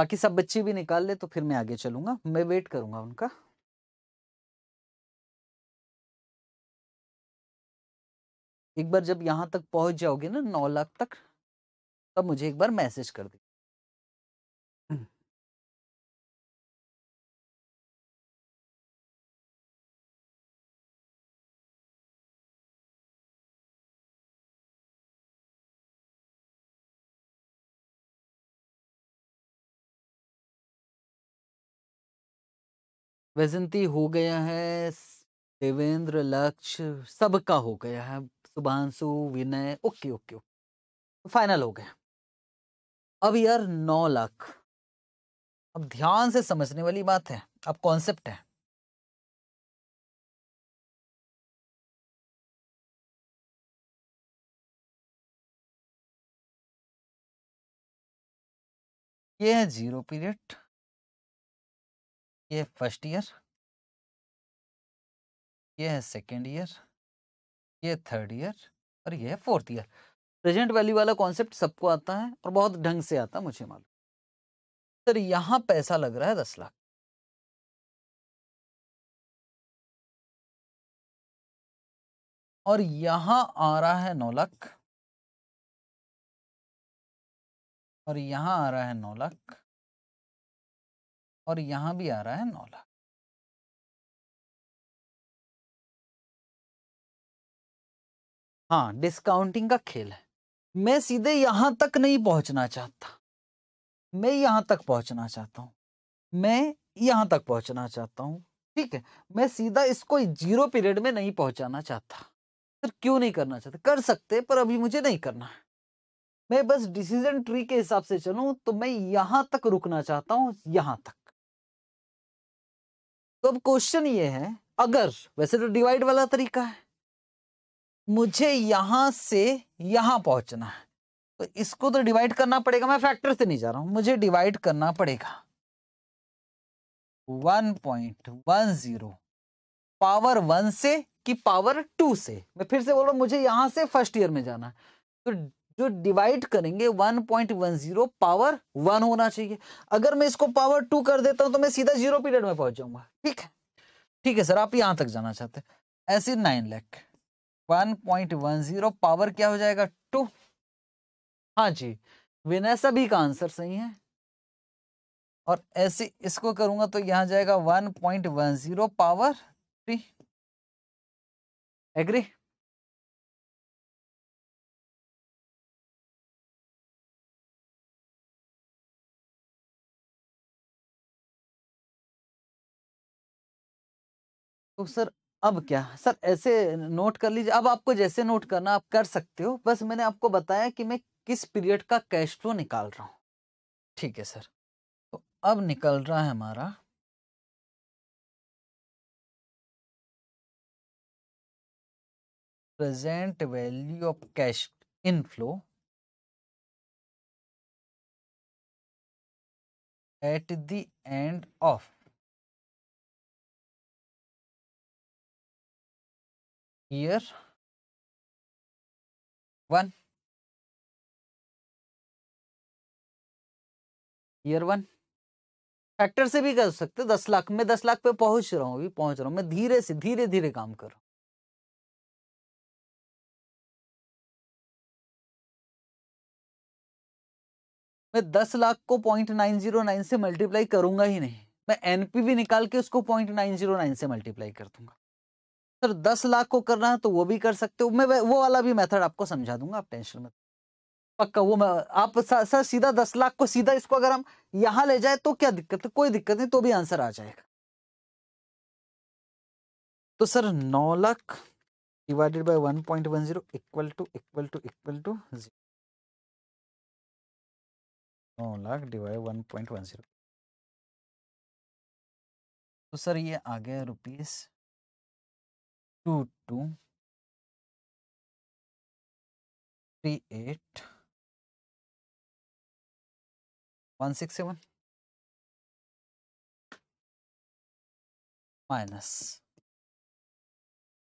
बाकी सब बच्चे भी निकाल ले तो फिर मैं आगे चलूंगा मैं वेट करूंगा उनका एक बार जब यहां तक पहुंच जाओगे ना नौ लाख तक तब मुझे एक बार मैसेज कर दी वैजंती हो गया है देवेंद्र लक्ष्य सबका हो गया है Subhanshu Vinay okay okay okay final हो गया अब यार नौ लाख अब ध्यान से समझने वाली बात है अब कॉन्सेप्ट है ये है जीरो पीरियड ये फर्स्ट ईयर ये है सेकेंड ईयर ये थर्ड ईयर और ये है फोर्थ ईयर प्रेजेंट वैल्यू वाला कॉन्सेप्ट सबको आता है और बहुत ढंग से आता मुझे मालूम सर यहाँ पैसा लग रहा है दस लाख और यहां आ रहा है नौ लाख और यहां आ रहा है नौ लाख और यहां भी आ रहा है नौ लाख हाँ डिस्काउंटिंग का खेल है मैं सीधे यहां तक नहीं पहुंचना चाहता मैं यहां तक पहुंचना चाहता हूं मैं यहां तक पहुंचना चाहता हूं ठीक है मैं सीधा इसको जीरो पीरियड में नहीं पहुंचाना चाहता सर क्यों नहीं करना चाहता कर सकते पर अभी मुझे नहीं करना है मैं बस डिसीजन ट्री के हिसाब से चलूं तो मैं यहां तक रुकना चाहता हूं यहां तक तो अब क्वेश्चन ये है अगर वैसे तो डिवाइड वाला तरीका है मुझे यहां से यहां पहुंचना है तो इसको तो डिवाइड करना पड़ेगा मैं फैक्टर से नहीं जा रहा हूं मुझे डिवाइड करना पड़ेगा 1.10 पावर वन से कि पावर टू से मैं फिर से बोल रहा हूं मुझे यहां से फर्स्ट ईयर में जाना है तो जो डिवाइड करेंगे 1.10 पावर वन होना चाहिए अगर मैं इसको पावर टू कर देता हूं तो मैं सीधा जीरो पीरियड में पहुंच जाऊंगा ठीक है ठीक है सर आप यहां तक जाना चाहते हैं ऐसे नाइन लैख 1.10 पावर क्या हो जाएगा टू हाँ जी विनय सभी का आंसर सही है और ऐसे इसको करूंगा तो यहां जाएगा वन पावर थ्री एग्री तो सर अब क्या सर ऐसे नोट कर लीजिए अब आपको जैसे नोट करना आप कर सकते हो बस मैंने आपको बताया कि मैं किस पीरियड का कैश फ्लो निकाल रहा हूँ ठीक है सर तो अब निकल रहा है हमारा present value of cash inflow at the end of here one year one factor से भी कर सकते दस लाख में दस लाख पे पहुंच रहा हूं अभी पहुंच रहा हूं मैं धीरे से धीरे धीरे काम कर रहा हूं मैं दस लाख को पॉइंट नाइन जीरो नाइन से मल्टीप्लाई करूंगा ही नहीं मैं एनपी भी निकाल के उसको पॉइंट नाइन जीरो नाइन से मल्टीप्लाई कर दूंगा सर दस लाख को करना है तो वो भी कर सकते हो मैं वो वाला भी मेथड आपको समझा दूंगा आप टेंशन मत पक्का वो मैं आप सर सीधा दस लाख को सीधा इसको अगर हम यहाँ ले जाए तो क्या दिक्कत है कोई दिक्कत नहीं तो भी आंसर आ जाएगा तो सर नौ lakh divided by one point one zero equal to equal to equal to zero नौ lakh divide one point one zero तो सर ये आ गया rupees two two three eight one six seven minus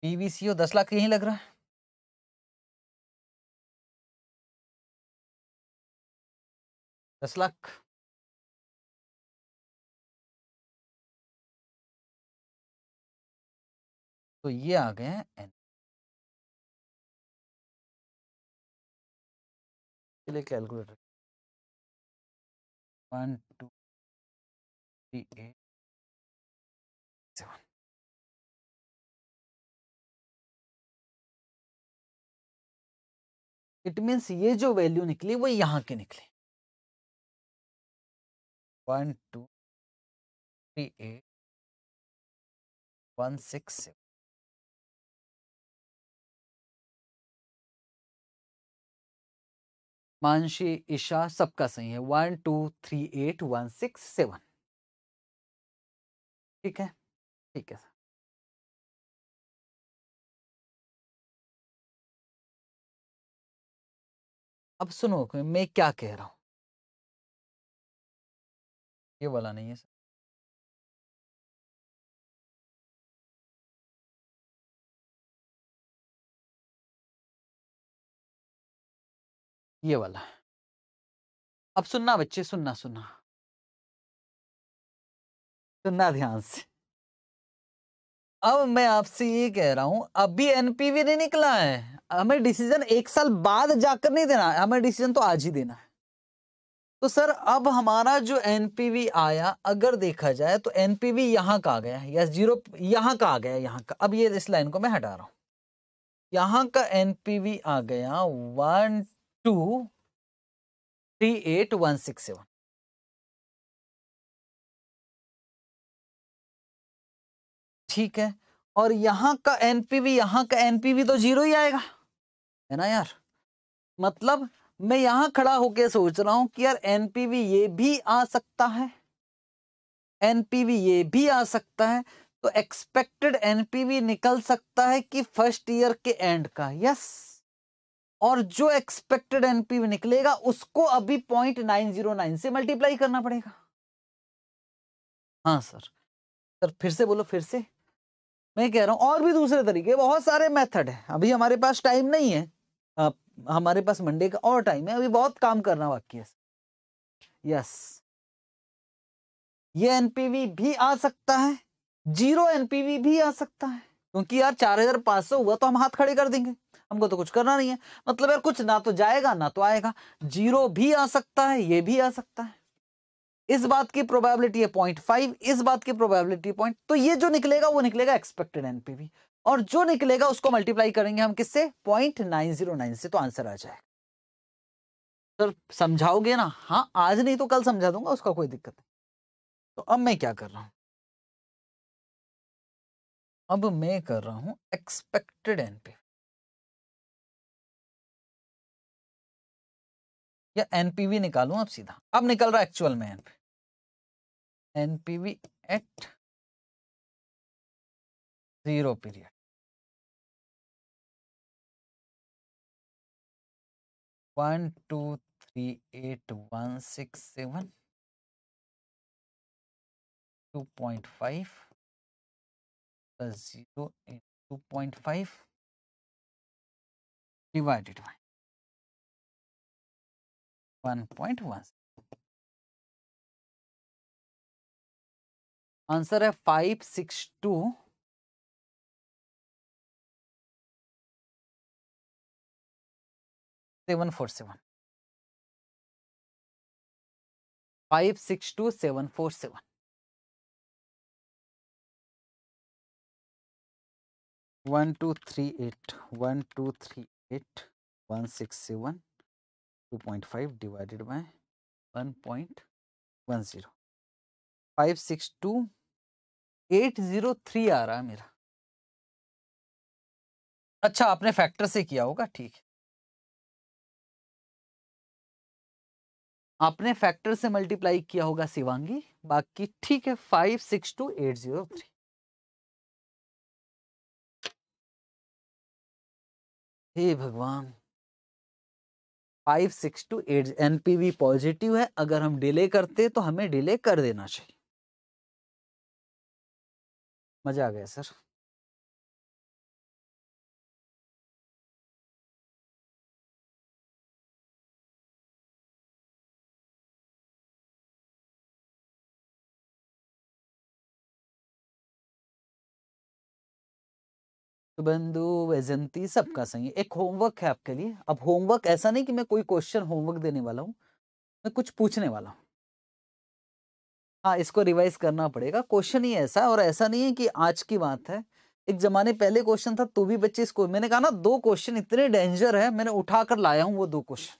पीवीसीओ दस लाख यही लग रहा है दस लाख तो ये आ गए हैं एन के लिए calculator one two three eight seven it means ये जो वैल्यू निकली वो यहां के निकले one two three eight one six seven Mansi Isha सबका सही है one two three eight one six seven ठीक है ठीक है सर अब सुनो मैं क्या कह रहा हूं ये वाला नहीं है सर ये वाला अब सुनना बच्चे सुनना सुनना सुनना ध्यान से अब मैं आपसे ये कह रहा हूं अभी एनपीवी नहीं निकला है हमें डिसीजन एक साल बाद जाकर नहीं देना है हमें डिसीजन तो आज ही देना है तो सर अब हमारा जो एनपीवी आया अगर देखा जाए तो एनपीवी यहां का आ गया है या जीरो यहां का आ गया यहां का अब ये इस लाइन को मैं हटा रहा हूं यहां का एनपीवी आ गया one two three eight one six seven ठीक है और यहां का एनपीवी यहां का एनपीवी तो जीरो ही आएगा है ना यार मतलब मैं यहां खड़ा होके सोच रहा हूं कि यार एनपीवी ये भी आ सकता है एनपीवी ये भी आ सकता है तो एक्सपेक्टेड एनपीवी निकल सकता है कि फर्स्ट ईयर के एंड का यस yes. और जो एक्सपेक्टेड एनपी निकलेगा उसको अभी पॉइंट नाइन जीरो नाइन से मल्टीप्लाई करना पड़ेगा हाँ सर सर फिर से बोलो फिर से मैं कह रहा हूं और भी दूसरे तरीके बहुत सारे मेथड है अभी हमारे पास टाइम नहीं है आप, हमारे पास मंडे का और टाइम है अभी बहुत काम करना बाकी है यस ये एनपीवी भी आ सकता है जीरो एनपीवी भी आ सकता है क्योंकि यार चार हजार पांच सौ हुआ तो हम हाथ खड़े कर देंगे हमको तो कुछ करना नहीं है मतलब यार कुछ ना तो जाएगा ना तो आएगा जीरो भी आ सकता है ये भी आ सकता है इस बात की प्रोबेबिलिटी है पॉइंट फाइव इस बात की प्रोबेबिलिटी पॉइंट तो ये जो निकलेगा वो निकलेगा एक्सपेक्टेड एनपीवी और जो निकलेगा उसको मल्टीप्लाई करेंगे हम किससे पॉइंट नाइन जीरो नाइन से तो आंसर आ जाएगा सर समझाओगे ना हाँ आज नहीं तो कल समझा दूंगा उसका कोई दिक्कत नहीं तो अब मैं क्या कर रहा हूं अब मैं कर रहा हूं एक्सपेक्टेड एनपीवी या एनपीवी निकालू अब सीधा अब निकल रहा एक्चुअल में NPV NPV at zero period one two three eight one six seven two point five plus zero two point five divided by 1.1 answer है five six two seven four seven five six two seven four seven one two three eight one two three eight one six seven point five divided by one point one zero five six two eight zero three आ रहा है मेरा अच्छा आपने फैक्टर से किया होगा ठीक है आपने फैक्टर से मल्टीप्लाई किया होगा शिवांगी बाकी ठीक है five six two eight zero three हे भगवान फाइव सिक्स टू एट एन पॉजिटिव है अगर हम डिले करते तो हमें डिले कर देना चाहिए मजा आ गया सर बंधु वैजंती सबका हम्म। सही है एक होमवर्क है आपके लिए अब होमवर्क ऐसा नहीं कि मैं कोई क्वेश्चन होमवर्क देने वाला हूँ मैं कुछ पूछने वाला हूँ हाँ इसको रिवाइज करना पड़ेगा क्वेश्चन ही ऐसा है और ऐसा नहीं है कि आज की बात है एक जमाने पहले क्वेश्चन था तो भी बच्चे इसको मैंने कहा ना दो क्वेश्चन इतने डेंजर है मैंने उठा कर लाया हूँ वो दो क्वेश्चन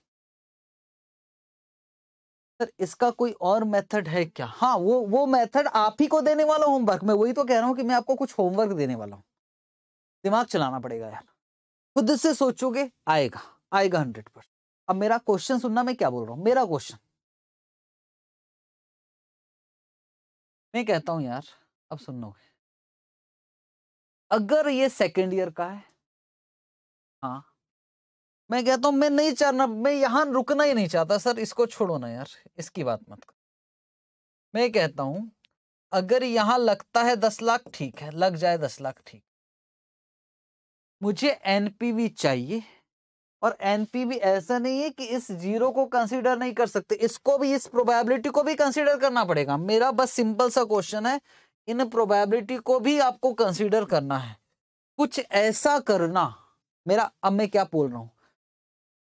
सर इसका कोई और मेथड है क्या हाँ वो वो मेथड आप ही को देने वाला होमवर्क मैं वही तो कह रहा हूँ कि मैं आपको कुछ होमवर्क देने वाला हूँ दिमाग चलाना पड़ेगा यार खुद से सोचोगे आएगा आएगा हंड्रेड परसेंट अब मेरा क्वेश्चन सुनना मैं क्या बोल रहा हूं मेरा क्वेश्चन मैं कहता हूं यार अब सुनोगे अगर ये सेकेंड ईयर का है हाँ मैं कहता हूं मैं नहीं चाहना मैं यहां रुकना ही नहीं चाहता सर इसको छोड़ो ना यार इसकी बात मत करो मैं कहता हूं अगर यहां लगता है दस लाख ठीक है लग जाए दस लाख ठीक मुझे एन चाहिए और एन ऐसा नहीं है कि इस जीरो को कंसीडर नहीं कर सकते इसको भी इस प्रोबेबिलिटी को भी कंसीडर करना पड़ेगा मेरा बस सिंपल सा क्वेश्चन है इन प्रोबेबिलिटी को भी आपको कंसीडर करना है कुछ ऐसा करना मेरा अब मैं क्या बोल रहा हूँ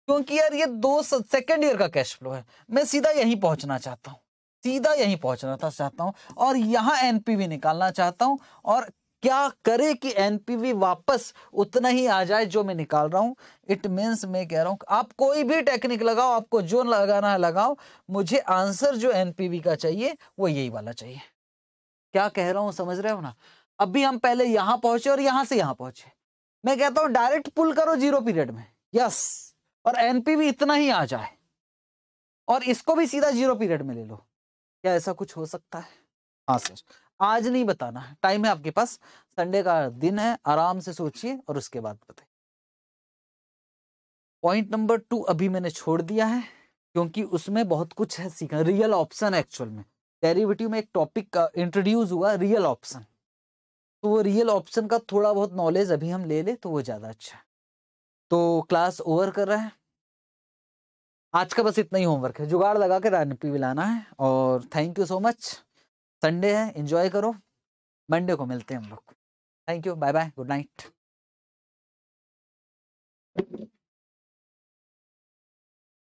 क्योंकि यार ये दो सेकेंड ईयर का कैश फ्लो है मैं सीधा यहीं पहुंचना चाहता हूँ सीधा यहीं पहुंचना था चाहता हूँ और यहाँ एनपीवी निकालना चाहता हूँ और क्या करे कि एनपीवी वापस उतना ही आ जाए जो मैं निकाल रहा हूँ इट मीन्स मैं कह रहा हूं आप कोई भी टेक्निक लगाओ आपको जो लगाना है लगाओ मुझे आंसर जो एनपीवी का चाहिए वो यही वाला चाहिए क्या कह रहा हूँ समझ रहे हो ना अभी हम पहले यहां पहुंचे और यहां से यहां पहुंचे मैं कहता हूँ डायरेक्ट पुल करो जीरो पीरियड में यस और एनपीवी इतना ही आ जाए और इसको भी सीधा जीरो पीरियड में ले लो क्या ऐसा कुछ हो सकता है हाँ सर आज नहीं बताना है टाइम है आपके पास संडे का दिन है आराम से सोचिए और उसके बाद बताइए पॉइंट नंबर टू अभी मैंने छोड़ दिया है क्योंकि उसमें बहुत कुछ है सीखना रियल ऑप्शन है एक्चुअल में डेरिवेटिव में एक टॉपिक इंट्रोड्यूस हुआ रियल ऑप्शन तो वो रियल ऑप्शन का थोड़ा बहुत नॉलेज अभी हम ले ले तो वो ज़्यादा अच्छा है तो क्लास ओवर कर रहा है आज का बस इतना ही होमवर्क है जुगाड़ लगा कर आर पी लाना है और thank you so much Sunday है इंजॉय करो मंडे को मिलते हैं हम लोग thank you bye bye good night